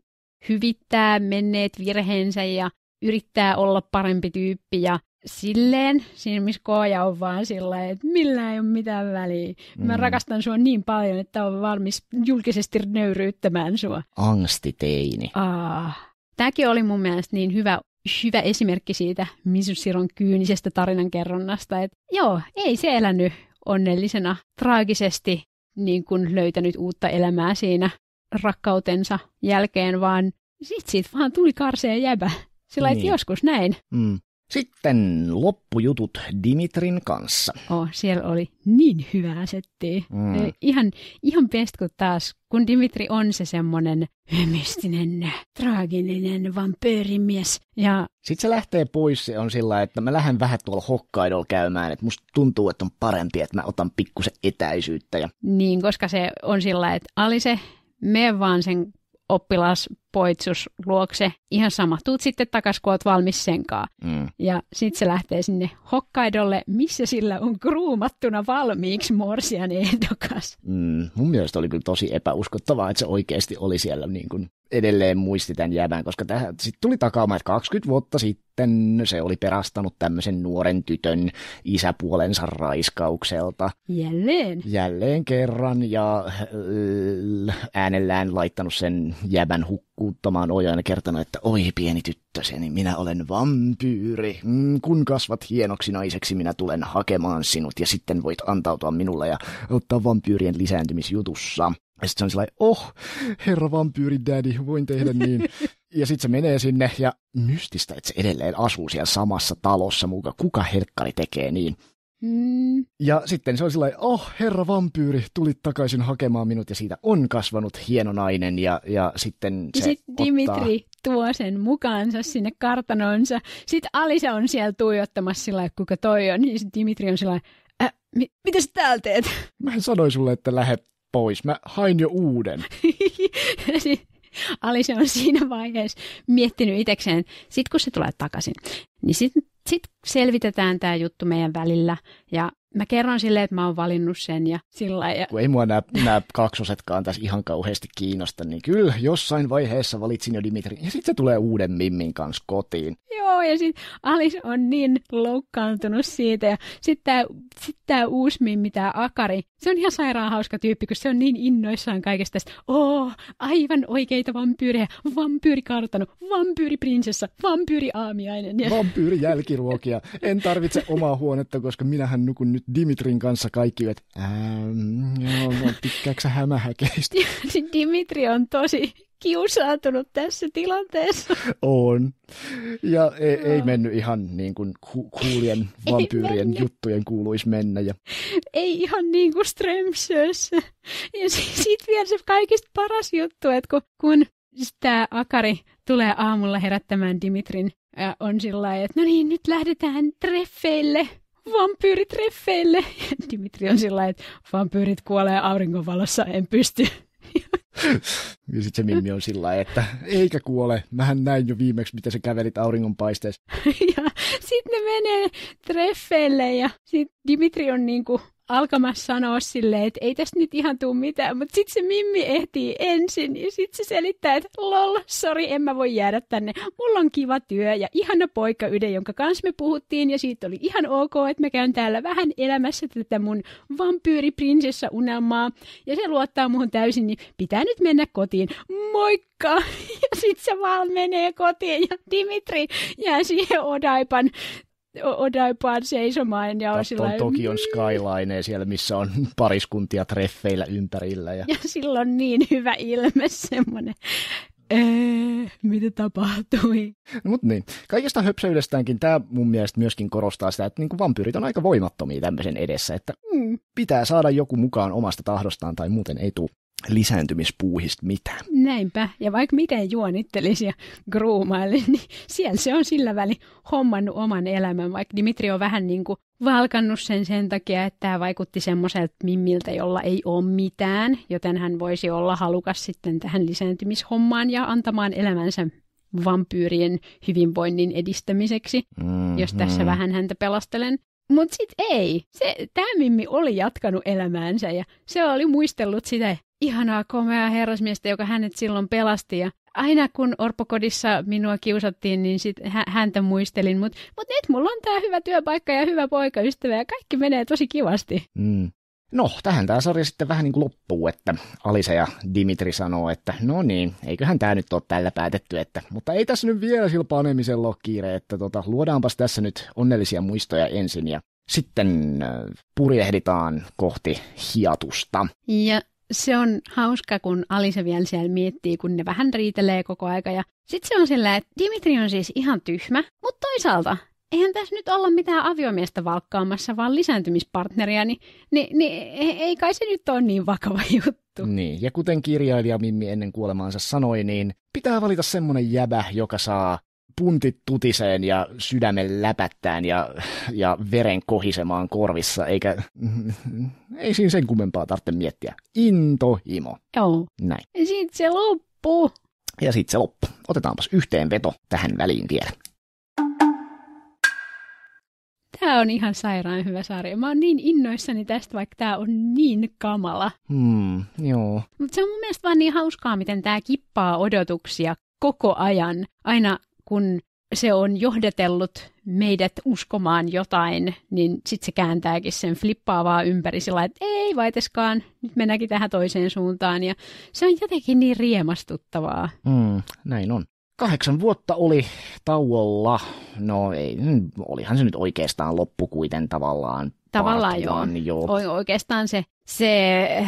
hyvittää menneet virheensä ja yrittää olla parempi tyyppi ja silleen, siinä missä koja on vaan sillä että millä ei ole mitään väliä. Mä mm. rakastan sua niin paljon, että on valmis julkisesti nöyryyttämään sua. Angstiteini. Ah. Tämäkin oli mun mielestä niin hyvä hyvä esimerkki siitä Misusiron kyynisestä tarinankerronnasta, että joo, ei se elänyt onnellisena, traagisesti niin kuin löytänyt uutta elämää siinä rakkautensa jälkeen, vaan sit siitä vaan tuli karseen jäbä. Sillä niin. joskus näin. Mm. Sitten loppujutut Dimitrin kanssa. Oh, siellä oli niin hyvää settiä. Mm. Ihan, ihan best kun taas, kun Dimitri on se semmoinen mystinen, traaginen vampyyrimies. Ja... Sitten se lähtee pois, se on sillä että mä lähden vähän tuolla Hokkaidolla käymään, että musta tuntuu, että on parempi, että mä otan pikkusen etäisyyttä. Ja... Niin, koska se on sillä että Ali se, me vaan sen oppilaspoitsus luokse. Ihan sama, tuut sitten takaisin, kun oot valmis senkaan. Mm. Ja sitten se lähtee sinne Hokkaidolle, missä sillä on kruumattuna valmiiksi morsian ehdokas. Mm. Mun mielestä oli kyllä tosi epäuskottavaa, että se oikeasti oli siellä niin kuin edelleen muisti tämän jävän, koska sitten tuli takauma, että 20 vuotta sitten se oli perastanut tämmöisen nuoren tytön isäpuolensa raiskaukselta. Jälleen? Jälleen kerran ja äh, äänellään laittanut sen jäävän hukkuuttamaan ojaan ja kertonut, että oi pieni tyttöseni, minä olen vampyyri. Mm, kun kasvat hienoksi naiseksi, minä tulen hakemaan sinut ja sitten voit antautua minulle ja ottaa vampyyrien lisääntymisjutussa. Ja sitten se on sellainen, oh, herra vampyyri daddy, voin tehdä niin. ja sitten se menee sinne ja mystistä, että se edelleen asuu siellä samassa talossa muka. Kuka herkkari tekee niin? Hmm. Ja sitten se on sellainen, oh herra vampyyri, tulit takaisin hakemaan minut ja siitä on kasvanut hieno nainen ja, ja sitten se ottaa... Dimitri tuo sen mukaansa sinne kartanonsa. Sitten Alisa on siellä tuijottamassa sillä kuka toi on, niin sitten Dimitri on sellainen, äh, mit- mitä sä täällä teet? Mä sanoin sulle, että lähet pois. Mä hain jo uuden. Alice on siinä vaiheessa miettinyt itsekseen, sitten kun se tulee takaisin, niin sitten sit selvitetään tämä juttu meidän välillä ja mä kerron silleen, että mä oon valinnut sen ja sillä ja... Kun ei mua nämä, nämä kaksosetkaan tässä ihan kauheasti kiinnosta, niin kyllä jossain vaiheessa valitsin jo Dimitri. Ja sitten se tulee uuden Mimmin kanssa kotiin. Joo, ja sitten Alice on niin loukkaantunut siitä. Ja sitten tämä sit tää uusi Mimmi, tämä Akari, se on ihan sairaan hauska tyyppi, kun se on niin innoissaan kaikesta tästä. Oo, aivan oikeita vampyyrejä, vampyyri kartano, prinsessa, vampyyri aamiainen. Ja... Vampyyri jälkiruokia. En tarvitse omaa huonetta, koska minähän nukun nyt Dimitrin kanssa kaikki, että ähm, no, hämähäkeistä? Dimitri on tosi kiusaantunut tässä tilanteessa. On. Ja e-, ei, no. ei mennyt ihan niin kuin kuulien vampyyrien juttujen kuuluisi mennä. Ja... Ei ihan niin kuin Strömsössä. Ja sitten vielä se kaikista paras juttu, että kun, kun tämä Akari tulee aamulla herättämään Dimitrin ja on sillä että no niin, nyt lähdetään treffeille vampyyritreffeille. Ja Dimitri on sillä että vampyyrit kuolee auringonvalossa, en pysty. Ja sitten se Mimmi on sillä että eikä kuole, mähän näin jo viimeksi, mitä sä kävelit auringonpaisteessa. Ja sitten ne menee treffeille ja sitten Dimitri on niinku alkamassa sanoa silleen, että ei tästä nyt ihan tule mitään, mutta sitten se Mimmi ehtii ensin ja sitten se selittää, että lol, sori, en mä voi jäädä tänne. Mulla on kiva työ ja ihana poika Yde, jonka kanssa me puhuttiin ja siitä oli ihan ok, että mä käyn täällä vähän elämässä tätä mun vampyyriprinsessa unelmaa ja se luottaa muhun täysin, niin pitää nyt mennä kotiin. Moikka! Ja sitten se vaan menee kotiin ja Dimitri jää siihen Odaipan Odaipaan seisomaan. Ja on sillä... on mm. skyline siellä, missä on pariskuntia treffeillä ympärillä. Ja, ja sillä on niin hyvä ilme semmoinen. Öö, mitä tapahtui? No, Mutta niin, kaikesta höpsöydestäänkin tämä mun mielestä myöskin korostaa sitä, että kuin niinku vampyyrit on aika voimattomia tämmöisen edessä, että mm. pitää saada joku mukaan omasta tahdostaan tai muuten ei tule lisääntymispuuhista mitään. Näinpä. Ja vaikka miten juonittelisi ja gruumaili, niin siellä se on sillä väli hommannut oman elämän, vaikka Dimitri on vähän niin kuin valkannut sen sen takia, että tämä vaikutti semmoiselta mimmiltä, jolla ei ole mitään, joten hän voisi olla halukas sitten tähän lisääntymishommaan ja antamaan elämänsä vampyyrien hyvinvoinnin edistämiseksi, mm-hmm. jos tässä mm-hmm. vähän häntä pelastelen. Mutta sitten ei. Se, tämä Mimmi oli jatkanut elämäänsä ja se oli muistellut sitä ihanaa komea herrasmiestä, joka hänet silloin pelasti. Ja aina kun orpokodissa minua kiusattiin, niin sit häntä muistelin. Mutta mut nyt mulla on tämä hyvä työpaikka ja hyvä poikaystävä ja kaikki menee tosi kivasti. Mm. No, tähän tämä sarja sitten vähän niin kuin loppuu, että Alisa ja Dimitri sanoo, että no niin, eiköhän tämä nyt ole tällä päätetty, että, mutta ei tässä nyt vielä sillä panemisella ole kiire, että tota, luodaanpas tässä nyt onnellisia muistoja ensin ja sitten äh, purjehditaan kohti hiatusta. Ja se on hauska, kun Alise vielä siellä miettii, kun ne vähän riitelee koko aika. Ja sitten se on sillä, että Dimitri on siis ihan tyhmä, mutta toisaalta eihän tässä nyt olla mitään aviomiestä valkkaamassa, vaan lisääntymispartneria, niin, niin, niin e, ei kai se nyt ole niin vakava juttu. Niin, ja kuten kirjailija Mimmi ennen kuolemaansa sanoi, niin pitää valita semmoinen jäbä, joka saa puntit tutiseen ja sydämen läpättään ja, ja veren kohisemaan korvissa, eikä ei siinä sen kummempaa tarvitse miettiä. Intohimo. Joo. Näin. Ja sit se loppu. Ja sit se loppu. Otetaanpas yhteenveto tähän väliin vielä. Tämä on ihan sairaan hyvä sarja. Mä oon niin innoissani tästä, vaikka tämä on niin kamala. Hmm, joo. Mutta se on mun mielestä vaan niin hauskaa, miten tämä kippaa odotuksia koko ajan, aina kun se on johdatellut meidät uskomaan jotain, niin sitten se kääntääkin sen flippaavaa ympäri sillä että ei vaiteskaan, nyt mennäänkin tähän toiseen suuntaan. Ja se on jotenkin niin riemastuttavaa. Mm, näin on. Kahdeksan vuotta oli tauolla. No ei, mm, olihan se nyt oikeastaan loppu kuiten tavallaan. Tavallaan joo. joo. O- oikeastaan se, se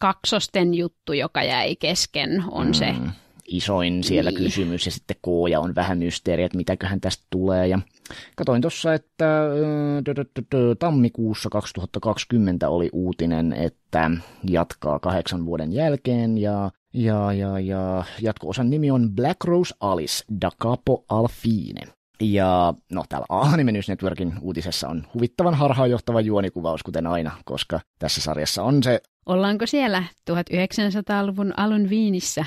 kaksosten juttu, joka jäi kesken, on mm. se isoin siellä niin. kysymys ja sitten ja on vähän mysteeriä, että mitäköhän tästä tulee. Ja katoin tuossa, että äh, tammikuussa 2020 oli uutinen, että jatkaa kahdeksan vuoden jälkeen ja ja, ja, ja jatko-osan nimi on Black Rose Alice da Capo Alfine. Ja no täällä Anime News Networkin uutisessa on huvittavan harhaanjohtava juonikuvaus, kuten aina, koska tässä sarjassa on se... Ollaanko siellä 1900-luvun alun Viinissä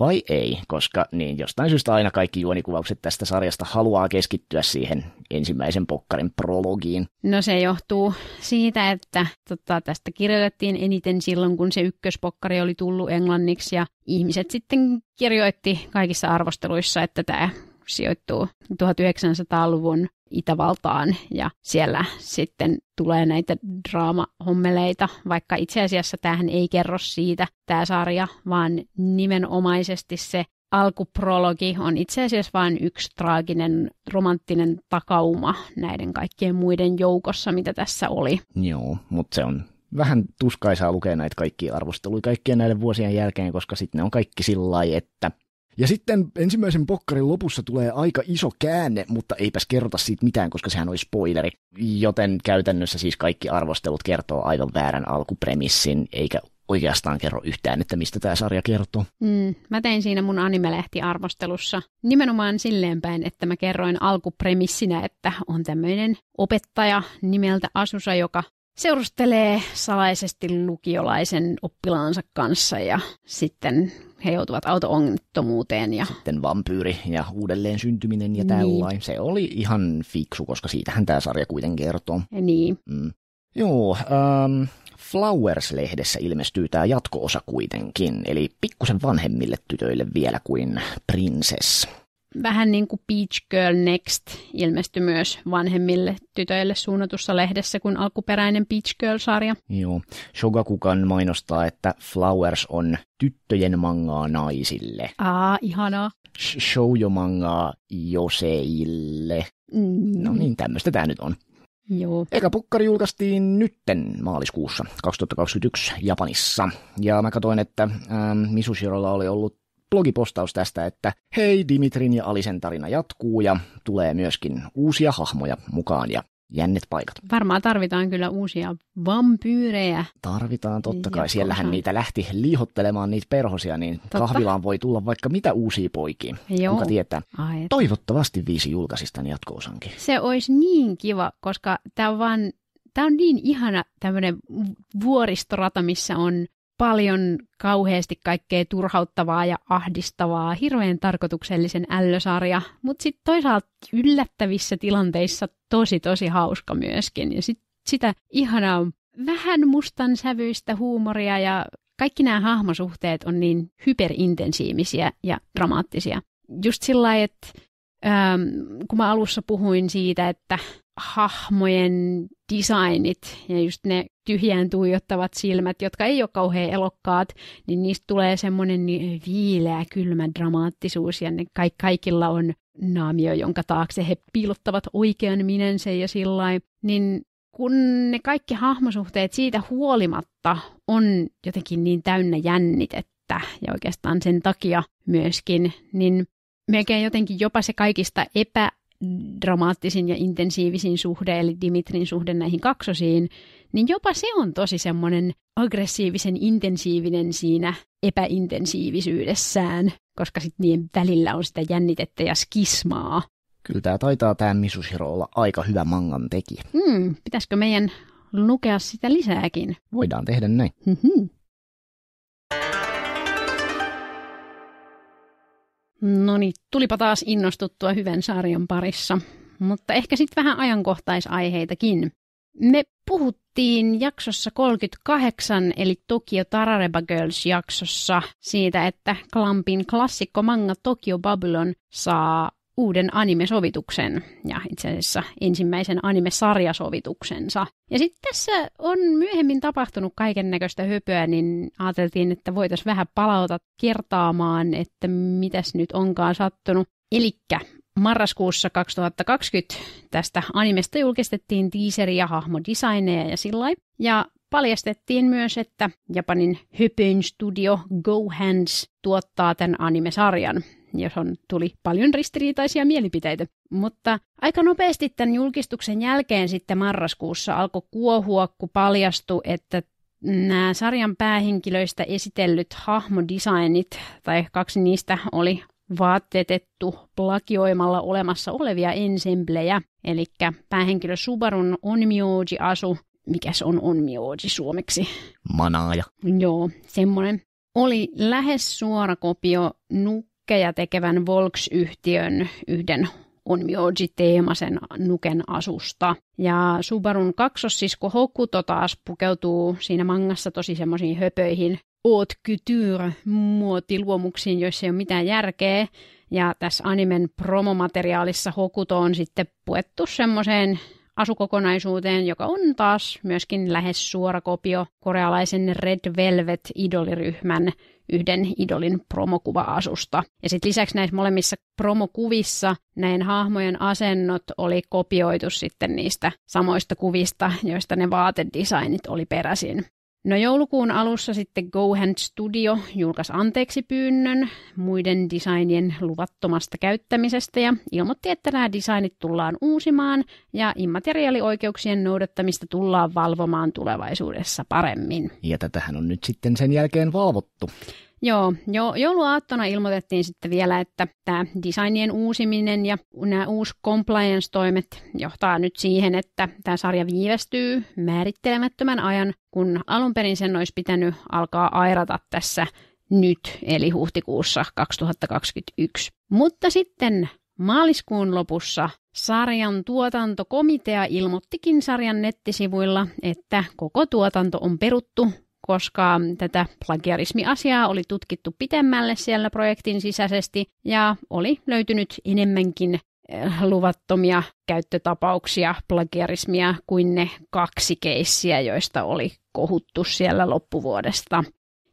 vai ei, koska niin jostain syystä aina kaikki juonikuvaukset tästä sarjasta haluaa keskittyä siihen ensimmäisen pokkarin prologiin. No se johtuu siitä, että tota, tästä kirjoitettiin eniten silloin, kun se ykköspokkari oli tullut englanniksi ja ihmiset sitten kirjoitti kaikissa arvosteluissa, että tämä sijoittuu 1900-luvun Itävaltaan ja siellä sitten tulee näitä draamahommeleita, vaikka itse asiassa tähän ei kerro siitä tämä sarja, vaan nimenomaisesti se alkuprologi on itse asiassa vain yksi traaginen romanttinen takauma näiden kaikkien muiden joukossa, mitä tässä oli. Joo, mutta se on vähän tuskaisaa lukea näitä kaikkia arvosteluja kaikkien näiden vuosien jälkeen, koska sitten ne on kaikki sillä että ja sitten ensimmäisen pokkarin lopussa tulee aika iso käänne, mutta eipäs kerrota siitä mitään, koska sehän oli spoileri. Joten käytännössä siis kaikki arvostelut kertoo aivan väärän alkupremissin, eikä oikeastaan kerro yhtään, että mistä tämä sarja kertoo. Mm, mä tein siinä mun animelehti-arvostelussa nimenomaan silleen päin, että mä kerroin alkupremissinä, että on tämmöinen opettaja nimeltä Asusa, joka seurustelee salaisesti lukiolaisen oppilaansa kanssa ja sitten he joutuvat auto-onnettomuuteen. Ja... Sitten vampyyri ja uudelleen syntyminen ja tällainen. Niin. Se oli ihan fiksu, koska siitähän tämä sarja kuitenkin kertoo. Niin. Mm. Joo, ähm, Flowers-lehdessä ilmestyy tämä jatko-osa kuitenkin, eli pikkusen vanhemmille tytöille vielä kuin Princess vähän niin kuin Beach Girl Next ilmestyi myös vanhemmille tytöille suunnatussa lehdessä kuin alkuperäinen Beach Girl-sarja. Joo. Shogakukan mainostaa, että Flowers on tyttöjen mangaa naisille. Aa, ihanaa. Shoujo-mangaa joseille. Mm. No niin, tämmöistä tämä nyt on. Joo. Eka pukkari julkaistiin nytten maaliskuussa 2021 Japanissa. Ja mä katsoin, että ähm, Misushirolla oli ollut blogipostaus tästä, että hei, Dimitrin ja Alisen tarina jatkuu ja tulee myöskin uusia hahmoja mukaan ja jännet paikat. Varmaan tarvitaan kyllä uusia vampyyrejä. Tarvitaan totta kai. Jatkossa. Siellähän niitä lähti liihottelemaan niitä perhosia, niin totta. kahvilaan voi tulla vaikka mitä uusia poikia. Joo. Kuka tietää. Ai, että... Toivottavasti viisi julkaisista niin jatkoosankin. Se olisi niin kiva, koska tämä on vaan Tämä on niin ihana tämmöinen vuoristorata, missä on paljon kauheasti kaikkea turhauttavaa ja ahdistavaa, hirveän tarkoituksellisen ällösarja, mutta sitten toisaalta yllättävissä tilanteissa tosi tosi hauska myöskin. Ja sit sitä ihanaa vähän mustan sävyistä huumoria ja kaikki nämä hahmosuhteet on niin hyperintensiivisiä ja dramaattisia. Just sillä lailla, että ähm, kun mä alussa puhuin siitä, että hahmojen designit ja just ne tyhjään tuijottavat silmät, jotka ei ole kauhean elokkaat, niin niistä tulee semmoinen viileä, kylmä dramaattisuus ja ne ka- kaikilla on naamio, jonka taakse he piilottavat oikean minensä ja sillä Niin kun ne kaikki hahmosuhteet siitä huolimatta on jotenkin niin täynnä jännitettä ja oikeastaan sen takia myöskin, niin melkein jotenkin jopa se kaikista epä dramaattisin ja intensiivisin suhde, eli Dimitrin suhde näihin kaksosiin, niin jopa se on tosi semmoinen aggressiivisen intensiivinen siinä epäintensiivisyydessään, koska sitten niiden välillä on sitä jännitettä ja skismaa. Kyllä tämä taitaa tämä Misushiro olla aika hyvä mangan tekijä. Hmm, pitäisikö meidän lukea sitä lisääkin? Voidaan tehdä näin. Hmm, hmm. No niin, tulipa taas innostuttua hyvän sarjan parissa, mutta ehkä sitten vähän ajankohtaisaiheitakin. Me puhuttiin jaksossa 38, eli Tokyo Tarareba Girls jaksossa, siitä, että Klampin klassikko manga Tokyo Babylon saa uuden anime-sovituksen ja itse asiassa ensimmäisen anime Ja sitten tässä on myöhemmin tapahtunut kaiken näköistä höpöä, niin ajateltiin, että voitaisiin vähän palauta kertaamaan, että mitäs nyt onkaan sattunut. Elikkä marraskuussa 2020 tästä animesta julkistettiin teaseri ja hahmodesigneja ja sillä Ja paljastettiin myös, että Japanin höpöin studio Go Hands tuottaa tämän animesarjan johon tuli paljon ristiriitaisia mielipiteitä. Mutta aika nopeasti tämän julkistuksen jälkeen sitten marraskuussa alkoi kuohua, kun paljastui, että nämä sarjan päähenkilöistä esitellyt hahmodesignit, tai kaksi niistä oli vaatetettu plakioimalla olemassa olevia ensemblejä. Eli päähenkilö Subarun Onmyoji Asu, mikäs on Onmyoji suomeksi? Manaaja. Joo, semmoinen. Oli lähes suora kopio Nuk nukkeja tekevän Volks-yhtiön yhden Onmyoji-teemasen nuken asusta. Ja Subarun kaksossisko Hokuto taas pukeutuu siinä mangassa tosi semmoisiin höpöihin oot couture muotiluomuksiin, joissa ei ole mitään järkeä. Ja tässä animen promomateriaalissa Hokuto on sitten puettu semmoiseen asukokonaisuuteen, joka on taas myöskin lähes suora kopio korealaisen Red Velvet idoliryhmän yhden idolin promokuva-asusta. Ja sitten lisäksi näissä molemmissa promokuvissa näin hahmojen asennot oli kopioitu sitten niistä samoista kuvista, joista ne vaatedesignit oli peräisin. No joulukuun alussa sitten GoHand Studio julkaisi anteeksi pyynnön muiden designien luvattomasta käyttämisestä ja ilmoitti, että nämä designit tullaan uusimaan ja immateriaalioikeuksien noudattamista tullaan valvomaan tulevaisuudessa paremmin. Ja tätähän on nyt sitten sen jälkeen valvottu. Joo, jo, jouluaattona ilmoitettiin sitten vielä, että tämä designien uusiminen ja nämä uusi compliance-toimet johtaa nyt siihen, että tämä sarja viivästyy määrittelemättömän ajan, kun alun perin sen olisi pitänyt alkaa airata tässä nyt, eli huhtikuussa 2021. Mutta sitten maaliskuun lopussa sarjan tuotantokomitea ilmoittikin sarjan nettisivuilla, että koko tuotanto on peruttu koska tätä plagiarismiasiaa oli tutkittu pitemmälle siellä projektin sisäisesti ja oli löytynyt enemmänkin eh, luvattomia käyttötapauksia plagiarismia kuin ne kaksi keissiä, joista oli kohuttu siellä loppuvuodesta.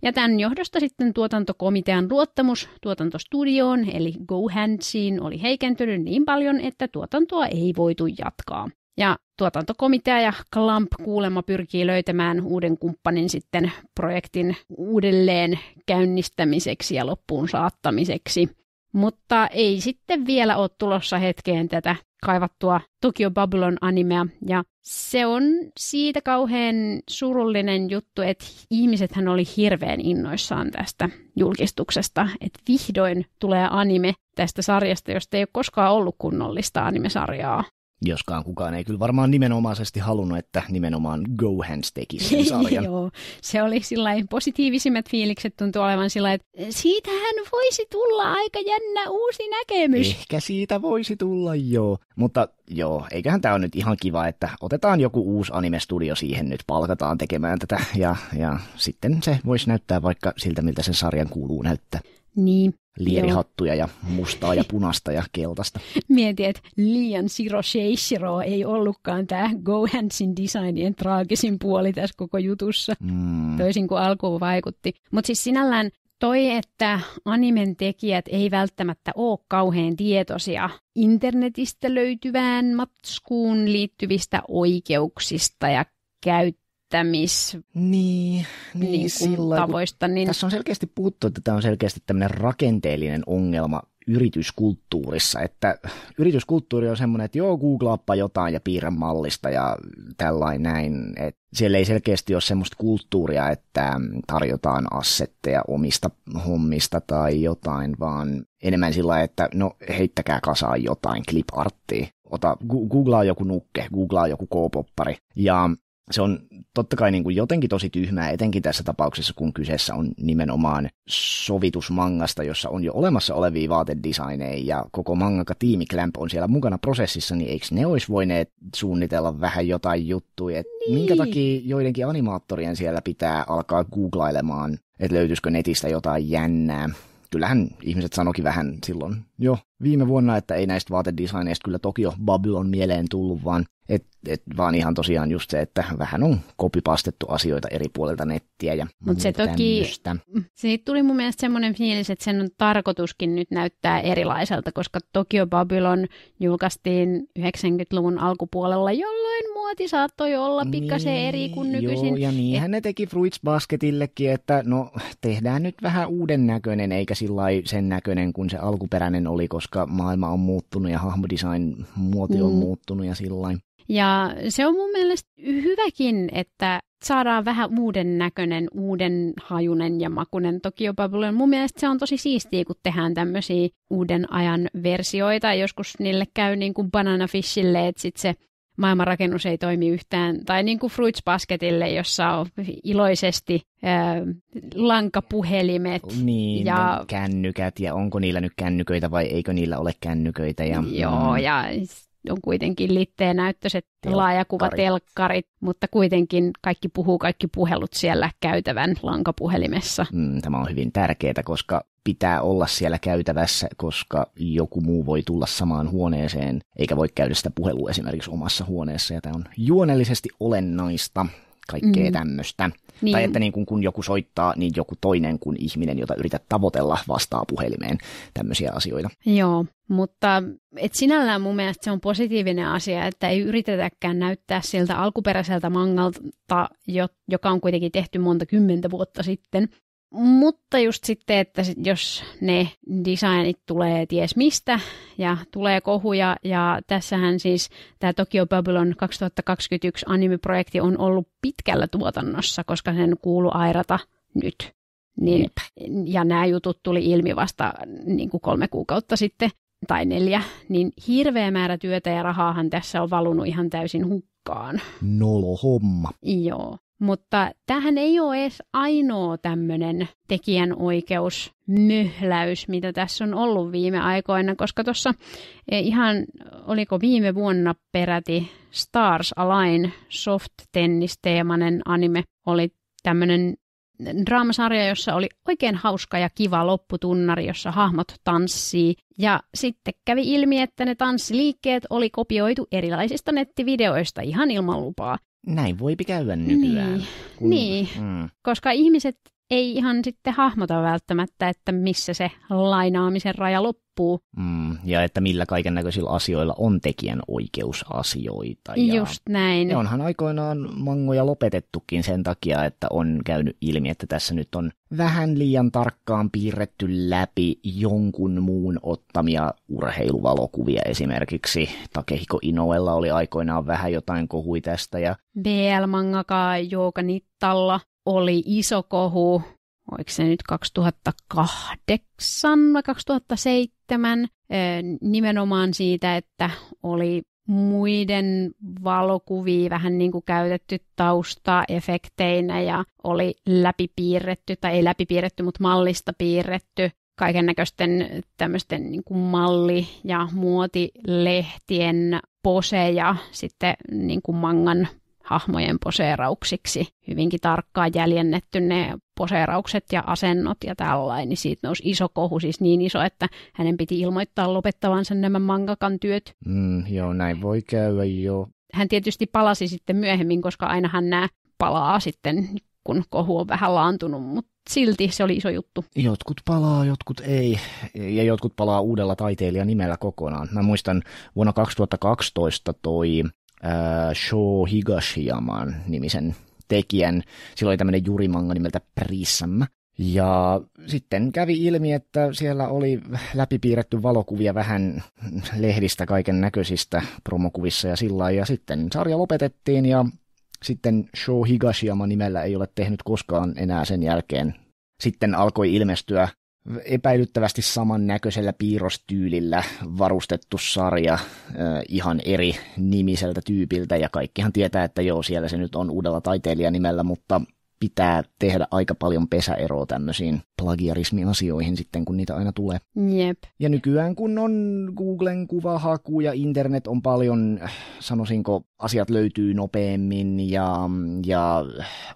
Ja tämän johdosta sitten tuotantokomitean luottamus tuotantostudioon eli GoHandsiin oli heikentynyt niin paljon, että tuotantoa ei voitu jatkaa. Ja tuotantokomitea ja Clamp kuulemma pyrkii löytämään uuden kumppanin sitten projektin uudelleen käynnistämiseksi ja loppuun saattamiseksi. Mutta ei sitten vielä ole tulossa hetkeen tätä kaivattua Tokyo Babylon animea. Ja se on siitä kauhean surullinen juttu, että ihmisethän oli hirveän innoissaan tästä julkistuksesta, että vihdoin tulee anime tästä sarjasta, josta ei ole koskaan ollut kunnollista animesarjaa. Joskaan kukaan ei kyllä varmaan nimenomaisesti halunnut, että nimenomaan Gohans tekisi sen Joo, se oli sillä positiivisimmat fiilikset tuntui olevan sillä että siitähän voisi tulla aika jännä uusi näkemys. Ehkä siitä voisi tulla, joo. Mutta joo, eiköhän tämä on nyt ihan kiva, että otetaan joku uusi anime-studio siihen nyt, palkataan tekemään tätä ja, ja sitten se voisi näyttää vaikka siltä, miltä sen sarjan kuuluu näyttää. Niin, lierihattuja ja mustaa ja punasta ja keltaista. Mietin, että liian Siro Sheishiro ei ollutkaan tämä Go Handsin designien traagisin puoli tässä koko jutussa, mm. toisin kuin alkuun vaikutti. Mutta siis sinällään toi, että animen tekijät ei välttämättä ole kauhean tietoisia internetistä löytyvään matskuun liittyvistä oikeuksista ja käyttöön kehittämis niin, niin, niin sillä, tavoista. Niin... Tässä on selkeästi puhuttu, että tämä on selkeästi tämmöinen rakenteellinen ongelma yrityskulttuurissa, että yrityskulttuuri on semmoinen, että joo, googlaappa jotain ja piirrä mallista ja tällainen näin. että siellä ei selkeästi ole semmoista kulttuuria, että tarjotaan assetteja omista hommista tai jotain, vaan enemmän sillä että no heittäkää kasaan jotain cliparttia. Ota, googlaa joku nukke, googlaa joku k-poppari. Ja se on totta kai niin kuin jotenkin tosi tyhmää, etenkin tässä tapauksessa, kun kyseessä on nimenomaan sovitusmangasta, jossa on jo olemassa olevia vaatedesigneja ja koko mangaka-tiimi Clamp on siellä mukana prosessissa, niin eikö ne olisi voineet suunnitella vähän jotain juttuja, että niin. minkä takia joidenkin animaattorien siellä pitää alkaa googlailemaan, että löytyisikö netistä jotain jännää kyllähän ihmiset sanokin vähän silloin jo viime vuonna, että ei näistä vaatedesigneista kyllä Tokio Babylon mieleen tullut, vaan et, et, vaan ihan tosiaan just se, että vähän on kopipastettu asioita eri puolilta nettiä ja Mutta se toki, mm, siitä tuli mun mielestä semmoinen fiilis, että sen on tarkoituskin nyt näyttää erilaiselta, koska Tokyo Babylon julkaistiin 90-luvun alkupuolella, jolloin muoti saattoi olla pikkasen niin, eri kuin nykyisin. Joo, ja niinhän Et... ne teki Fruits Basketillekin, että no tehdään nyt vähän uuden näköinen, eikä sillä sen näköinen kuin se alkuperäinen oli, koska maailma on muuttunut ja hahmodesign muoti mm. on muuttunut ja sillä ja se on mun mielestä hyväkin, että saadaan vähän uuden näköinen, uuden hajunen ja makunen Tokio Babylon. Mun mielestä se on tosi siistiä, kun tehdään tämmöisiä uuden ajan versioita. Joskus niille käy niin kuin Banana Fishille, että sit se maailmanrakennus ei toimi yhtään, tai niin kuin Fruits Basketille, jossa on iloisesti äh, lankapuhelimet. Niin, ja no, kännykät, ja onko niillä nyt kännyköitä vai eikö niillä ole kännyköitä. Ja, joo, mm. ja on kuitenkin litteenäyttöiset Telkkari. laajakuvatelkkarit, mutta kuitenkin kaikki puhuu kaikki puhelut siellä käytävän lankapuhelimessa. Mm, tämä on hyvin tärkeää, koska pitää olla siellä käytävässä, koska joku muu voi tulla samaan huoneeseen, eikä voi käydä sitä puhelua esimerkiksi omassa huoneessa, ja tämä on juonellisesti olennaista, kaikkea mm. tämmöistä. Niin. Tai että niin kun, kun joku soittaa, niin joku toinen kuin ihminen, jota yrität tavoitella, vastaa puhelimeen. Tämmöisiä asioita. Joo, mutta et sinällään mun mielestä se on positiivinen asia, että ei yritetäkään näyttää siltä alkuperäiseltä mangalta, joka on kuitenkin tehty monta kymmentä vuotta sitten, mutta just sitten, että jos ne designit tulee ties mistä ja tulee kohuja, ja tässähän siis tämä Tokyo Babylon 2021 anime on ollut pitkällä tuotannossa, koska sen kuulu airata nyt. Niin, ja nämä jutut tuli ilmi vasta niin kuin kolme kuukautta sitten tai neljä, niin hirveä määrä työtä ja rahaahan tässä on valunut ihan täysin hukkaan. Nolo homma. Joo. Mutta tähän ei ole edes ainoa tämmöinen tekijänoikeusmyhläys, mitä tässä on ollut viime aikoina, koska tuossa e, ihan, oliko viime vuonna peräti Stars Align soft tennis-teemainen anime oli tämmöinen draamasarja, jossa oli oikein hauska ja kiva lopputunnari, jossa hahmot tanssii. Ja sitten kävi ilmi, että ne tanssiliikkeet oli kopioitu erilaisista nettivideoista ihan ilman lupaa näin voi käydä nykyään. Niin, Kun, niin. Mm. koska ihmiset ei ihan sitten hahmota välttämättä, että missä se lainaamisen raja loppuu. Mm, ja että millä kaiken näköisillä asioilla on tekijän oikeusasioita. Ja Just näin. onhan aikoinaan mangoja lopetettukin sen takia, että on käynyt ilmi, että tässä nyt on vähän liian tarkkaan piirretty läpi jonkun muun ottamia urheiluvalokuvia esimerkiksi. Takehiko Inoella oli aikoinaan vähän jotain kohui tästä. Ja... bl mangakaan Jouka Nittalla oli iso kohu, oliko se nyt 2008 vai 2007, nimenomaan siitä, että oli muiden valokuvia vähän niin kuin käytetty taustaa efekteinä ja oli läpipiirretty, tai ei läpipiirretty, mutta mallista piirretty kaiken näköisten tämmöisten niin kuin malli- ja muotilehtien poseja sitten niin kuin mangan hahmojen poseerauksiksi. Hyvinkin tarkkaan jäljennetty ne poseeraukset ja asennot ja tällainen. Niin siitä nousi iso kohu, siis niin iso, että hänen piti ilmoittaa lopettavansa nämä mangakan työt. Mm, joo, näin voi käydä, jo. Hän tietysti palasi sitten myöhemmin, koska hän nämä palaa sitten, kun kohu on vähän laantunut, mutta silti se oli iso juttu. Jotkut palaa, jotkut ei. Ja jotkut palaa uudella taiteilijan nimellä kokonaan. Mä muistan vuonna 2012 toi äh, Sho Higashiyaman nimisen tekijän. Sillä oli tämmöinen jurimanga nimeltä Prism. Ja sitten kävi ilmi, että siellä oli läpipiirretty valokuvia vähän lehdistä kaiken näköisistä promokuvissa ja sillä Ja sitten sarja lopetettiin ja sitten Sho Higashiyama nimellä ei ole tehnyt koskaan enää sen jälkeen. Sitten alkoi ilmestyä epäilyttävästi samannäköisellä piirrostyylillä varustettu sarja ihan eri nimiseltä tyypiltä ja kaikkihan tietää, että joo, siellä se nyt on uudella taiteilijanimellä, mutta pitää tehdä aika paljon pesäeroa tämmöisiin plagiarismiasioihin sitten, kun niitä aina tulee. Jep. Ja nykyään kun on Googlen kuvahaku ja internet on paljon, sanoisinko, asiat löytyy nopeammin ja, ja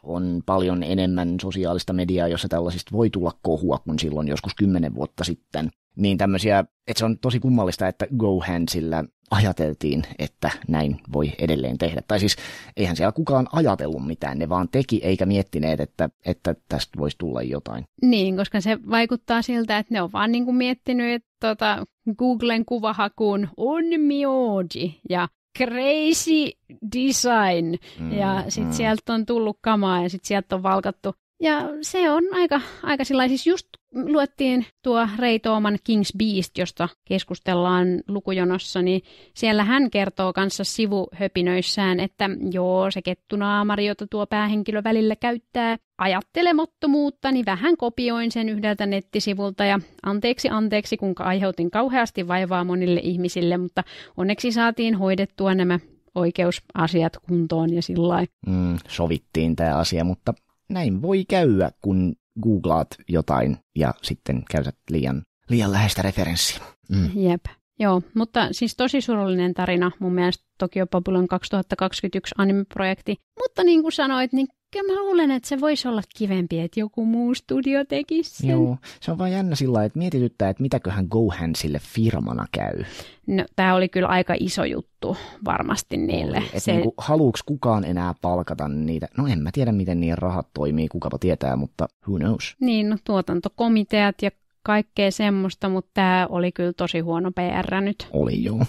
on paljon enemmän sosiaalista mediaa, jossa tällaisista voi tulla kohua kuin silloin joskus kymmenen vuotta sitten. Niin tämmöisiä, että se on tosi kummallista, että GoHandsillä ajateltiin, että näin voi edelleen tehdä. Tai siis eihän siellä kukaan ajatellut mitään, ne vaan teki eikä miettineet, että, että tästä voisi tulla jotain. Niin, koska se vaikuttaa siltä, että ne on vaan niin kuin miettinyt, että tota, Googlen kuvahakuun on mioji ja crazy design mm, ja sitten mm. sieltä on tullut kamaa ja sitten sieltä on valkattu. Ja se on aika, aika sillä siis just luettiin tuo Ray Thoman King's Beast, josta keskustellaan lukujonossa, niin siellä hän kertoo kanssa sivuhöpinöissään, että joo, se kettunaamari, jota tuo päähenkilö välillä käyttää ajattelemattomuutta, niin vähän kopioin sen yhdeltä nettisivulta ja anteeksi, anteeksi, kun aiheutin kauheasti vaivaa monille ihmisille, mutta onneksi saatiin hoidettua nämä oikeusasiat kuntoon ja sillä mm, sovittiin tämä asia, mutta näin voi käydä, kun googlaat jotain ja sitten käytät liian, liian läheistä referenssiä. Mm. Jep. Joo, mutta siis tosi surullinen tarina mun mielestä Tokyo Babylon 2021 anime-projekti. Mutta niin kuin sanoit, niin kyllä mä luulen, että se voisi olla kivempi, että joku muu studio tekisi sen. Joo, se on vaan jännä sillä että mietityttää, että mitäköhän GoHand sille firmana käy. No, tämä oli kyllä aika iso juttu varmasti niille. Oli, se... niin haluuks kukaan enää palkata niitä? No en mä tiedä, miten niiden rahat toimii, kukapa tietää, mutta who knows. Niin, no, tuotantokomiteat ja kaikkea semmoista, mutta tämä oli kyllä tosi huono PR nyt. Oli joo.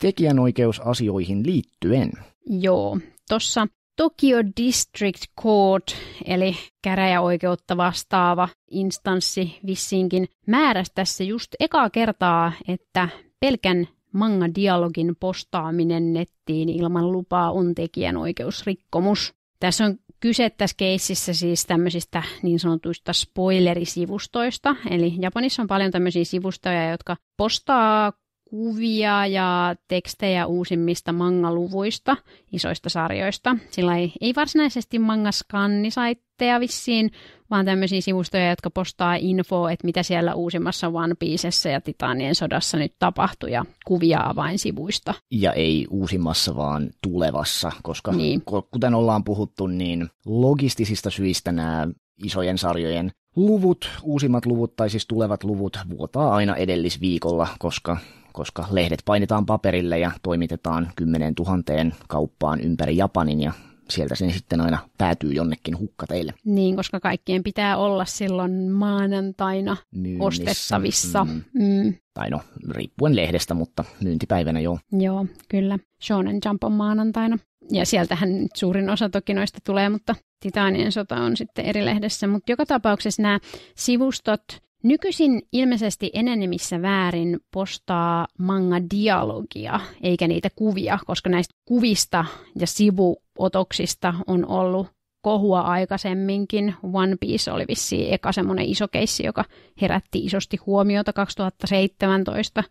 tekijänoikeusasioihin liittyen. Joo, tuossa Tokyo District Court, eli käräjäoikeutta vastaava instanssi vissiinkin määräsi tässä just ekaa kertaa, että pelkän manga-dialogin postaaminen nettiin ilman lupaa on tekijänoikeusrikkomus. Tässä on kyse tässä keississä siis tämmöisistä niin sanotuista spoilerisivustoista. Eli Japanissa on paljon tämmöisiä sivustoja, jotka postaa kuvia ja tekstejä uusimmista mangaluvuista, isoista sarjoista. Sillä ei, ei varsinaisesti mangaskannisaitteja vissiin, vaan tämmöisiä sivustoja, jotka postaa info, että mitä siellä uusimmassa One Piecessä ja Titanien sodassa nyt tapahtui ja kuvia avainsivuista. Ja ei uusimmassa, vaan tulevassa, koska niin. kuten ollaan puhuttu, niin logistisista syistä nämä isojen sarjojen luvut, uusimmat luvut tai siis tulevat luvut vuotaa aina edellisviikolla, koska koska lehdet painetaan paperille ja toimitetaan 10 tuhanteen kauppaan ympäri Japanin ja sieltä sen sitten aina päätyy jonnekin teille. Niin, koska kaikkien pitää olla silloin maanantaina Myynnissä. ostettavissa. Mm. Mm. Tai no, riippuen lehdestä, mutta myyntipäivänä joo. Joo, kyllä. Shonen Jump on maanantaina. Ja sieltähän nyt suurin osa toki noista tulee, mutta Titanien sota on sitten eri lehdessä. Mutta joka tapauksessa nämä sivustot Nykyisin ilmeisesti enenemissä väärin postaa manga-dialogia, eikä niitä kuvia, koska näistä kuvista ja sivuotoksista on ollut kohua aikaisemminkin. One Piece oli vissiin eka semmoinen iso keissi, joka herätti isosti huomiota 2017,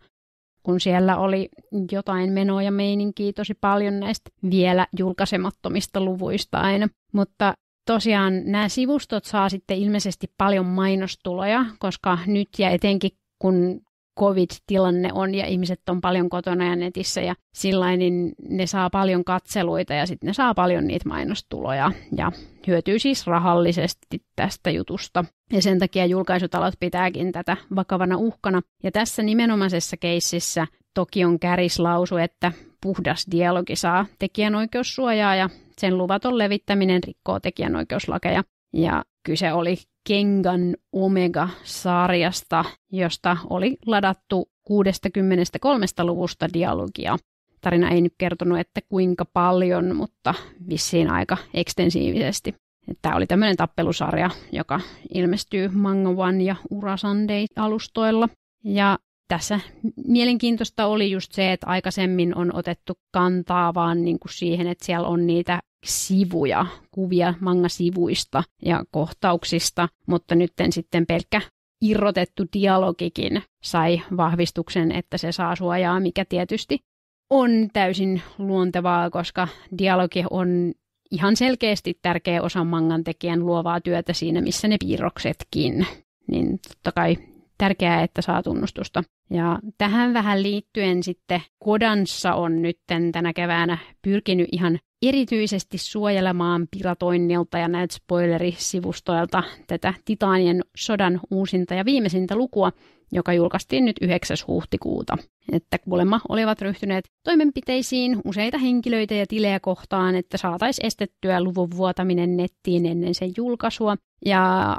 kun siellä oli jotain menoja, meininkiä tosi paljon näistä vielä julkaisemattomista luvuista aina. Mutta tosiaan nämä sivustot saa sitten ilmeisesti paljon mainostuloja, koska nyt ja etenkin kun COVID-tilanne on ja ihmiset on paljon kotona ja netissä ja sillä niin ne saa paljon katseluita ja sitten ne saa paljon niitä mainostuloja ja hyötyy siis rahallisesti tästä jutusta. Ja sen takia julkaisutalot pitääkin tätä vakavana uhkana. Ja tässä nimenomaisessa keississä toki on kärislausu, lausu, että puhdas dialogi saa tekijänoikeussuojaa ja sen luvaton levittäminen rikkoo tekijänoikeuslakeja. Ja kyse oli Kengan Omega-sarjasta, josta oli ladattu 63. luvusta dialogia. Tarina ei nyt kertonut, että kuinka paljon, mutta vissiin aika ekstensiivisesti. Tämä oli tämmöinen tappelusarja, joka ilmestyy One ja Urasandei-alustoilla. Ja tässä mielenkiintoista oli just se, että aikaisemmin on otettu kantaa vaan niin kuin siihen, että siellä on niitä sivuja, kuvia manga-sivuista ja kohtauksista, mutta nyt sitten pelkkä irrotettu dialogikin sai vahvistuksen, että se saa suojaa, mikä tietysti on täysin luontevaa, koska dialogi on ihan selkeästi tärkeä osa mangan tekijän luovaa työtä siinä, missä ne piirroksetkin. Niin totta kai tärkeää, että saa tunnustusta. Ja tähän vähän liittyen sitten Kodanssa on nyt tänä keväänä pyrkinyt ihan erityisesti suojelemaan piratoinnilta ja näitä spoilerisivustoilta tätä Titanien sodan uusinta ja viimeisintä lukua, joka julkaistiin nyt 9. huhtikuuta. Että kuulemma olivat ryhtyneet toimenpiteisiin useita henkilöitä ja tilejä kohtaan, että saataisiin estettyä luvun vuotaminen nettiin ennen sen julkaisua. Ja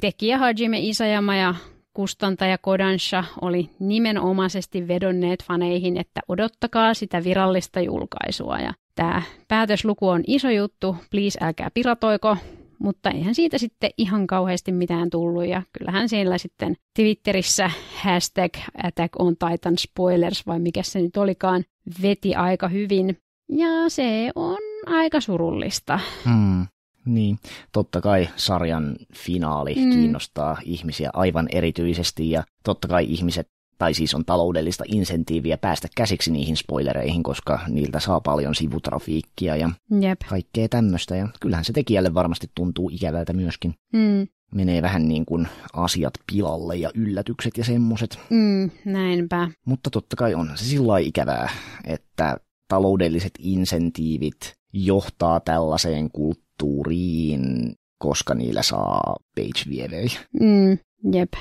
tekijä Hajime Isayama ja kustantaja Kodansha oli nimenomaisesti vedonneet faneihin, että odottakaa sitä virallista julkaisua. Ja tämä päätösluku on iso juttu, please älkää piratoiko, mutta eihän siitä sitten ihan kauheasti mitään tullut ja kyllähän siellä sitten Twitterissä hashtag Attack on Titan spoilers vai mikä se nyt olikaan veti aika hyvin ja se on aika surullista. Hmm. Niin, totta kai sarjan finaali mm. kiinnostaa ihmisiä aivan erityisesti ja totta kai ihmiset tai siis on taloudellista insentiiviä päästä käsiksi niihin spoilereihin, koska niiltä saa paljon sivutrafiikkia ja Jep. kaikkea tämmöistä. Ja kyllähän se tekijälle varmasti tuntuu ikävältä myöskin. Mm. Menee vähän niin kuin asiat pilalle ja yllätykset ja semmoset. Mm, näinpä. Mutta totta kai on se sillä ikävää, että taloudelliset insentiivit johtaa tällaiseen kulttuuriin kulttuuriin, koska niillä saa page vievei. Mm, jep.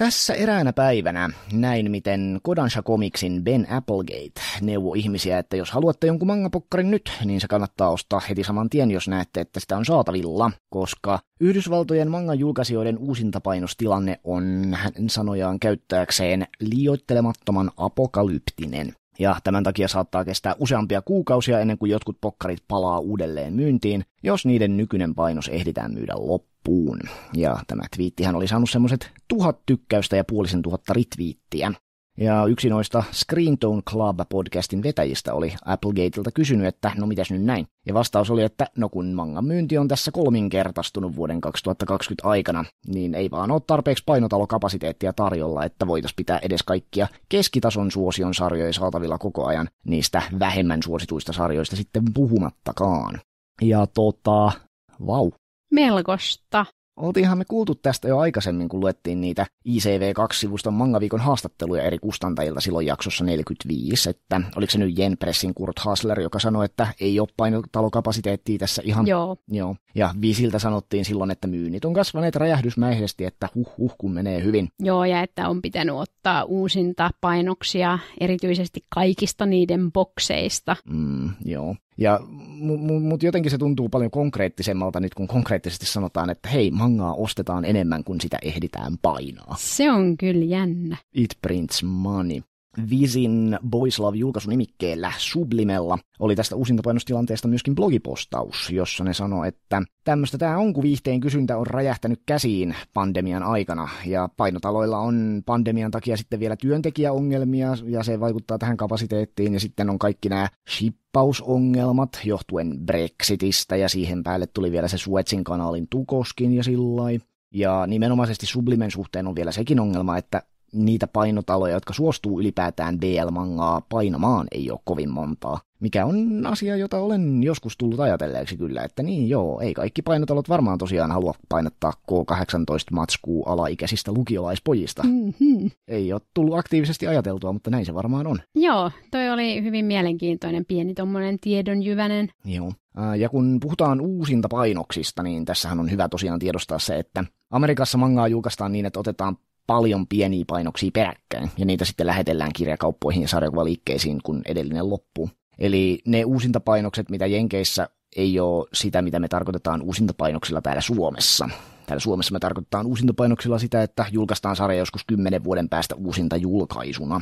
Tässä eräänä päivänä näin, miten Kodansha Comicsin Ben Applegate neuvoi ihmisiä, että jos haluatte jonkun mangapokkarin nyt, niin se kannattaa ostaa heti saman tien, jos näette, että sitä on saatavilla, koska Yhdysvaltojen mangan julkaisijoiden uusintapainostilanne on hänen sanojaan käyttääkseen liioittelemattoman apokalyptinen ja tämän takia saattaa kestää useampia kuukausia ennen kuin jotkut pokkarit palaa uudelleen myyntiin, jos niiden nykyinen painos ehditään myydä loppuun. Ja tämä twiittihän oli saanut semmoiset tuhat tykkäystä ja puolisen tuhatta ritviittiä, ja yksi noista Screentone Club-podcastin vetäjistä oli Applegateilta kysynyt, että no mitäs nyt näin. Ja vastaus oli, että no kun mangan myynti on tässä kolminkertaistunut vuoden 2020 aikana, niin ei vaan ole tarpeeksi painotalokapasiteettia tarjolla, että voitais pitää edes kaikkia keskitason suosion sarjoja saatavilla koko ajan, niistä vähemmän suosituista sarjoista sitten puhumattakaan. Ja tota, vau. Melkosta. Oltiinhan me kuultu tästä jo aikaisemmin, kun luettiin niitä ICV2-sivuston mangaviikon haastatteluja eri kustantajilta silloin jaksossa 45, että oliko se nyt Pressin Kurt Hasler, joka sanoi, että ei ole painotalokapasiteettia tässä ihan. Joo. Joo. Ja Visiltä sanottiin silloin, että myynnit on kasvaneet räjähdysmäisesti, että huh huh kun menee hyvin. Joo, ja että on pitänyt ottaa uusinta painoksia erityisesti kaikista niiden bokseista. Mm, joo. Ja mutta jotenkin se tuntuu paljon konkreettisemmalta nyt, kun konkreettisesti sanotaan, että hei, mangaa ostetaan enemmän kuin sitä ehditään painaa. Se on kyllä jännä. It prints money. Visin Boys Love julkaisunimikkeellä Sublimella oli tästä uusintapainostilanteesta myöskin blogipostaus, jossa ne sanoi, että tämmöistä tämä on, kun viihteen kysyntä on räjähtänyt käsiin pandemian aikana, ja painotaloilla on pandemian takia sitten vielä työntekijäongelmia, ja se vaikuttaa tähän kapasiteettiin, ja sitten on kaikki nämä shippausongelmat johtuen Brexitistä, ja siihen päälle tuli vielä se Suetsin kanaalin tukoskin ja sillä Ja nimenomaisesti Sublimen suhteen on vielä sekin ongelma, että niitä painotaloja, jotka suostuu ylipäätään BL-mangaa painamaan, ei ole kovin montaa. Mikä on asia, jota olen joskus tullut ajatelleeksi kyllä, että niin joo, ei kaikki painotalot varmaan tosiaan halua painottaa K18-matskuu alaikäisistä lukiolaispojista. Mm-hmm. Ei ole tullut aktiivisesti ajateltua, mutta näin se varmaan on. Joo, toi oli hyvin mielenkiintoinen pieni tuommoinen tiedonjyvänen. Joo. Ja kun puhutaan uusinta painoksista, niin tässähän on hyvä tosiaan tiedostaa se, että Amerikassa mangaa julkaistaan niin, että otetaan paljon pieniä painoksia peräkkäin, ja niitä sitten lähetellään kirjakauppoihin ja sarjakuvaliikkeisiin, kun edellinen loppuu. Eli ne uusintapainokset, mitä Jenkeissä ei ole sitä, mitä me tarkoitetaan uusintapainoksilla täällä Suomessa. Täällä Suomessa me tarkoitetaan uusintapainoksilla sitä, että julkaistaan sarja joskus kymmenen vuoden päästä uusinta julkaisuna.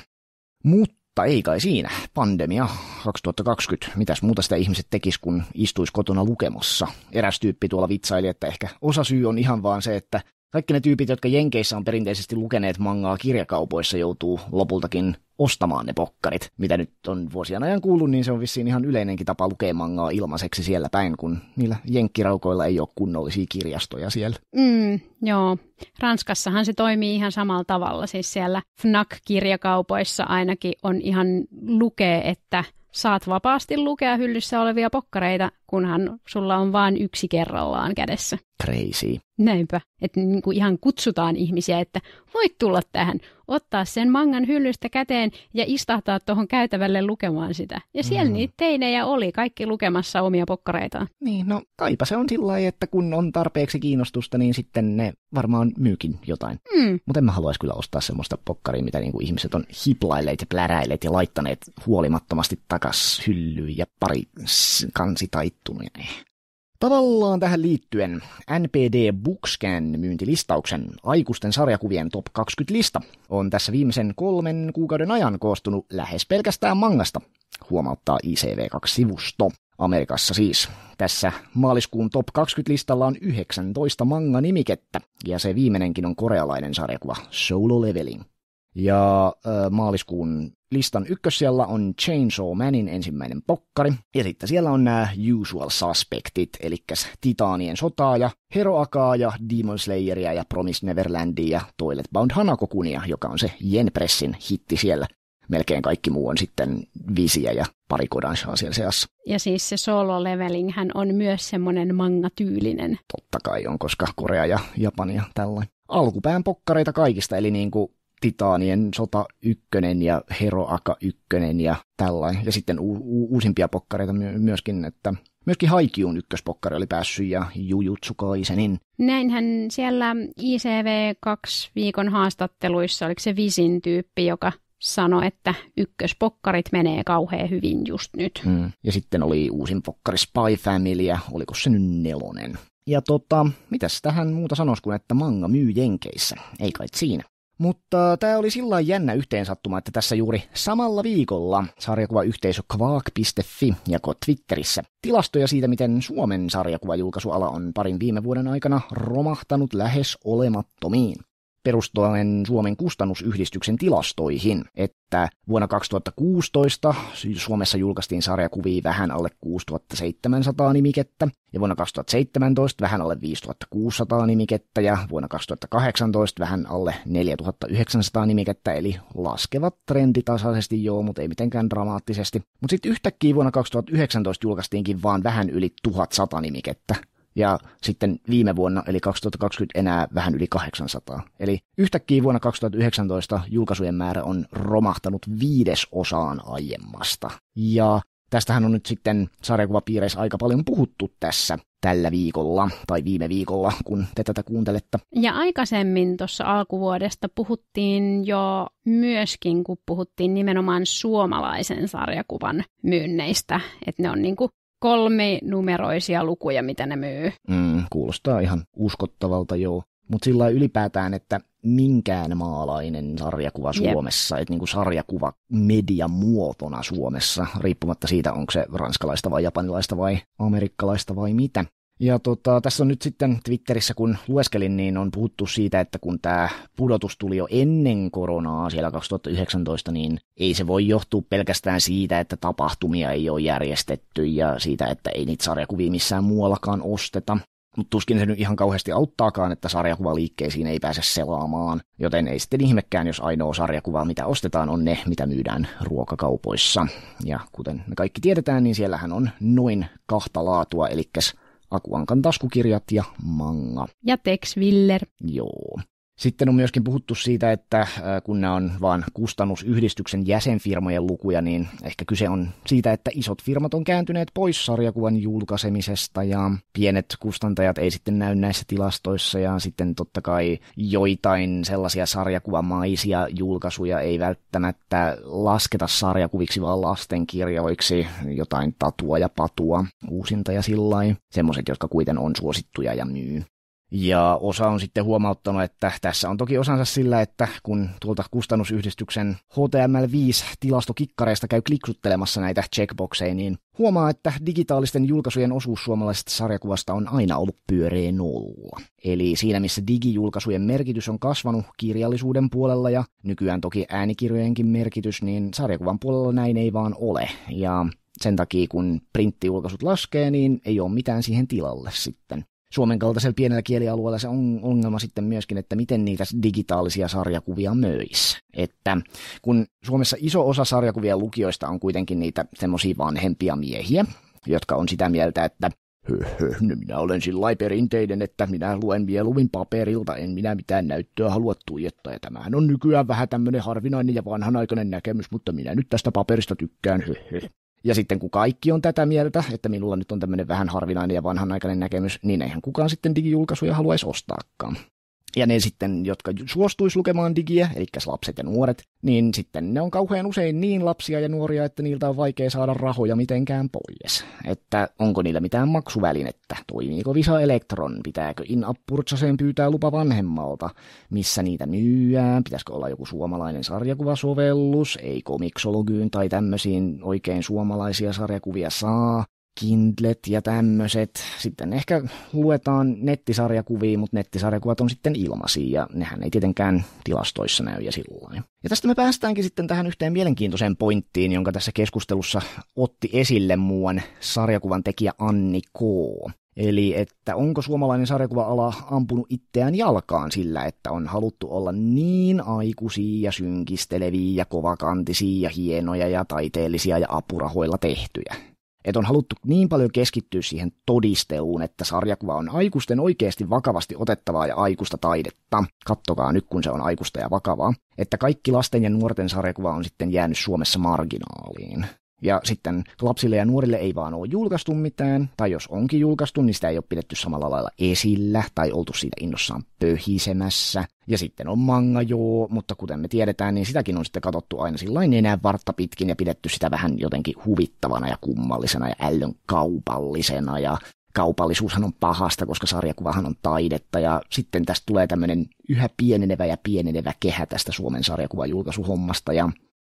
Mutta ei kai siinä. Pandemia 2020. Mitäs muuta sitä ihmiset tekis, kun istuisi kotona lukemassa? Eräs tyyppi tuolla vitsaili, että ehkä osa syy on ihan vaan se, että kaikki ne tyypit, jotka Jenkeissä on perinteisesti lukeneet mangaa kirjakaupoissa, joutuu lopultakin ostamaan ne pokkarit. Mitä nyt on vuosien ajan kuullut, niin se on vissiin ihan yleinenkin tapa lukea mangaa ilmaiseksi siellä päin, kun niillä jenkkiraukoilla ei ole kunnollisia kirjastoja siellä. Mm, joo. Ranskassahan se toimii ihan samalla tavalla. Siis siellä FNAC-kirjakaupoissa ainakin on ihan lukee, että saat vapaasti lukea hyllyssä olevia pokkareita, kunhan sulla on vain yksi kerrallaan kädessä crazy. Näinpä, että niin kuin ihan kutsutaan ihmisiä, että voit tulla tähän, ottaa sen mangan hyllystä käteen ja istahtaa tuohon käytävälle lukemaan sitä. Ja siellä mm. niitä teinejä oli, kaikki lukemassa omia pokkareitaan. Niin, no kaipa se on sillä lailla, että kun on tarpeeksi kiinnostusta, niin sitten ne varmaan myykin jotain. Mm. Mutta en mä haluaisi kyllä ostaa semmoista pokkaria, mitä niinku ihmiset on hiplailleet ja pläräilleet ja laittaneet huolimattomasti takas hyllyyn ja pari taittunut. Tavallaan tähän liittyen NPD Bookscan myyntilistauksen aikuisten sarjakuvien top 20 lista on tässä viimeisen kolmen kuukauden ajan koostunut lähes pelkästään mangasta, huomauttaa ICV2-sivusto. Amerikassa siis. Tässä maaliskuun top 20-listalla on 19 manga-nimikettä, ja se viimeinenkin on korealainen sarjakuva Solo Leveling. Ja äh, maaliskuun listan ykkössijalla on Chainsaw Manin ensimmäinen pokkari. Ja sitten siellä on nämä Usual Suspectit, eli Titaanien sotaa ja Heroakaa ja Demon Slayeria ja Promise Neverlandia ja Toilet Bound Hanakokunia, joka on se Jenpressin hitti siellä. Melkein kaikki muu on sitten visiä ja pari kodanshaa siellä seassa. Ja siis se solo leveling hän on myös semmoinen manga-tyylinen. Totta kai on, koska Korea ja Japania tällainen alkupään pokkareita kaikista, eli niin kuin Titaanien sota ykkönen ja Heroaka ykkönen ja tällainen. Ja sitten u- u- uusimpia pokkareita my- myöskin, että myöskin Haikiun ykköspokkari oli päässyt ja Jujutsu Kaisenin. Näinhän siellä ICV2 viikon haastatteluissa, oliko se Visin tyyppi, joka sanoi, että ykköspokkarit menee kauhean hyvin just nyt. Mm. Ja sitten oli uusin pokkari Spy Family, ja oliko se nyt nelonen? Ja tota, mitäs tähän muuta sanoisi kuin, että manga myy Jenkeissä, ei kai siinä. Mutta tämä oli sillä jännä yhteensattuma, että tässä juuri samalla viikolla sarjakuvayhteisö kvaak.fi jako Twitterissä tilastoja siitä, miten Suomen sarjakuvajulkaisuala on parin viime vuoden aikana romahtanut lähes olemattomiin perustuen Suomen kustannusyhdistyksen tilastoihin, että vuonna 2016 Suomessa julkaistiin sarjakuvia vähän alle 6700 nimikettä, ja vuonna 2017 vähän alle 5600 nimikettä, ja vuonna 2018 vähän alle 4900 nimikettä, eli laskevat tasaisesti, joo, mutta ei mitenkään dramaattisesti. Mutta sitten yhtäkkiä vuonna 2019 julkaistiinkin vaan vähän yli 1100 nimikettä ja sitten viime vuonna, eli 2020 enää vähän yli 800. Eli yhtäkkiä vuonna 2019 julkaisujen määrä on romahtanut viidesosaan aiemmasta. Ja tästähän on nyt sitten sarjakuvapiireissä aika paljon puhuttu tässä tällä viikolla tai viime viikolla, kun te tätä kuuntelette. Ja aikaisemmin tuossa alkuvuodesta puhuttiin jo myöskin, kun puhuttiin nimenomaan suomalaisen sarjakuvan myynneistä, että ne on niinku kolme numeroisia lukuja, mitä ne myy. Mm, kuulostaa ihan uskottavalta, joo. Mutta sillä ylipäätään, että minkään maalainen sarjakuva Suomessa, että niinku sarjakuva media muotona Suomessa, riippumatta siitä, onko se ranskalaista vai japanilaista vai amerikkalaista vai mitä, ja tota, tässä on nyt sitten Twitterissä, kun lueskelin, niin on puhuttu siitä, että kun tämä pudotus tuli jo ennen koronaa siellä 2019, niin ei se voi johtua pelkästään siitä, että tapahtumia ei ole järjestetty ja siitä, että ei niitä sarjakuvia missään muuallakaan osteta. Mutta tuskin se nyt ihan kauheasti auttaakaan, että sarjakuvaliikkeisiin ei pääse selaamaan, joten ei sitten ihmekään, jos ainoa sarjakuva, mitä ostetaan, on ne, mitä myydään ruokakaupoissa. Ja kuten me kaikki tiedetään, niin siellähän on noin kahta laatua, eli Akuankan taskukirjat ja manga. Ja Tex Willer. Joo. Sitten on myöskin puhuttu siitä, että äh, kun nämä on vain kustannusyhdistyksen jäsenfirmojen lukuja, niin ehkä kyse on siitä, että isot firmat on kääntyneet pois sarjakuvan julkaisemisesta ja pienet kustantajat ei sitten näy näissä tilastoissa ja sitten totta kai joitain sellaisia sarjakuvamaisia julkaisuja ei välttämättä lasketa sarjakuviksi, vaan lastenkirjoiksi, jotain tatua ja patua, uusinta ja sillä semmoiset, jotka kuiten on suosittuja ja myy. Ja osa on sitten huomauttanut, että tässä on toki osansa sillä, että kun tuolta kustannusyhdistyksen HTML5-tilastokikkareista käy kliksuttelemassa näitä checkboxeja, niin huomaa, että digitaalisten julkaisujen osuus suomalaisesta sarjakuvasta on aina ollut pyöreä nolla. Eli siinä, missä digijulkaisujen merkitys on kasvanut kirjallisuuden puolella ja nykyään toki äänikirjojenkin merkitys, niin sarjakuvan puolella näin ei vaan ole. Ja sen takia, kun printtijulkaisut laskee, niin ei ole mitään siihen tilalle sitten. Suomen kaltaisella pienellä kielialueella se on ongelma sitten myöskin, että miten niitä digitaalisia sarjakuvia möisi. Että kun Suomessa iso osa sarjakuvia lukijoista on kuitenkin niitä semmoisia vanhempia miehiä, jotka on sitä mieltä, että no minä olen sillä perinteinen, että minä luen mieluummin paperilta, en minä mitään näyttöä halua tuijottaa. Ja tämähän on nykyään vähän tämmöinen harvinainen ja vanhanaikainen näkemys, mutta minä nyt tästä paperista tykkään, ja sitten kun kaikki on tätä mieltä, että minulla nyt on tämmöinen vähän harvinainen ja vanhanaikainen näkemys, niin eihän kukaan sitten digijulkaisuja haluaisi ostaakaan. Ja ne sitten, jotka suostuis lukemaan digiä, eli lapset ja nuoret, niin sitten ne on kauhean usein niin lapsia ja nuoria, että niiltä on vaikea saada rahoja mitenkään pois. Että onko niillä mitään maksuvälinettä, toimiiko Visa Electron, pitääkö in sen pyytää lupa vanhemmalta, missä niitä myyään, pitäisikö olla joku suomalainen sarjakuvasovellus, ei komiksologyyn tai tämmöisiin oikein suomalaisia sarjakuvia saa, Kindlet ja tämmöiset. Sitten ehkä luetaan nettisarjakuvia, mutta nettisarjakuvat on sitten ilmaisia ja nehän ei tietenkään tilastoissa näy ja sillä Ja tästä me päästäänkin sitten tähän yhteen mielenkiintoiseen pointtiin, jonka tässä keskustelussa otti esille muuan sarjakuvan tekijä Anni K. Eli että onko suomalainen sarjakuva-ala ampunut itseään jalkaan sillä, että on haluttu olla niin aikuisia ja synkisteleviä ja kovakantisia ja hienoja ja taiteellisia ja apurahoilla tehtyjä että on haluttu niin paljon keskittyä siihen todisteluun, että sarjakuva on aikuisten oikeasti vakavasti otettavaa ja aikuista taidetta. Kattokaa nyt, kun se on aikuista ja vakavaa. Että kaikki lasten ja nuorten sarjakuva on sitten jäänyt Suomessa marginaaliin. Ja sitten lapsille ja nuorille ei vaan ole julkaistu mitään, tai jos onkin julkaistu, niin sitä ei ole pidetty samalla lailla esillä, tai oltu siitä innossaan pöhisemässä. Ja sitten on manga joo, mutta kuten me tiedetään, niin sitäkin on sitten katsottu aina sillain enää vartta pitkin ja pidetty sitä vähän jotenkin huvittavana ja kummallisena ja ällön kaupallisena ja kaupallisuushan on pahasta, koska sarjakuvahan on taidetta, ja sitten tästä tulee tämmöinen yhä pienenevä ja pienenevä kehä tästä Suomen sarjakuvajulkaisuhommasta, ja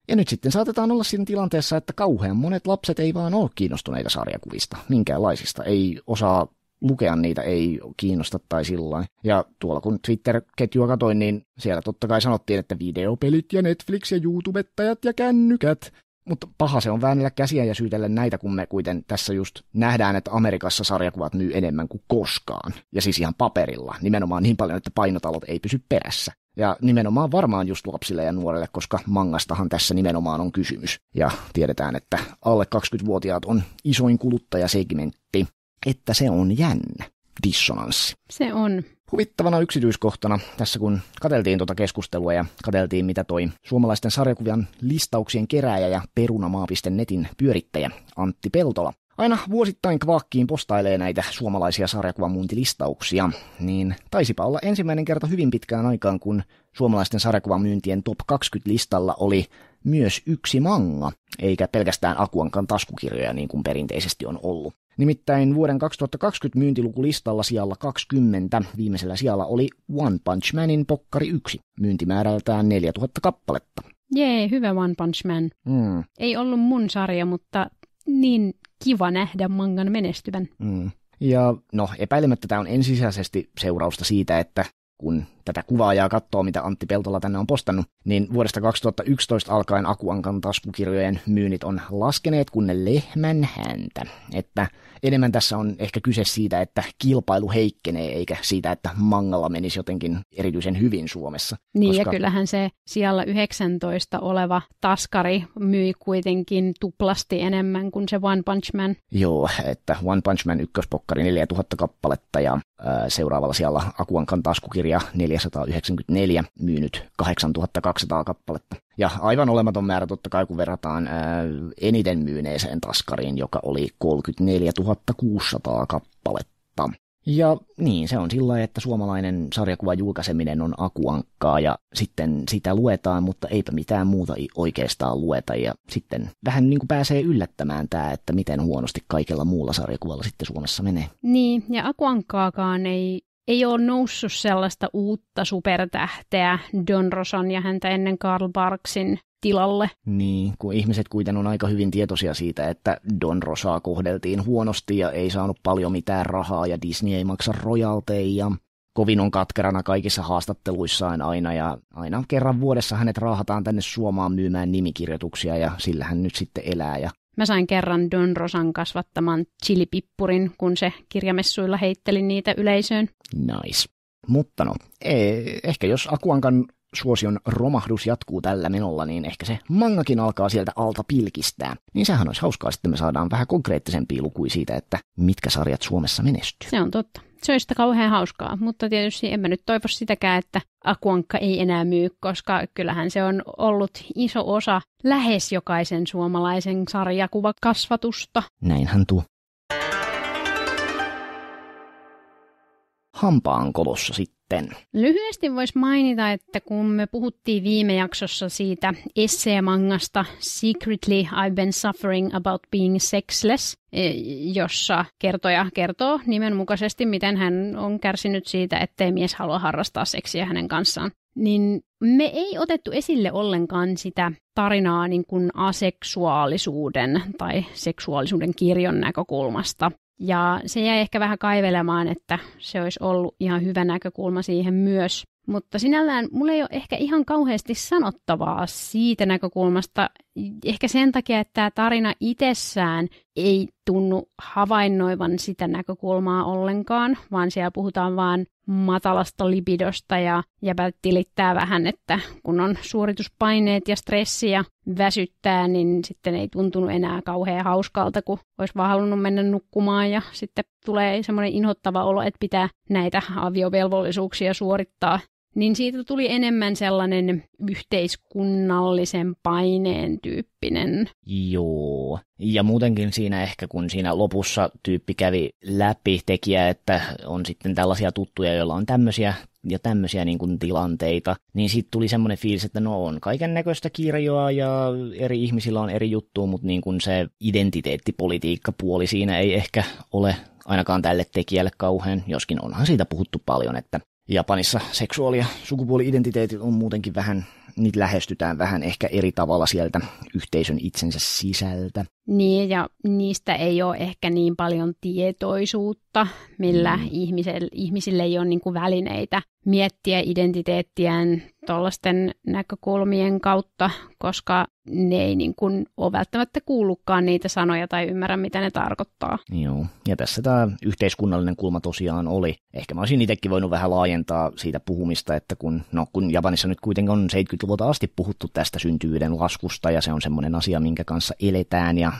ja nyt sitten saatetaan olla siinä tilanteessa, että kauhean monet lapset ei vaan ole kiinnostuneita sarjakuvista, minkäänlaisista, ei osaa lukea niitä ei kiinnosta tai sillä Ja tuolla kun Twitter-ketjua katoin, niin siellä totta kai sanottiin, että videopelit ja Netflix ja YouTubettajat ja kännykät. Mutta paha se on väännellä käsiä ja syytellä näitä, kun me kuiten tässä just nähdään, että Amerikassa sarjakuvat myy enemmän kuin koskaan. Ja siis ihan paperilla, nimenomaan niin paljon, että painotalot ei pysy perässä. Ja nimenomaan varmaan just lapsille ja nuorille, koska mangastahan tässä nimenomaan on kysymys. Ja tiedetään, että alle 20-vuotiaat on isoin kuluttajasegmentti, että se on jännä dissonanssi. Se on. Huvittavana yksityiskohtana tässä kun katseltiin tuota keskustelua ja katseltiin, mitä toi suomalaisten sarjakuvien listauksien kerääjä ja perunamaa.netin netin pyörittäjä Antti Peltola Aina vuosittain Kvaakkiin postailee näitä suomalaisia sarjakuvamuuntilistauksia, niin taisipa olla ensimmäinen kerta hyvin pitkään aikaan, kun suomalaisten sarjakuvamyyntien top 20 listalla oli myös yksi manga, eikä pelkästään Akuankan taskukirjoja niin kuin perinteisesti on ollut. Nimittäin vuoden 2020 myyntilukulistalla sijalla 20 viimeisellä sijalla oli One Punch Manin pokkari 1, myyntimäärältään 4000 kappaletta. Jee, hyvä One Punch Man. Mm. Ei ollut mun sarja, mutta niin kiva nähdä mangan menestyvän. Mm. Ja no epäilemättä tämä on ensisijaisesti seurausta siitä, että kun tätä kuvaajaa katsoo, mitä Antti Peltola tänne on postannut, niin vuodesta 2011 alkaen Akuankan taskukirjojen myynnit on laskeneet ne lehmän häntä. Että enemmän tässä on ehkä kyse siitä, että kilpailu heikkenee, eikä siitä, että mangalla menisi jotenkin erityisen hyvin Suomessa. Niin, koska... ja kyllähän se siellä 19 oleva taskari myi kuitenkin tuplasti enemmän kuin se One Punch Man. Joo, että One Punch Man ykköspokkari 4000 kappaletta ja äh, seuraavalla siellä Akuankan taskukirja dollaria 494 myynyt 8200 kappaletta. Ja aivan olematon määrä totta kai, kun verrataan ää, äh, eniten myyneeseen taskariin, joka oli 34 600 kappaletta. Ja niin, se on sillä että suomalainen sarjakuva julkaiseminen on akuankkaa ja sitten sitä luetaan, mutta eipä mitään muuta oikeastaan lueta. Ja sitten vähän niin kuin pääsee yllättämään tämä, että miten huonosti kaikella muulla sarjakuvalla sitten Suomessa menee. Niin, ja akuankkaakaan ei ei ole noussut sellaista uutta supertähteä Don Rosan ja häntä ennen Karl Barksin tilalle. Niin, kun ihmiset kuitenkin on aika hyvin tietoisia siitä, että Don Rosaa kohdeltiin huonosti ja ei saanut paljon mitään rahaa ja Disney ei maksa rojalteja. Kovin on katkerana kaikissa haastatteluissaan aina ja aina kerran vuodessa hänet raahataan tänne Suomaan myymään nimikirjoituksia ja sillä hän nyt sitten elää ja Mä sain kerran Don Rosan kasvattaman chilipippurin, kun se kirjamessuilla heitteli niitä yleisöön. Nice. Mutta no, ee, ehkä jos Akuankan suosion romahdus jatkuu tällä menolla, niin ehkä se mangakin alkaa sieltä alta pilkistää. Niin sehän olisi hauskaa, että me saadaan vähän konkreettisempia lukuja siitä, että mitkä sarjat Suomessa menestyy. Se on totta se olisi sitä kauhean hauskaa, mutta tietysti en mä nyt toivo sitäkään, että Akuankka ei enää myy, koska kyllähän se on ollut iso osa lähes jokaisen suomalaisen sarjakuvakasvatusta. Näinhän tuo. kolossa sitten? Lyhyesti voisi mainita, että kun me puhuttiin viime jaksossa siitä esseemangasta Secretly I've Been Suffering About Being Sexless, e, jossa kertoja kertoo nimenmukaisesti, miten hän on kärsinyt siitä, ettei mies halua harrastaa seksiä hänen kanssaan niin me ei otettu esille ollenkaan sitä tarinaa niin kuin aseksuaalisuuden tai seksuaalisuuden kirjon näkökulmasta. Ja se jäi ehkä vähän kaivelemaan, että se olisi ollut ihan hyvä näkökulma siihen myös. Mutta sinällään mulla ei ole ehkä ihan kauheasti sanottavaa siitä näkökulmasta, ehkä sen takia, että tämä tarina itsessään ei tunnu havainnoivan sitä näkökulmaa ollenkaan, vaan siellä puhutaan vaan matalasta lipidosta ja jäpät tilittää vähän, että kun on suorituspaineet ja stressi ja väsyttää, niin sitten ei tuntunut enää kauhean hauskalta, kun olisi vaan halunnut mennä nukkumaan ja sitten tulee semmoinen inhottava olo, että pitää näitä aviovelvollisuuksia suorittaa niin siitä tuli enemmän sellainen yhteiskunnallisen paineen tyyppinen. Joo. Ja muutenkin siinä ehkä, kun siinä lopussa tyyppi kävi läpi tekijä, että on sitten tällaisia tuttuja, joilla on tämmöisiä ja tämmöisiä niin kuin tilanteita, niin sitten tuli semmoinen fiilis, että no on kaiken näköistä kirjoa ja eri ihmisillä on eri juttu, mutta niin kuin se identiteettipolitiikka puoli siinä ei ehkä ole ainakaan tälle tekijälle kauhean, joskin onhan siitä puhuttu paljon, että Japanissa seksuaali- ja sukupuoli-identiteetit on muutenkin vähän, niitä lähestytään vähän ehkä eri tavalla sieltä yhteisön itsensä sisältä. Niin, ja niistä ei ole ehkä niin paljon tietoisuutta, millä mm. ihmisille, ihmisille ei ole niin kuin välineitä miettiä identiteettiään tuollaisten näkökulmien kautta, koska ne ei niin kuin ole välttämättä kuullutkaan niitä sanoja tai ymmärrä, mitä ne tarkoittaa. Joo, ja tässä tämä yhteiskunnallinen kulma tosiaan oli. Ehkä mä olisin itsekin voinut vähän laajentaa siitä puhumista, että kun, no, kun Japanissa nyt kuitenkin on 70-luvulta asti puhuttu tästä syntyvyyden laskusta, ja se on semmoinen asia, minkä kanssa eletään, ja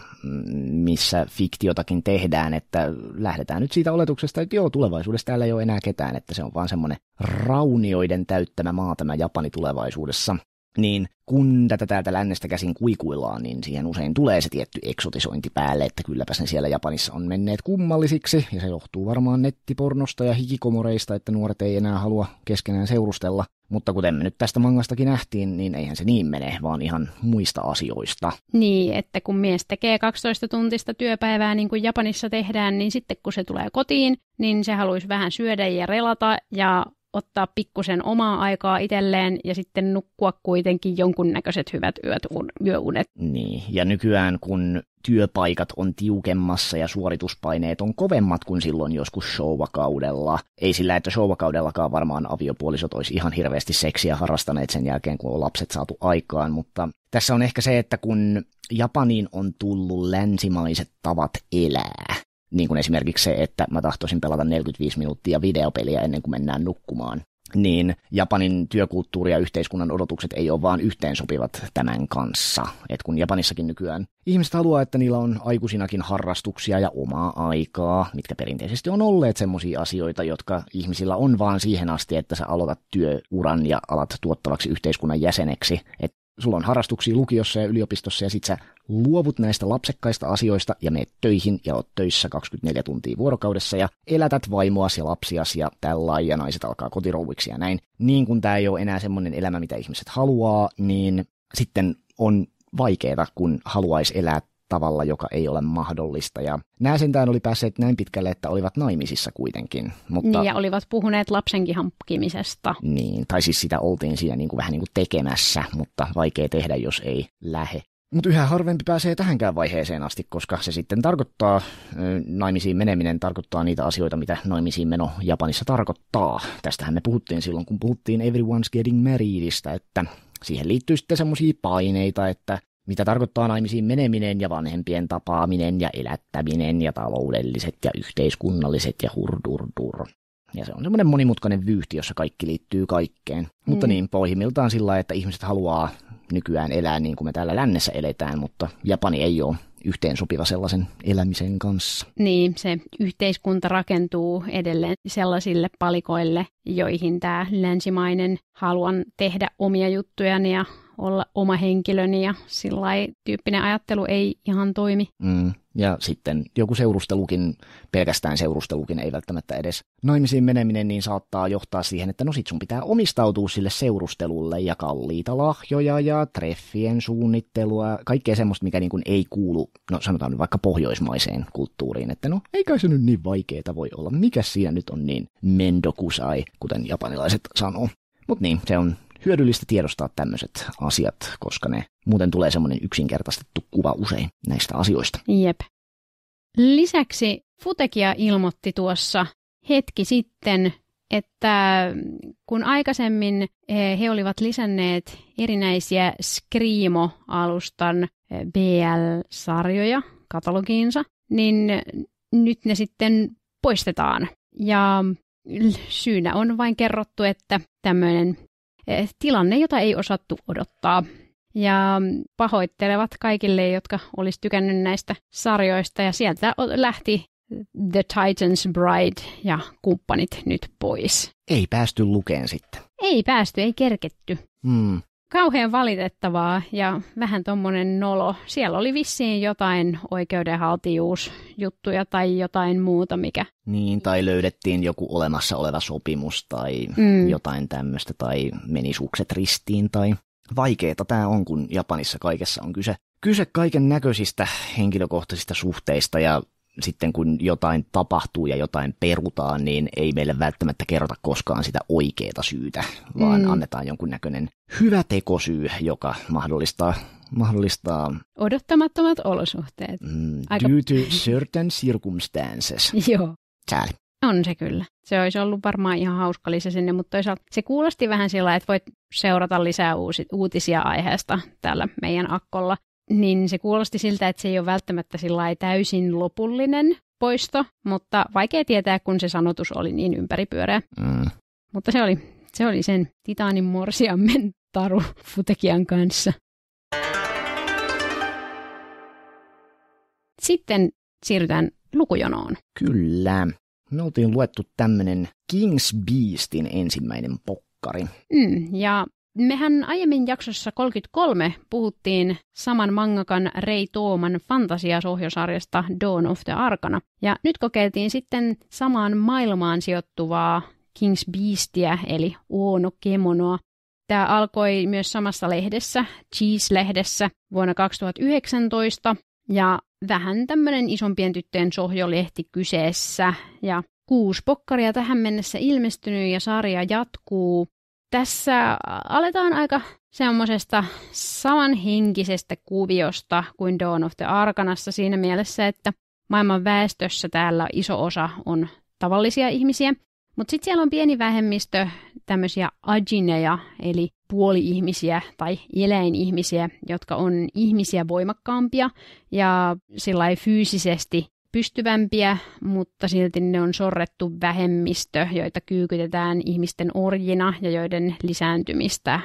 missä fiktiotakin tehdään, että lähdetään nyt siitä oletuksesta, että joo, tulevaisuudessa täällä ei ole enää ketään, että se on vaan semmoinen raunioiden täyttämä maa tämä Japani tulevaisuudessa. Niin kun tätä täältä lännestä käsin kuikuillaan, niin siihen usein tulee se tietty eksotisointi päälle, että kylläpä sen siellä Japanissa on menneet kummallisiksi, ja se johtuu varmaan nettipornosta ja hikikomoreista, että nuoret ei enää halua keskenään seurustella. Mutta kuten me nyt tästä mangastakin nähtiin, niin eihän se niin mene, vaan ihan muista asioista. Niin, että kun mies tekee 12 tuntista työpäivää niin kuin Japanissa tehdään, niin sitten kun se tulee kotiin, niin se haluaisi vähän syödä ja relata ja ottaa pikkusen omaa aikaa itselleen ja sitten nukkua kuitenkin jonkunnäköiset hyvät yöt, un, yöunet. Niin, ja nykyään kun työpaikat on tiukemmassa ja suorituspaineet on kovemmat kuin silloin joskus showvakaudella. Ei sillä, että showvakaudellakaan varmaan aviopuolisot olisi ihan hirveästi seksiä harrastaneet sen jälkeen, kun on lapset saatu aikaan, mutta tässä on ehkä se, että kun Japaniin on tullut länsimaiset tavat elää, niin kuin esimerkiksi se, että mä tahtoisin pelata 45 minuuttia videopeliä ennen kuin mennään nukkumaan, niin Japanin työkulttuuri ja yhteiskunnan odotukset ei ole vaan yhteensopivat tämän kanssa. Et kun Japanissakin nykyään ihmiset haluaa, että niillä on aikuisinakin harrastuksia ja omaa aikaa, mitkä perinteisesti on olleet semmoisia asioita, jotka ihmisillä on vaan siihen asti, että sä aloitat työuran ja alat tuottavaksi yhteiskunnan jäseneksi. Et sulla on harrastuksia lukiossa ja yliopistossa ja sit sä luovut näistä lapsekkaista asioista ja meet töihin ja oot töissä 24 tuntia vuorokaudessa ja elätät vaimoasi ja lapsiasi ja tällä ja naiset alkaa kotirouviksi ja näin. Niin kun tää ei ole enää semmoinen elämä, mitä ihmiset haluaa, niin sitten on vaikeeta, kun haluaisi elää tavalla, joka ei ole mahdollista. Ja nämä sentään oli päässeet näin pitkälle, että olivat naimisissa kuitenkin. Mutta... Niin, ja olivat puhuneet lapsenkin hankkimisesta. Niin, tai siis sitä oltiin siinä niin kuin vähän niin kuin tekemässä, mutta vaikea tehdä, jos ei lähe. Mutta yhä harvempi pääsee tähänkään vaiheeseen asti, koska se sitten tarkoittaa, naimisiin meneminen tarkoittaa niitä asioita, mitä naimisiin meno Japanissa tarkoittaa. Tästähän me puhuttiin silloin, kun puhuttiin Everyone's Getting Marriedistä, että siihen liittyy sitten semmoisia paineita, että mitä tarkoittaa naimisiin meneminen ja vanhempien tapaaminen ja elättäminen ja taloudelliset ja yhteiskunnalliset ja hurdurdur. Ja se on semmoinen monimutkainen vyyhti, jossa kaikki liittyy kaikkeen. Mm. Mutta niin, pohjimmiltaan sillä että ihmiset haluaa nykyään elää niin kuin me täällä lännessä eletään, mutta Japani ei ole yhteen sopiva sellaisen elämisen kanssa. Niin, se yhteiskunta rakentuu edelleen sellaisille palikoille, joihin tämä länsimainen haluan tehdä omia juttujani ja olla oma henkilöni ja sillä tyyppinen ajattelu ei ihan toimi. Mm. Ja sitten joku seurustelukin, pelkästään seurustelukin ei välttämättä edes. Naimisiin meneminen niin saattaa johtaa siihen, että no sit sun pitää omistautua sille seurustelulle ja kalliita lahjoja ja treffien suunnittelua, kaikkea semmoista, mikä niin kuin ei kuulu, no sanotaan nyt vaikka pohjoismaiseen kulttuuriin, että no eikä se nyt niin vaikeeta voi olla, mikä siinä nyt on niin mendokusai, kuten japanilaiset sanoo. Mut niin, se on hyödyllistä tiedostaa tämmöiset asiat, koska ne muuten tulee semmoinen yksinkertaistettu kuva usein näistä asioista. Jep. Lisäksi Futekia ilmoitti tuossa hetki sitten, että kun aikaisemmin eh, he olivat lisänneet erinäisiä Screamo-alustan eh, BL-sarjoja katalogiinsa, niin nyt ne sitten poistetaan. Ja syynä on vain kerrottu, että tämmöinen Eh, tilanne, jota ei osattu odottaa. Ja pahoittelevat kaikille, jotka olisi tykännyt näistä sarjoista. Ja sieltä lähti The Titans Bride ja kumppanit nyt pois. Ei päästy lukeen sitten. Ei päästy, ei kerketty. Mm kauhean valitettavaa ja vähän tuommoinen nolo. Siellä oli vissiin jotain oikeudenhaltijuusjuttuja tai jotain muuta, mikä... Niin, tai löydettiin joku olemassa oleva sopimus tai mm. jotain tämmöistä, tai meni sukset ristiin tai... Vaikeeta tämä on, kun Japanissa kaikessa on kyse. Kyse kaiken näköisistä henkilökohtaisista suhteista ja sitten kun jotain tapahtuu ja jotain perutaan, niin ei meille välttämättä kerrota koskaan sitä oikeaa syytä, vaan mm. annetaan jonkunnäköinen hyvä tekosyy, joka mahdollistaa mahdollistaa... Odottamattomat olosuhteet. Mm, Aika... Due to certain circumstances. Joo. Sääli. On se kyllä. Se olisi ollut varmaan ihan hauska lisä sinne, mutta toisaalta se kuulosti vähän sillä että voit seurata lisää uusi, uutisia aiheesta täällä meidän akkolla niin se kuulosti siltä, että se ei ole välttämättä täysin lopullinen poisto, mutta vaikea tietää, kun se sanotus oli niin ympäripyöreä. Mm. Mutta se oli, se oli sen titaanin morsiammen taru Futekian kanssa. Sitten siirrytään lukujonoon. Kyllä. Me oltiin luettu tämmöinen King's Beastin ensimmäinen pokkari. Mm, ja Mehän aiemmin jaksossa 33 puhuttiin saman mangakan Rei Tooman fantasiasohjosarjasta Dawn of the Arkana. Ja nyt kokeiltiin sitten samaan maailmaan sijoittuvaa King's Beastia eli Uono Kemonoa. Tämä alkoi myös samassa lehdessä, Cheese-lehdessä, vuonna 2019. Ja vähän tämmöinen isompien tyttöjen sohjolehti kyseessä. Ja kuusi pokkaria tähän mennessä ilmestynyt ja sarja jatkuu tässä aletaan aika semmoisesta samanhenkisestä kuviosta kuin Dawn of the Arkanassa siinä mielessä, että maailman väestössä täällä iso osa on tavallisia ihmisiä, mutta sitten siellä on pieni vähemmistö tämmöisiä ajineja, eli puoli-ihmisiä tai eläinihmisiä, jotka on ihmisiä voimakkaampia ja sillä fyysisesti pystyvämpiä, mutta silti ne on sorrettu vähemmistö, joita kyykytetään ihmisten orjina ja joiden lisääntymistä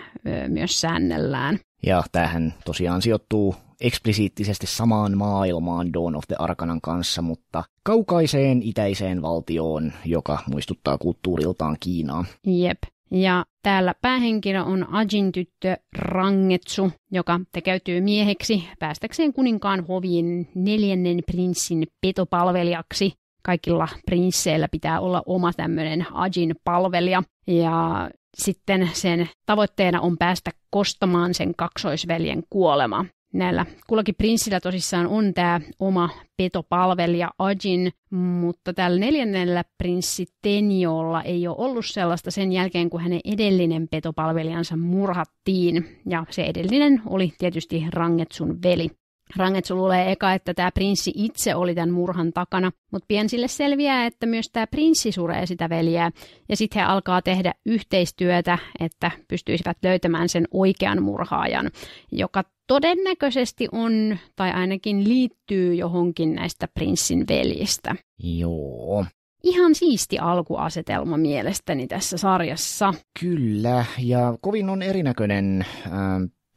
myös säännellään. Ja tähän tosiaan sijoittuu eksplisiittisesti samaan maailmaan Dawn of the Arkanan kanssa, mutta kaukaiseen itäiseen valtioon, joka muistuttaa kulttuuriltaan Kiinaa. Jep. Ja täällä päähenkilö on Ajin tyttö Rangetsu, joka tekeytyy mieheksi päästäkseen kuninkaan hovin neljännen prinssin petopalvelijaksi. Kaikilla prinsseillä pitää olla oma tämmöinen Ajin palvelija. Ja sitten sen tavoitteena on päästä kostamaan sen kaksoisveljen kuolema näillä kullakin prinssillä tosissaan on tämä oma petopalvelija Ajin, mutta tällä neljännellä prinssi Tenjolla ei ole ollut sellaista sen jälkeen, kun hänen edellinen petopalvelijansa murhattiin. Ja se edellinen oli tietysti Rangetsun veli. Rangetsu luulee eka, että tämä prinssi itse oli tämän murhan takana, mutta pian sille selviää, että myös tämä prinssi suree sitä veljeä, ja sitten he alkaa tehdä yhteistyötä, että pystyisivät löytämään sen oikean murhaajan, joka todennäköisesti on tai ainakin liittyy johonkin näistä prinssin veljistä. Joo. Ihan siisti alkuasetelma mielestäni tässä sarjassa. Kyllä, ja kovin on erinäköinen äh,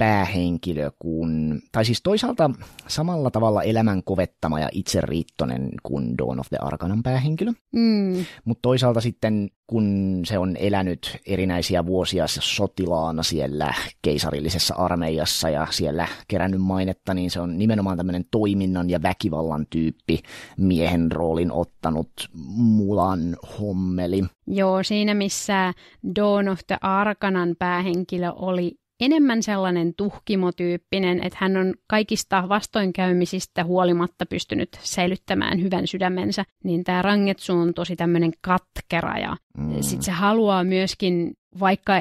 päähenkilö, kun, tai siis toisaalta samalla tavalla elämän kovettama ja itseriittonen kuin Dawn of the Arkanan päähenkilö, mm. mutta toisaalta sitten kun se on elänyt erinäisiä vuosia sotilaana siellä keisarillisessa armeijassa ja siellä kerännyt mainetta, niin se on nimenomaan tämmöinen toiminnan ja väkivallan tyyppi miehen roolin ottanut Mulan hommeli. Joo, siinä missä Dawn of the Arkanan päähenkilö oli enemmän sellainen tuhkimotyyppinen, että hän on kaikista vastoinkäymisistä huolimatta pystynyt säilyttämään hyvän sydämensä, niin tämä Rangetsu on tosi tämmöinen katkera ja mm. sitten se haluaa myöskin vaikka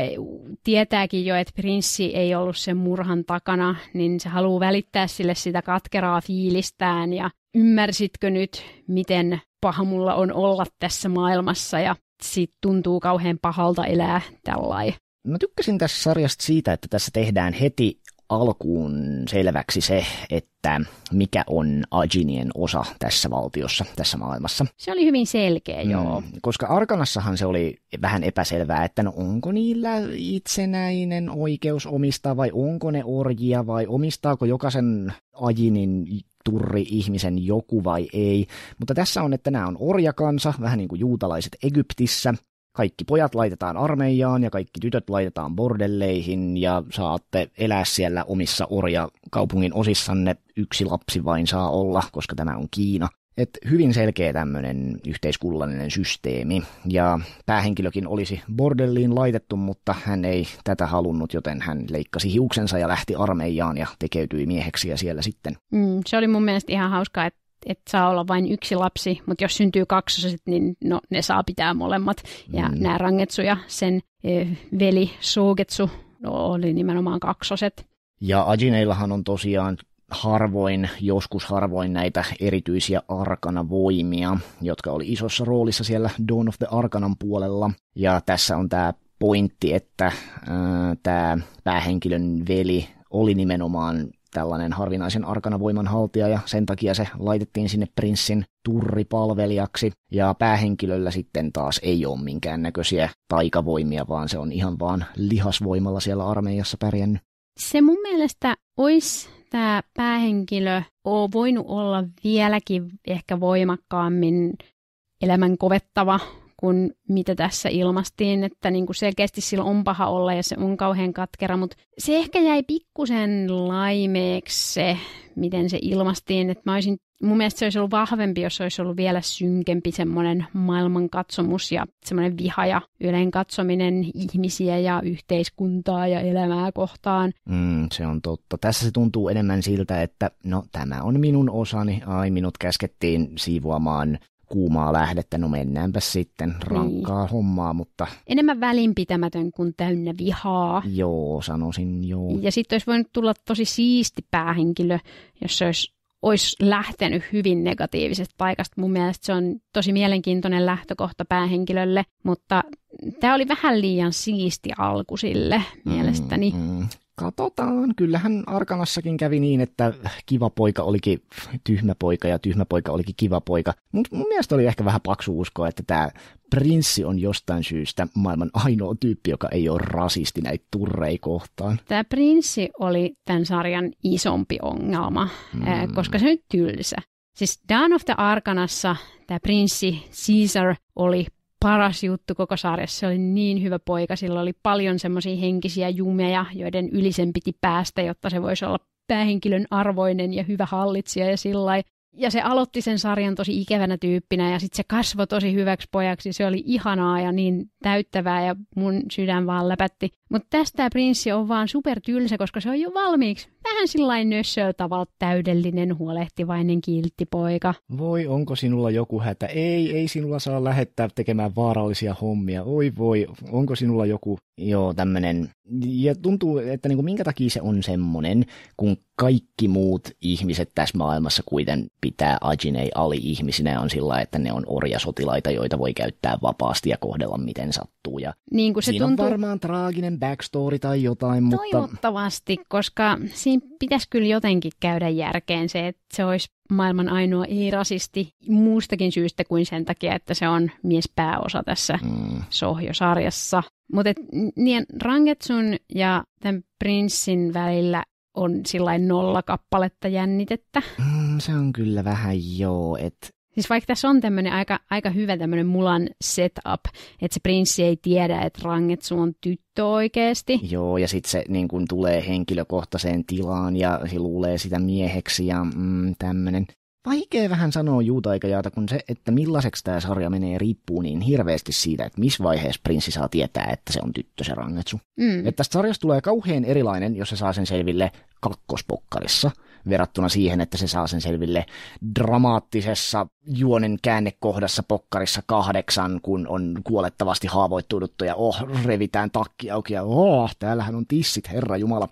tietääkin jo, että prinssi ei ollut sen murhan takana, niin se haluaa välittää sille sitä katkeraa fiilistään ja ymmärsitkö nyt, miten paha mulla on olla tässä maailmassa ja siitä tuntuu kauhean pahalta elää tällainen. Mä tykkäsin tässä sarjasta siitä, että tässä tehdään heti alkuun selväksi se, että mikä on Ajinien osa tässä valtiossa, tässä maailmassa. Se oli hyvin selkeä, joo. Mm, joo. Koska Arkanassahan se oli vähän epäselvää, että no onko niillä itsenäinen oikeus omistaa vai onko ne orjia vai omistaako jokaisen Ajinin turri ihmisen joku vai ei. Mutta tässä on, että nämä on orjakansa, vähän niin kuin juutalaiset Egyptissä, kaikki pojat laitetaan armeijaan ja kaikki tytöt laitetaan bordelleihin ja saatte elää siellä omissa orja kaupungin osissanne. Yksi lapsi vain saa olla, koska tämä on Kiina. Et hyvin selkeä tämmöinen yhteiskunnallinen systeemi. Ja päähenkilökin olisi bordelliin laitettu, mutta hän ei tätä halunnut, joten hän leikkasi hiuksensa ja lähti armeijaan ja tekeytyi mieheksi ja siellä sitten. Mm, se oli mun mielestä ihan hauskaa, että et saa olla vain yksi lapsi, mutta jos syntyy kaksoset, niin no, ne saa pitää molemmat. Ja mm. nämä Rangetsu ja sen e, veli Suugetsu no, oli nimenomaan kaksoset. Ja Ajineillahan on tosiaan harvoin, joskus harvoin näitä erityisiä arkana-voimia, jotka oli isossa roolissa siellä Dawn of the Arkanan puolella. Ja tässä on tämä pointti, että äh, tämä päähenkilön veli oli nimenomaan tällainen harvinaisen arkana voiman haltija ja sen takia se laitettiin sinne prinssin turripalvelijaksi ja päähenkilöllä sitten taas ei ole minkäännäköisiä taikavoimia, vaan se on ihan vaan lihasvoimalla siellä armeijassa pärjännyt. Se mun mielestä olisi tämä päähenkilö on voinut olla vieläkin ehkä voimakkaammin elämän kovettava kuin mitä tässä ilmastiin, että niin kuin selkeästi sillä on paha olla ja se on kauhean katkera, mutta se ehkä jäi pikkusen laimeeksi se, miten se ilmastiin, että mä olisin, mun mielestä se olisi ollut vahvempi, jos olisi ollut vielä synkempi semmoinen maailmankatsomus ja semmoinen viha ja yleenkatsominen katsominen ihmisiä ja yhteiskuntaa ja elämää kohtaan. Mm, se on totta. Tässä se tuntuu enemmän siltä, että no tämä on minun osani, ai minut käskettiin siivoamaan kuumaa lähdettä, no mennäänpä sitten, niin. rankkaa niin. hommaa, mutta... Enemmän välinpitämätön kuin täynnä vihaa. Joo, sanoisin joo. Ja sitten olisi voinut tulla tosi siisti päähenkilö, jos se olisi, olisi lähtenyt hyvin negatiivisesta paikasta. Mun mielestä se on tosi mielenkiintoinen lähtökohta päähenkilölle, mutta tämä oli vähän liian siisti alku sille mm, mielestäni. Mm, mm katsotaan. Kyllähän Arkanassakin kävi niin, että kiva poika olikin tyhmä poika ja tyhmä poika olikin kiva poika. Mutta mun mielestä oli ehkä vähän paksu uskoa, että tämä prinssi on jostain syystä maailman ainoa tyyppi, joka ei ole rasisti näitä turrei kohtaan. Tämä prinssi oli tämän sarjan isompi ongelma, mm. koska se on tylsä. Siis Dawn of the Arkanassa tämä prinssi Caesar oli paras juttu koko sarjassa. Se oli niin hyvä poika. Sillä oli paljon semmoisia henkisiä jumeja, joiden yli sen piti päästä, jotta se voisi olla päähenkilön arvoinen ja hyvä hallitsija ja sillä ja se aloitti sen sarjan tosi ikävänä tyyppinä ja sitten se kasvoi tosi hyväksi pojaksi. Se oli ihanaa ja niin täyttävää ja mun sydän vaan läpätti mutta tästä prinssi on vaan super tylsä, koska se on jo valmiiksi vähän sillain nössöä tavalla täydellinen, huolehtivainen, kiltti poika. Voi, onko sinulla joku hätä? Ei, ei sinulla saa lähettää tekemään vaarallisia hommia. Oi voi, onko sinulla joku, joo, tämmönen. Ja tuntuu, että niinku, minkä takia se on semmonen, kun kaikki muut ihmiset tässä maailmassa kuiten pitää Ajinei ali-ihmisinä on sillä, että ne on orjasotilaita, joita voi käyttää vapaasti ja kohdella miten sattuu tapahtuu. Ja niin kuin se siinä tuntuu... on varmaan traaginen backstory tai jotain, mutta... koska siinä pitäisi kyllä jotenkin käydä järkeen se, että se olisi maailman ainoa ei-rasisti muustakin syystä kuin sen takia, että se on mies pääosa tässä mm. sohjosarjassa. Mutta niin Rangetsun ja tämän prinssin välillä on sillain nolla kappaletta jännitettä. Mm, se on kyllä vähän joo, että Siis vaikka tässä on tämmöinen aika, aika hyvä tämmöinen mulan setup, että se prinssi ei tiedä, että Rangetsu on tyttö oikeasti. Joo, ja sitten se niin kun tulee henkilökohtaiseen tilaan ja se luulee sitä mieheksi ja mm, tämmöinen. Vaikea vähän sanoa juutaikajaata, kun se, että millaiseksi tämä sarja menee, riippuu niin hirveästi siitä, että missä vaiheessa prinssi saa tietää, että se on tyttö se Rangetsu. Mm. Että tästä sarjasta tulee kauhean erilainen, jos se saa sen selville kakkospokkarissa – verrattuna siihen, että se saa sen selville dramaattisessa juonen käännekohdassa pokkarissa kahdeksan, kun on kuolettavasti haavoittuduttu ja oh, revitään takki auki ja oh, täällähän on tissit, herra jumala.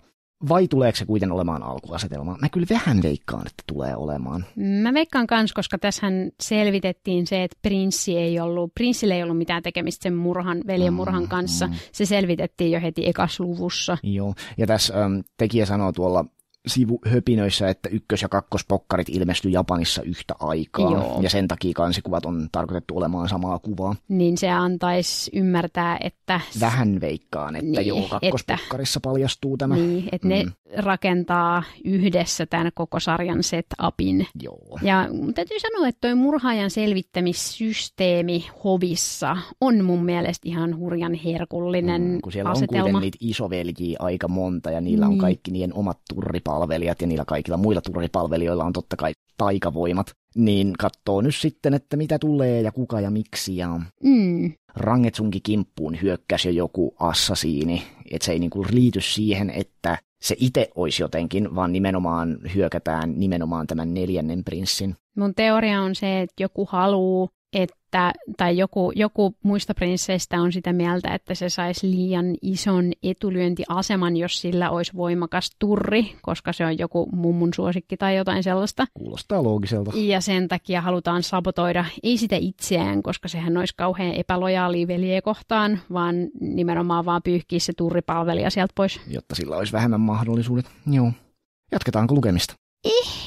Vai tuleeko se kuitenkin olemaan alkuasetelma? Mä kyllä vähän veikkaan, että tulee olemaan. Mä veikkaan kans, koska tässähän selvitettiin se, että prinssi ei ollut, prinssillä ei ollut mitään tekemistä sen murhan, veljen murhan mm-hmm. kanssa. Mm, mm. Se selvitettiin jo heti ekasluvussa. luvussa. Joo, ja tässä ähm, tekijä sanoo tuolla sivuhöpinöissä, että ykkös- ja kakkospokkarit ilmestyi Japanissa yhtä aikaa, Joo. ja sen takia kansikuvat on tarkoitettu olemaan samaa kuvaa. Niin se antaisi ymmärtää, että... Vähän veikkaan, että niin, joo, kakkospokkarissa että... paljastuu tämä. Niin, että mm. ne rakentaa yhdessä tämän koko sarjan setupin. Joo. Ja täytyy sanoa, että tuo murhaajan selvittämissysteemi hovissa on mun mielestä ihan hurjan herkullinen mm, kun siellä asetelma. on kuitenkin niitä isoveljiä aika monta, ja niillä niin. on kaikki niiden omat turripa palvelijat ja niillä kaikilla muilla turvipalvelijoilla on totta kai taikavoimat, niin katsoo nyt sitten, että mitä tulee ja kuka ja miksi. Ja mm. Rangetsunkin kimppuun hyökkäsi jo joku assasiini, että se ei niinku liity siihen, että se itse olisi jotenkin, vaan nimenomaan hyökätään nimenomaan tämän neljännen prinssin. Mun teoria on se, että joku haluu että, tai joku, joku muista prinsseistä on sitä mieltä, että se saisi liian ison etulyöntiaseman, jos sillä olisi voimakas turri, koska se on joku mummun suosikki tai jotain sellaista. Kuulostaa loogiselta. Ja sen takia halutaan sabotoida, ei sitä itseään, koska sehän olisi kauhean epälojaali veljeä kohtaan, vaan nimenomaan vaan pyyhkiä se turripalvelija sieltä pois. Jotta sillä olisi vähemmän mahdollisuudet. Joo. Jatketaanko lukemista? Ih.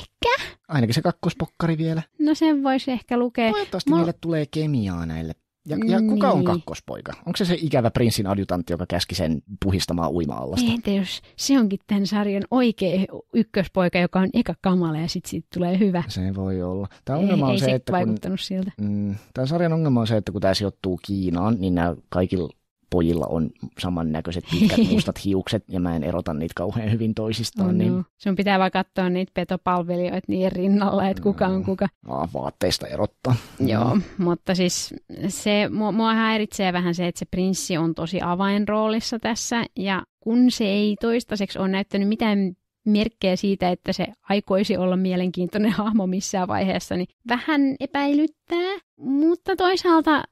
Ainakin se kakkospokkari vielä. No sen voisi ehkä lukea. Toivottavasti Mä... meille tulee kemiaa näille. Ja, ja niin. kuka on kakkospoika? Onko se se ikävä prinssin adjutantti, joka käski sen puhistamaan uima-allasta? Entä jos se onkin tämän sarjan oikea ykköspoika, joka on eka kamala ja sitten siitä tulee hyvä? Se voi olla. Tämä ongelma ei, on ei se, se että kun, siltä. Mm, tämän sarjan ongelma on se, että kun tämä sijoittuu Kiinaan, niin nämä kaikilla pojilla on samannäköiset pitkät mustat hiukset ja mä en erota niitä kauhean hyvin toisistaan. No, niin... Sun pitää vaan katsoa niitä petopalvelijoita niin rinnalla, että kuka on mm. kuka. Aa, vaatteista erottaa. Mm. Joo, mutta siis se, mua, mua häiritsee vähän se, että se prinssi on tosi avainroolissa tässä ja kun se ei toistaiseksi ole näyttänyt mitään merkkejä siitä, että se aikoisi olla mielenkiintoinen hahmo missään vaiheessa, niin vähän epäilyttää. Mutta toisaalta,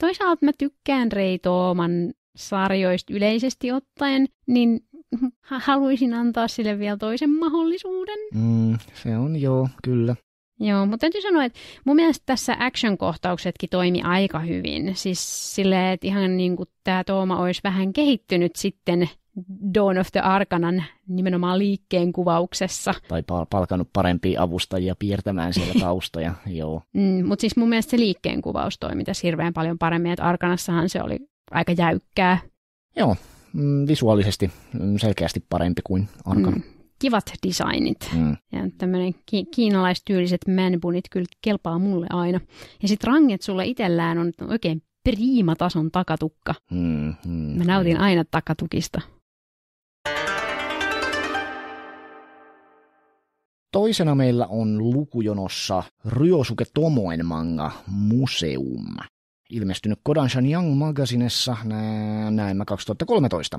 toisaalta mä tykkään reitooman sarjoista yleisesti ottaen, niin haluaisin antaa sille vielä toisen mahdollisuuden. Mm, se on joo, kyllä. Joo, mutta täytyy sanoa, että mun mielestä tässä action-kohtauksetkin toimi aika hyvin. Siis silleen, että ihan niin kuin tämä Tooma olisi vähän kehittynyt sitten Dawn of the Arkanan nimenomaan liikkeen kuvauksessa. Tai palkanut parempia avustajia piirtämään siellä taustoja, joo. Mm, mutta siis mun mielestä se liikkeen kuvaus toimi tässä hirveän paljon paremmin, että Arkanassahan se oli aika jäykkää. Joo, mm, visuaalisesti mm, selkeästi parempi kuin arkan. Mm kivat designit. Mm. Ja tämmöinen ki- kiinalaistyyliset manbunit kyllä kelpaa mulle aina. Ja sitten ranget sulle itsellään on oikein priimatason takatukka. Mm, mm, Mä nautin mm. aina takatukista. Toisena meillä on lukujonossa Ryosuke Tomoen manga Museum. Ilmestynyt Kodanshan Young Magazinessa näemmä 2013.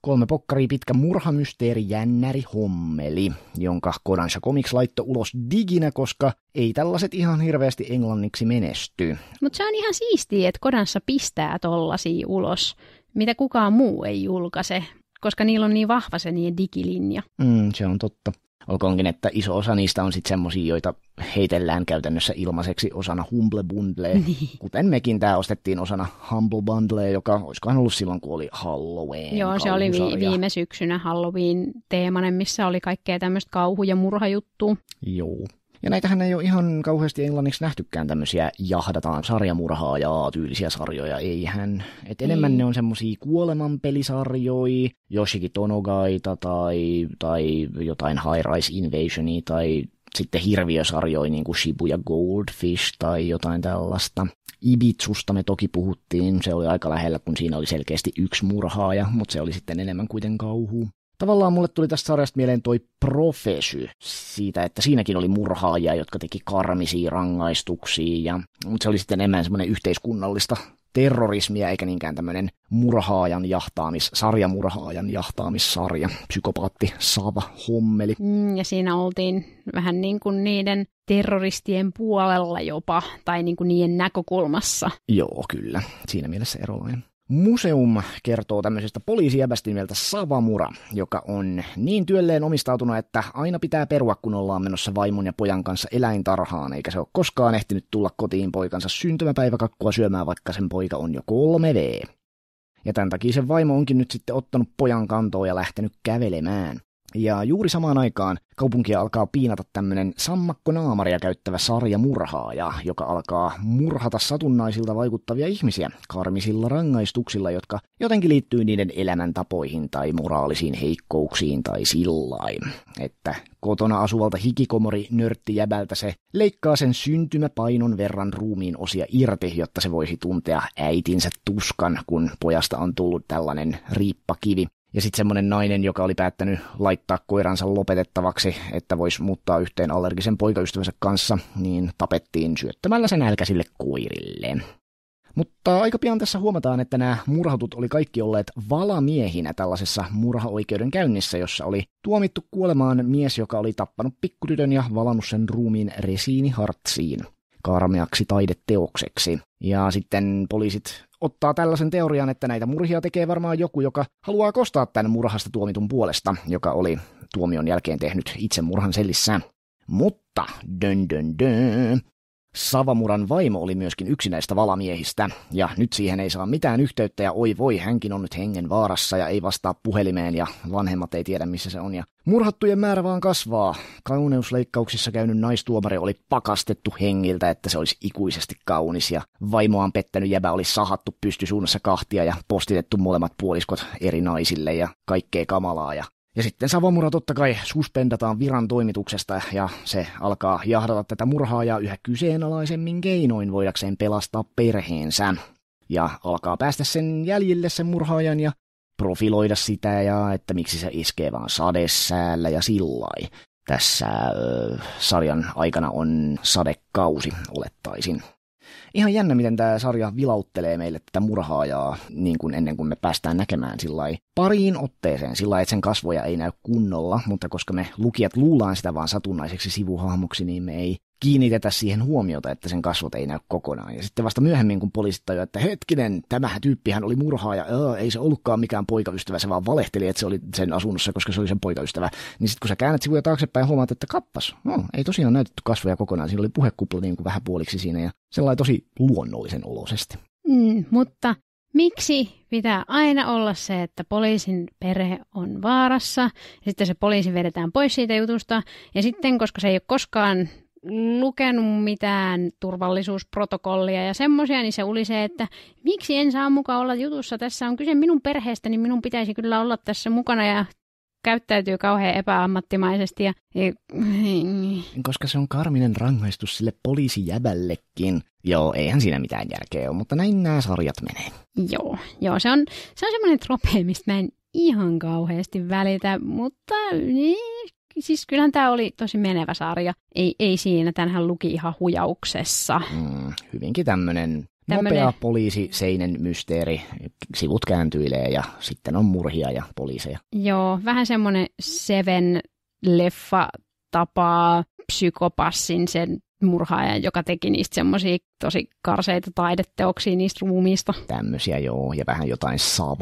Kolme pokkari pitkä murhamysteeri jännäri hommeli, jonka Kodansha Comics laitto ulos diginä, koska ei tällaiset ihan hirveästi englanniksi menesty. Mutta se on ihan siistiä, että Kodansha pistää tollasia ulos, mitä kukaan muu ei julkaise, koska niillä on niin vahva se niin digilinja. Mm, se on totta. Olkoonkin, että iso osa niistä on sitten semmoisia, joita heitellään käytännössä ilmaiseksi osana Humble Bundle, niin. kuten mekin tämä ostettiin osana Humble Bundle, joka olisikohan ollut silloin, kun oli Halloween. Joo, se oli vi- viime syksynä Halloween-teemainen, missä oli kaikkea tämmöistä kauhu- ja murhajuttu. Joo, ja näitähän ei ole ihan kauheasti englanniksi nähtykään tämmöisiä jahdataan ja tyylisiä sarjoja, eihän. Et enemmän niin. ne on semmoisia kuolemanpelisarjoja, Yoshiki Tonogaita tai, tai jotain High Rise Invasionia tai sitten hirviösarjoja niin kuin Shibuya Goldfish tai jotain tällaista. Ibitsusta me toki puhuttiin, se oli aika lähellä, kun siinä oli selkeästi yksi murhaaja, mutta se oli sitten enemmän kuitenkin kauhu. Tavallaan mulle tuli tästä sarjasta mieleen toi profesy siitä, että siinäkin oli murhaajia, jotka teki karmisia rangaistuksia, ja, mutta se oli sitten enemmän semmoinen yhteiskunnallista terrorismia eikä niinkään tämmöinen murhaajan jahtaamis, sarjamurhaajan jahtaamissarja, psykopaatti Sava Hommeli. Mm, ja siinä oltiin vähän niin kuin niiden terroristien puolella jopa, tai niin kuin niiden näkökulmassa. Joo, kyllä. Siinä mielessä erolainen. Museum kertoo tämmöisestä poliisijäbästä nimeltä Savamura, joka on niin työlleen omistautunut, että aina pitää perua, kun ollaan menossa vaimon ja pojan kanssa eläintarhaan, eikä se ole koskaan ehtinyt tulla kotiin poikansa syntymäpäiväkakkua syömään, vaikka sen poika on jo kolme v Ja tämän takia sen vaimo onkin nyt sitten ottanut pojan kantoon ja lähtenyt kävelemään. Ja juuri samaan aikaan kaupunkia alkaa piinata tämmöinen sammakkonaamaria käyttävä sarja murhaaja, joka alkaa murhata satunnaisilta vaikuttavia ihmisiä karmisilla rangaistuksilla, jotka jotenkin liittyy niiden elämäntapoihin tai moraalisiin heikkouksiin tai sillain. Että kotona asuvalta hikikomori jäbältä se leikkaa sen syntymäpainon verran ruumiin osia irti, jotta se voisi tuntea äitinsä tuskan, kun pojasta on tullut tällainen riippakivi. Ja sitten semmoinen nainen, joka oli päättänyt laittaa koiransa lopetettavaksi, että voisi muuttaa yhteen allergisen poikaystävänsä kanssa, niin tapettiin syöttämällä sen nälkäisille koirille. Mutta aika pian tässä huomataan, että nämä murhatut oli kaikki olleet valamiehinä tällaisessa murhaoikeuden käynnissä, jossa oli tuomittu kuolemaan mies, joka oli tappanut pikkutytön ja valannut sen ruumiin hartsiin karmeaksi taideteokseksi. Ja sitten poliisit ottaa tällaisen teorian, että näitä murhia tekee varmaan joku, joka haluaa kostaa tämän murhasta tuomitun puolesta, joka oli tuomion jälkeen tehnyt murhan sellissään. Mutta, dön dön dön, Savamuran vaimo oli myöskin yksi näistä valamiehistä, ja nyt siihen ei saa mitään yhteyttä, ja oi voi, hänkin on nyt hengen vaarassa, ja ei vastaa puhelimeen, ja vanhemmat ei tiedä, missä se on, ja Murhattujen määrä vaan kasvaa. Kauneusleikkauksissa käynyt naistuomari oli pakastettu hengiltä, että se olisi ikuisesti kaunis ja vaimoaan pettänyt jäbä oli sahattu pystysuunnassa kahtia ja postitettu molemmat puoliskot eri naisille ja kaikkea kamalaa ja ja sitten Savomura totta kai suspendataan viran toimituksesta ja se alkaa jahdata tätä murhaa ja yhä kyseenalaisemmin keinoin voidakseen pelastaa perheensä. Ja alkaa päästä sen jäljille sen murhaajan ja profiloida sitä ja että miksi se iskee vaan sadesäällä ja sillai. Tässä ö, sarjan aikana on sadekausi, olettaisin. Ihan jännä, miten tämä sarja vilauttelee meille tätä murhaajaa niin kuin ennen kuin me päästään näkemään sillä pariin otteeseen. Sillä että sen kasvoja ei näy kunnolla, mutta koska me lukijat luullaan sitä vaan satunnaiseksi sivuhahmoksi, niin me ei kiinnitetä siihen huomiota, että sen kasvot ei näy kokonaan. Ja sitten vasta myöhemmin, kun poliisit tajua, että hetkinen, tämä tyyppihän oli murhaaja, öö, ei se ollutkaan mikään poikaystävä, se vaan valehteli, että se oli sen asunnossa, koska se oli sen poikaystävä. Niin sitten kun sä käännät sivuja taaksepäin, huomaat, että kappas, no, ei tosiaan näytetty kasvoja kokonaan, siinä oli puhekupla niin kuin vähän puoliksi siinä ja sellainen tosi luonnollisen oloisesti. Mm, mutta miksi pitää aina olla se, että poliisin perhe on vaarassa, ja sitten se poliisi vedetään pois siitä jutusta, ja sitten koska se ei ole koskaan lukenut mitään turvallisuusprotokollia ja semmoisia, niin se oli se, että miksi en saa mukaan olla jutussa. Tässä on kyse minun perheestä, niin minun pitäisi kyllä olla tässä mukana ja käyttäytyy kauhean epäammattimaisesti. Ja... Koska se on karminen rangaistus sille poliisijäbällekin. Joo, eihän siinä mitään järkeä ole, mutta näin nämä sarjat menee. Joo, joo se on, se on semmoinen trope, mistä mä en ihan kauheasti välitä, mutta niin, siis kyllähän tämä oli tosi menevä sarja. Ei, ei siinä, tänhän luki ihan hujauksessa. Mm, hyvinkin tämmöinen Tämmönen... Nopea poliisi, seinen mysteeri, sivut kääntyilee ja sitten on murhia ja poliiseja. Joo, vähän semmoinen Seven leffa tapaa psykopassin sen murhaajan, joka teki niistä semmoisia tosi karseita taideteoksia niistä ruumiista. Tämmöisiä joo, ja vähän jotain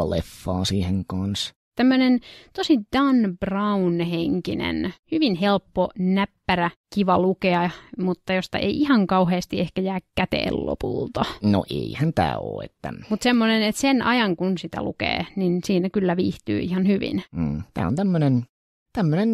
leffaa siihen kanssa. Tämmöinen tosi Dan Brown-henkinen, hyvin helppo, näppärä, kiva lukea, mutta josta ei ihan kauheasti ehkä jää käteen lopulta. No eihän tämä ole. Että... Mutta semmoinen, että sen ajan kun sitä lukee, niin siinä kyllä viihtyy ihan hyvin. Mm, tämä on tämmöinen tämmöinen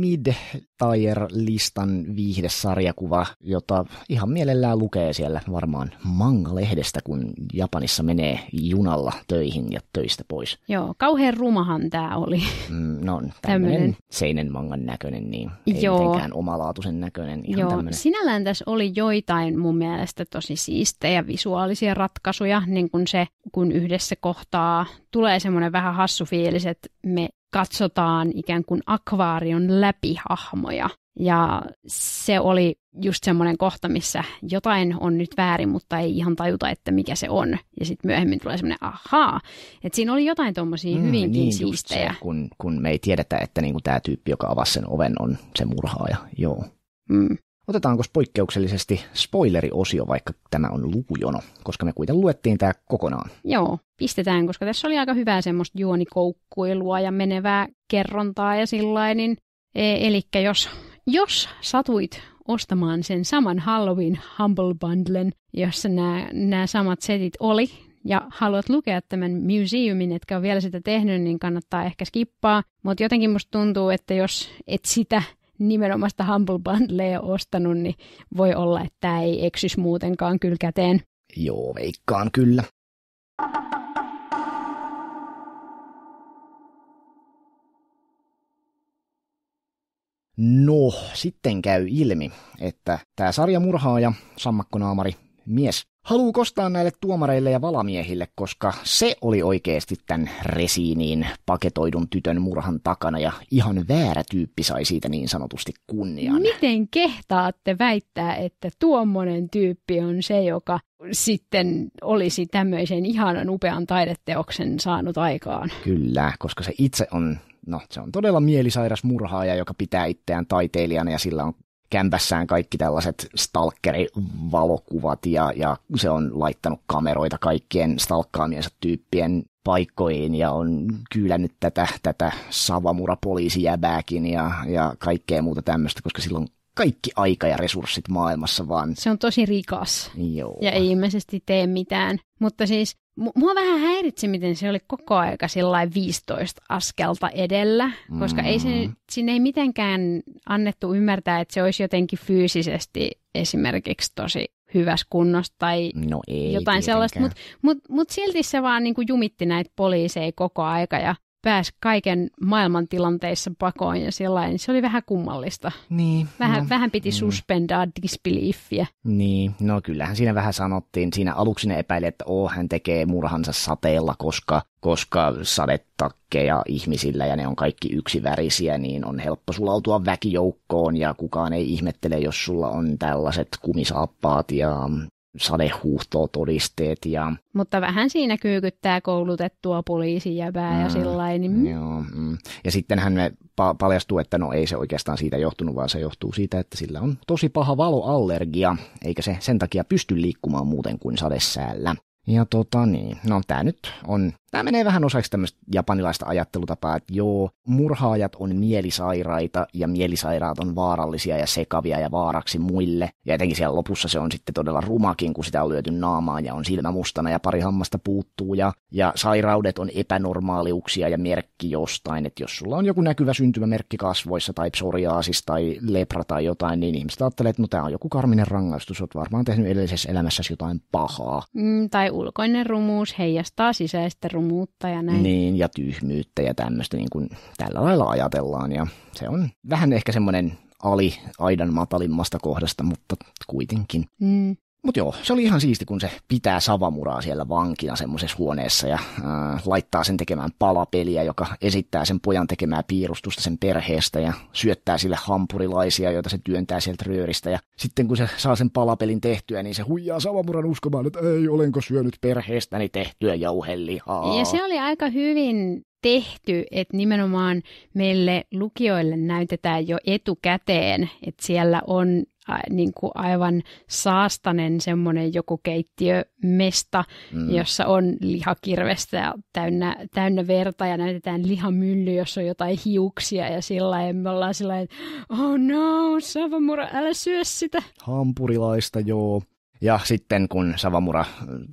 mid-tier-listan viihdesarjakuva, jota ihan mielellään lukee siellä varmaan manga-lehdestä, kun Japanissa menee junalla töihin ja töistä pois. Joo, kauhean rumahan tämä oli. Mm, no, tämmöinen seinen mangan näköinen, niin ei Joo. mitenkään omalaatuisen näköinen. Ihan Joo, tämmönen. sinällään tässä oli joitain mun mielestä tosi siistejä visuaalisia ratkaisuja, niin kuin se, kun yhdessä kohtaa tulee semmoinen vähän hassu fiilis, että me katsotaan ikään kuin akvaarion läpihahmoja. Ja se oli just semmoinen kohta, missä jotain on nyt väärin, mutta ei ihan tajuta, että mikä se on. Ja sitten myöhemmin tulee semmoinen ahaa. Että siinä oli jotain tuommoisia mm, hyvinkin niin siistejä. Se, kun, kun me ei tiedetä, että niinku tämä tyyppi, joka avasi sen oven, on se murhaaja. Joo. Mm. Otetaanko poikkeuksellisesti spoileriosio, vaikka tämä on lukujono, koska me kuitenkin luettiin tämä kokonaan. Joo, pistetään, koska tässä oli aika hyvää semmoista juonikoukkuilua ja menevää kerrontaa ja sillain. Niin, e, Eli jos, jos satuit ostamaan sen saman Halloween Humble Bundlen, jossa nämä, nämä samat setit oli, ja haluat lukea tämän museumin, etkä ole vielä sitä tehnyt, niin kannattaa ehkä skippaa. Mutta jotenkin musta tuntuu, että jos et sitä nimenomaan sitä Humble Bundlea ostanut, niin voi olla, että tämä ei eksys muutenkaan kyllä käteen. Joo, veikkaan kyllä. No, sitten käy ilmi, että tämä sarjamurhaaja, sammakkonaamari mies haluu kostaa näille tuomareille ja valamiehille, koska se oli oikeasti tämän resiiniin paketoidun tytön murhan takana ja ihan väärä tyyppi sai siitä niin sanotusti kunnian. Miten kehtaatte väittää, että tuommoinen tyyppi on se, joka sitten olisi tämmöisen ihanan upean taideteoksen saanut aikaan? Kyllä, koska se itse on no, se on todella mielisairas murhaaja, joka pitää itseään taiteilijana ja sillä on kämpässään kaikki tällaiset stalkerivalokuvat ja, ja se on laittanut kameroita kaikkien stalkkaamiensa tyyppien paikkoihin ja on kyylännyt tätä, tätä Savamura ja, ja kaikkea muuta tämmöistä, koska silloin kaikki aika ja resurssit maailmassa vaan. Se on tosi rikas Joo. ja ei ilmeisesti tee mitään. Mutta siis mua vähän häiritsi, miten se oli koko aika 15 askelta edellä, koska mm. ei se, mm. siinä ei mitenkään annettu ymmärtää, että se olisi jotenkin fyysisesti esimerkiksi tosi hyvässä kunnossa tai no ei, jotain tietenkään. sellaista, mutta mut, mut silti se vaan niinku jumitti näitä poliiseja koko aika ja pääsi kaiken maailman tilanteissa pakoon ja sellainen, niin se oli vähän kummallista. Niin. Vähän, no, vähän piti niin. suspendaa disbeliefiä. Niin, no kyllähän siinä vähän sanottiin, siinä aluksi ne epäili, että oo, hän tekee murhansa sateella, koska, koska sadetakkeja ihmisillä ja ne on kaikki yksivärisiä, niin on helppo sulautua väkijoukkoon ja kukaan ei ihmettele, jos sulla on tällaiset kumisaappaat ja sadehuuhtoa todisteet. Ja... Mutta vähän siinä kyykyttää koulutettua poliisijäbää mm, ja sillä Niin... Joo, mm. Ja sittenhän me pa- paljastuu, että no ei se oikeastaan siitä johtunut, vaan se johtuu siitä, että sillä on tosi paha valoallergia, eikä se sen takia pysty liikkumaan muuten kuin sadesäällä. Ja tota niin, no tämä nyt on Tämä menee vähän osaksi tämmöistä japanilaista ajattelutapaa, että joo, murhaajat on mielisairaita ja mielisairaat on vaarallisia ja sekavia ja vaaraksi muille. Ja etenkin siellä lopussa se on sitten todella rumakin, kun sitä on lyöty naamaan ja on silmä mustana ja pari hammasta puuttuu. Ja, ja sairaudet on epänormaaliuksia ja merkki jostain, että jos sulla on joku näkyvä syntymämerkki kasvoissa tai psoriaasis tai lepra tai jotain, niin ihmiset ajattelee, että no tämä on joku karminen rangaistus, oot varmaan tehnyt edellisessä elämässäsi jotain pahaa. Mm, tai ulkoinen rumuus heijastaa sisäistä rumuutta ja näin. Niin, ja tyhmyyttä ja tämmöistä niin kuin tällä lailla ajatellaan. Ja se on vähän ehkä semmoinen ali aidan matalimmasta kohdasta, mutta kuitenkin. Mm. Mutta joo, se oli ihan siisti, kun se pitää Savamuraa siellä vankina semmoisessa huoneessa ja äh, laittaa sen tekemään palapeliä, joka esittää sen pojan tekemää piirustusta sen perheestä ja syöttää sille hampurilaisia, joita se työntää sieltä rööristä. Ja sitten kun se saa sen palapelin tehtyä, niin se huijaa Savamuran uskomaan, että ei, olenko syönyt perheestäni tehtyä jauhelihaa. Ja se oli aika hyvin tehty, että nimenomaan meille lukijoille näytetään jo etukäteen, että siellä on niin kuin aivan saastanen semmoinen joku keittiömesta, mm. jossa on lihakirvestä täynnä, täynnä verta ja näytetään lihamylly, jossa on jotain hiuksia ja sillä ja me ollaan sillä että oh no, Savamura, älä syö sitä. Hampurilaista, joo. Ja sitten kun Savamura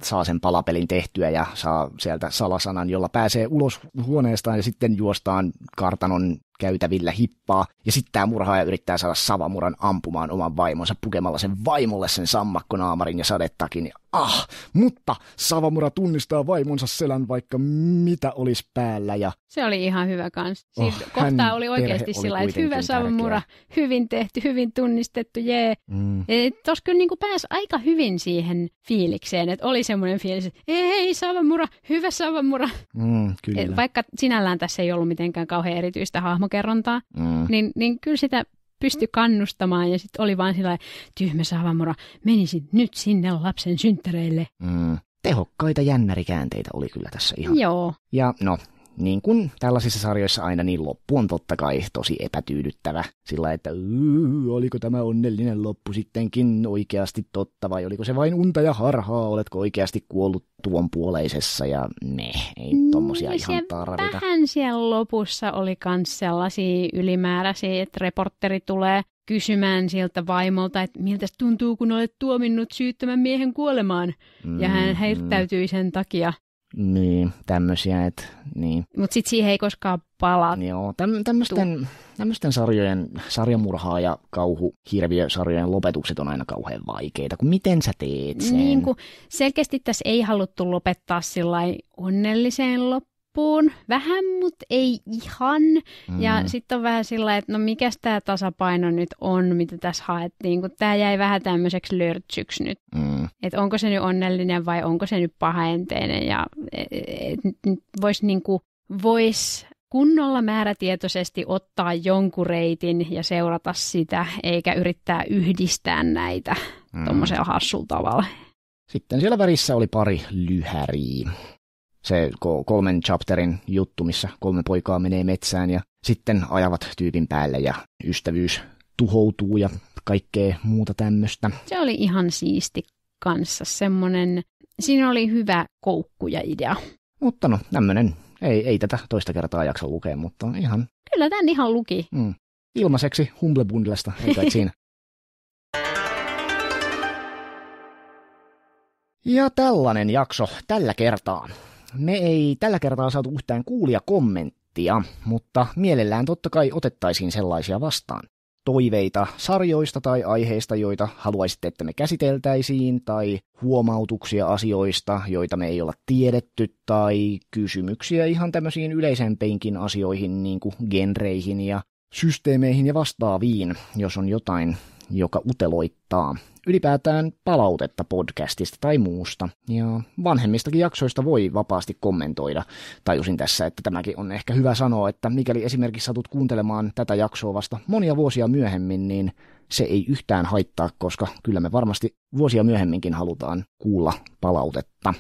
saa sen palapelin tehtyä ja saa sieltä salasanan, jolla pääsee ulos huoneestaan ja sitten juostaan kartanon käytävillä hippaa, ja sitten tämä murhaaja yrittää saada Savamuran ampumaan oman vaimonsa pukemalla sen vaimolle sen sammakkonaamarin ja sadettakin. Ah, mutta Savamura tunnistaa vaimonsa selän vaikka mitä olisi päällä. Ja... Se oli ihan hyvä kans. Siis oh, kohtaa oli oikeasti sillä että hyvä Savamura, tärkeä. hyvin tehty, hyvin tunnistettu, jee. Mm. E, Tuossa kyllä niin pääsi aika hyvin siihen fiilikseen, että oli semmoinen fiilis, että ei Savamura, hyvä Savamura. Mm, kyllä. Et vaikka sinällään tässä ei ollut mitenkään kauhean erityistä hahmoa, hahmokerrontaa, mm. niin, niin kyllä sitä pystyi kannustamaan ja sitten oli vaan sillä tyhmä saavamura, menisin nyt sinne lapsen synttäreille. Mm. Tehokkaita jännärikäänteitä oli kyllä tässä ihan. Joo. Ja no, niin kuin tällaisissa sarjoissa aina, niin loppu on totta kai tosi epätyydyttävä. Sillä että oliko tämä onnellinen loppu sittenkin oikeasti totta vai oliko se vain unta ja harhaa, oletko oikeasti kuollut tuon puoleisessa ja ne, ei niin, tommosia niin, ihan tarvita. Vähän siellä lopussa oli kans sellaisia ylimääräisiä, että reporteri tulee kysymään siltä vaimolta, että miltä tuntuu, kun olet tuominnut syyttömän miehen kuolemaan. Mm, ja hän mm. sen takia niin, tämmöisiä. Et, niin. Mutta sitten siihen ei koskaan palaa. Joo, tämmöisten, tämmöisten sarjojen, sarjamurhaa ja kauhu sarjojen lopetukset on aina kauhean vaikeita. Kun miten sä teet sen? Niin, kun selkeästi tässä ei haluttu lopettaa sillä onnelliseen loppuun loppuun. Vähän, mutta ei ihan. Mm. Ja sitten on vähän sillä että no mikä tämä tasapaino nyt on, mitä tässä haettiin, kun tämä jäi vähän tämmöiseksi lörtsyksi nyt. Mm. Että onko se nyt onnellinen vai onko se nyt pahaenteinen. Ja e, e, voisi niinku, vois kunnolla määrätietoisesti ottaa jonkun reitin ja seurata sitä, eikä yrittää yhdistää näitä mm. tuommoisella hassulla tavalla. Sitten siellä värissä oli pari lyhäriä se kolmen chapterin juttu, missä kolme poikaa menee metsään ja sitten ajavat tyypin päälle ja ystävyys tuhoutuu ja kaikkea muuta tämmöistä. Se oli ihan siisti kanssa semmonen, siinä oli hyvä koukku ja idea. Mutta no, tämmöinen Ei, ei tätä toista kertaa jaksa lukea, mutta ihan... Kyllä tämän ihan luki. Mm. Ilmaiseksi Humble Bundlesta, ei kai siinä. Ja tällainen jakso tällä kertaa me ei tällä kertaa saatu yhtään kuulia kommenttia, mutta mielellään totta kai otettaisiin sellaisia vastaan. Toiveita sarjoista tai aiheista, joita haluaisitte, että me käsiteltäisiin, tai huomautuksia asioista, joita me ei olla tiedetty, tai kysymyksiä ihan tämmöisiin yleisempiinkin asioihin, niin kuin genreihin ja systeemeihin ja vastaaviin, jos on jotain joka uteloittaa ylipäätään palautetta podcastista tai muusta. Ja vanhemmistakin jaksoista voi vapaasti kommentoida. Tajusin tässä, että tämäkin on ehkä hyvä sanoa, että mikäli esimerkiksi satut kuuntelemaan tätä jaksoa vasta monia vuosia myöhemmin, niin se ei yhtään haittaa, koska kyllä me varmasti vuosia myöhemminkin halutaan kuulla palautetta.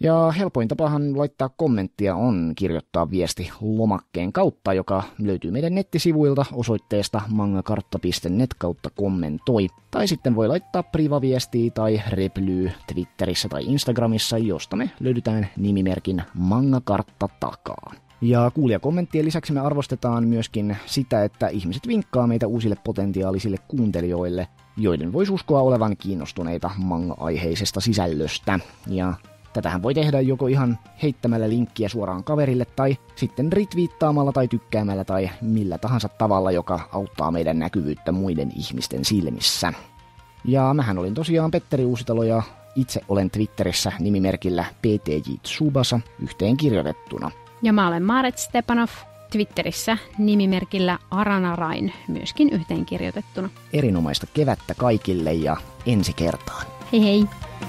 Ja helpoin tapahan laittaa kommenttia on kirjoittaa viesti lomakkeen kautta, joka löytyy meidän nettisivuilta osoitteesta mangakartta.net kautta kommentoi. Tai sitten voi laittaa privaviestiä tai replyy Twitterissä tai Instagramissa, josta me löydetään nimimerkin mangakartta takaa. Ja kuulijakommenttien lisäksi me arvostetaan myöskin sitä, että ihmiset vinkkaa meitä uusille potentiaalisille kuuntelijoille, joiden voisi uskoa olevan kiinnostuneita manga-aiheisesta sisällöstä. Ja Tätähän voi tehdä joko ihan heittämällä linkkiä suoraan kaverille tai sitten retviittaamalla tai tykkäämällä tai millä tahansa tavalla, joka auttaa meidän näkyvyyttä muiden ihmisten silmissä. Ja mähän olin tosiaan Petteri Uusitalo ja itse olen Twitterissä nimimerkillä PTJ Tsubasa yhteen kirjoitettuna. Ja mä olen Maaret Stepanov Twitterissä nimimerkillä Aranarain myöskin yhteen kirjoitettuna. Erinomaista kevättä kaikille ja ensi kertaan. Hei hei!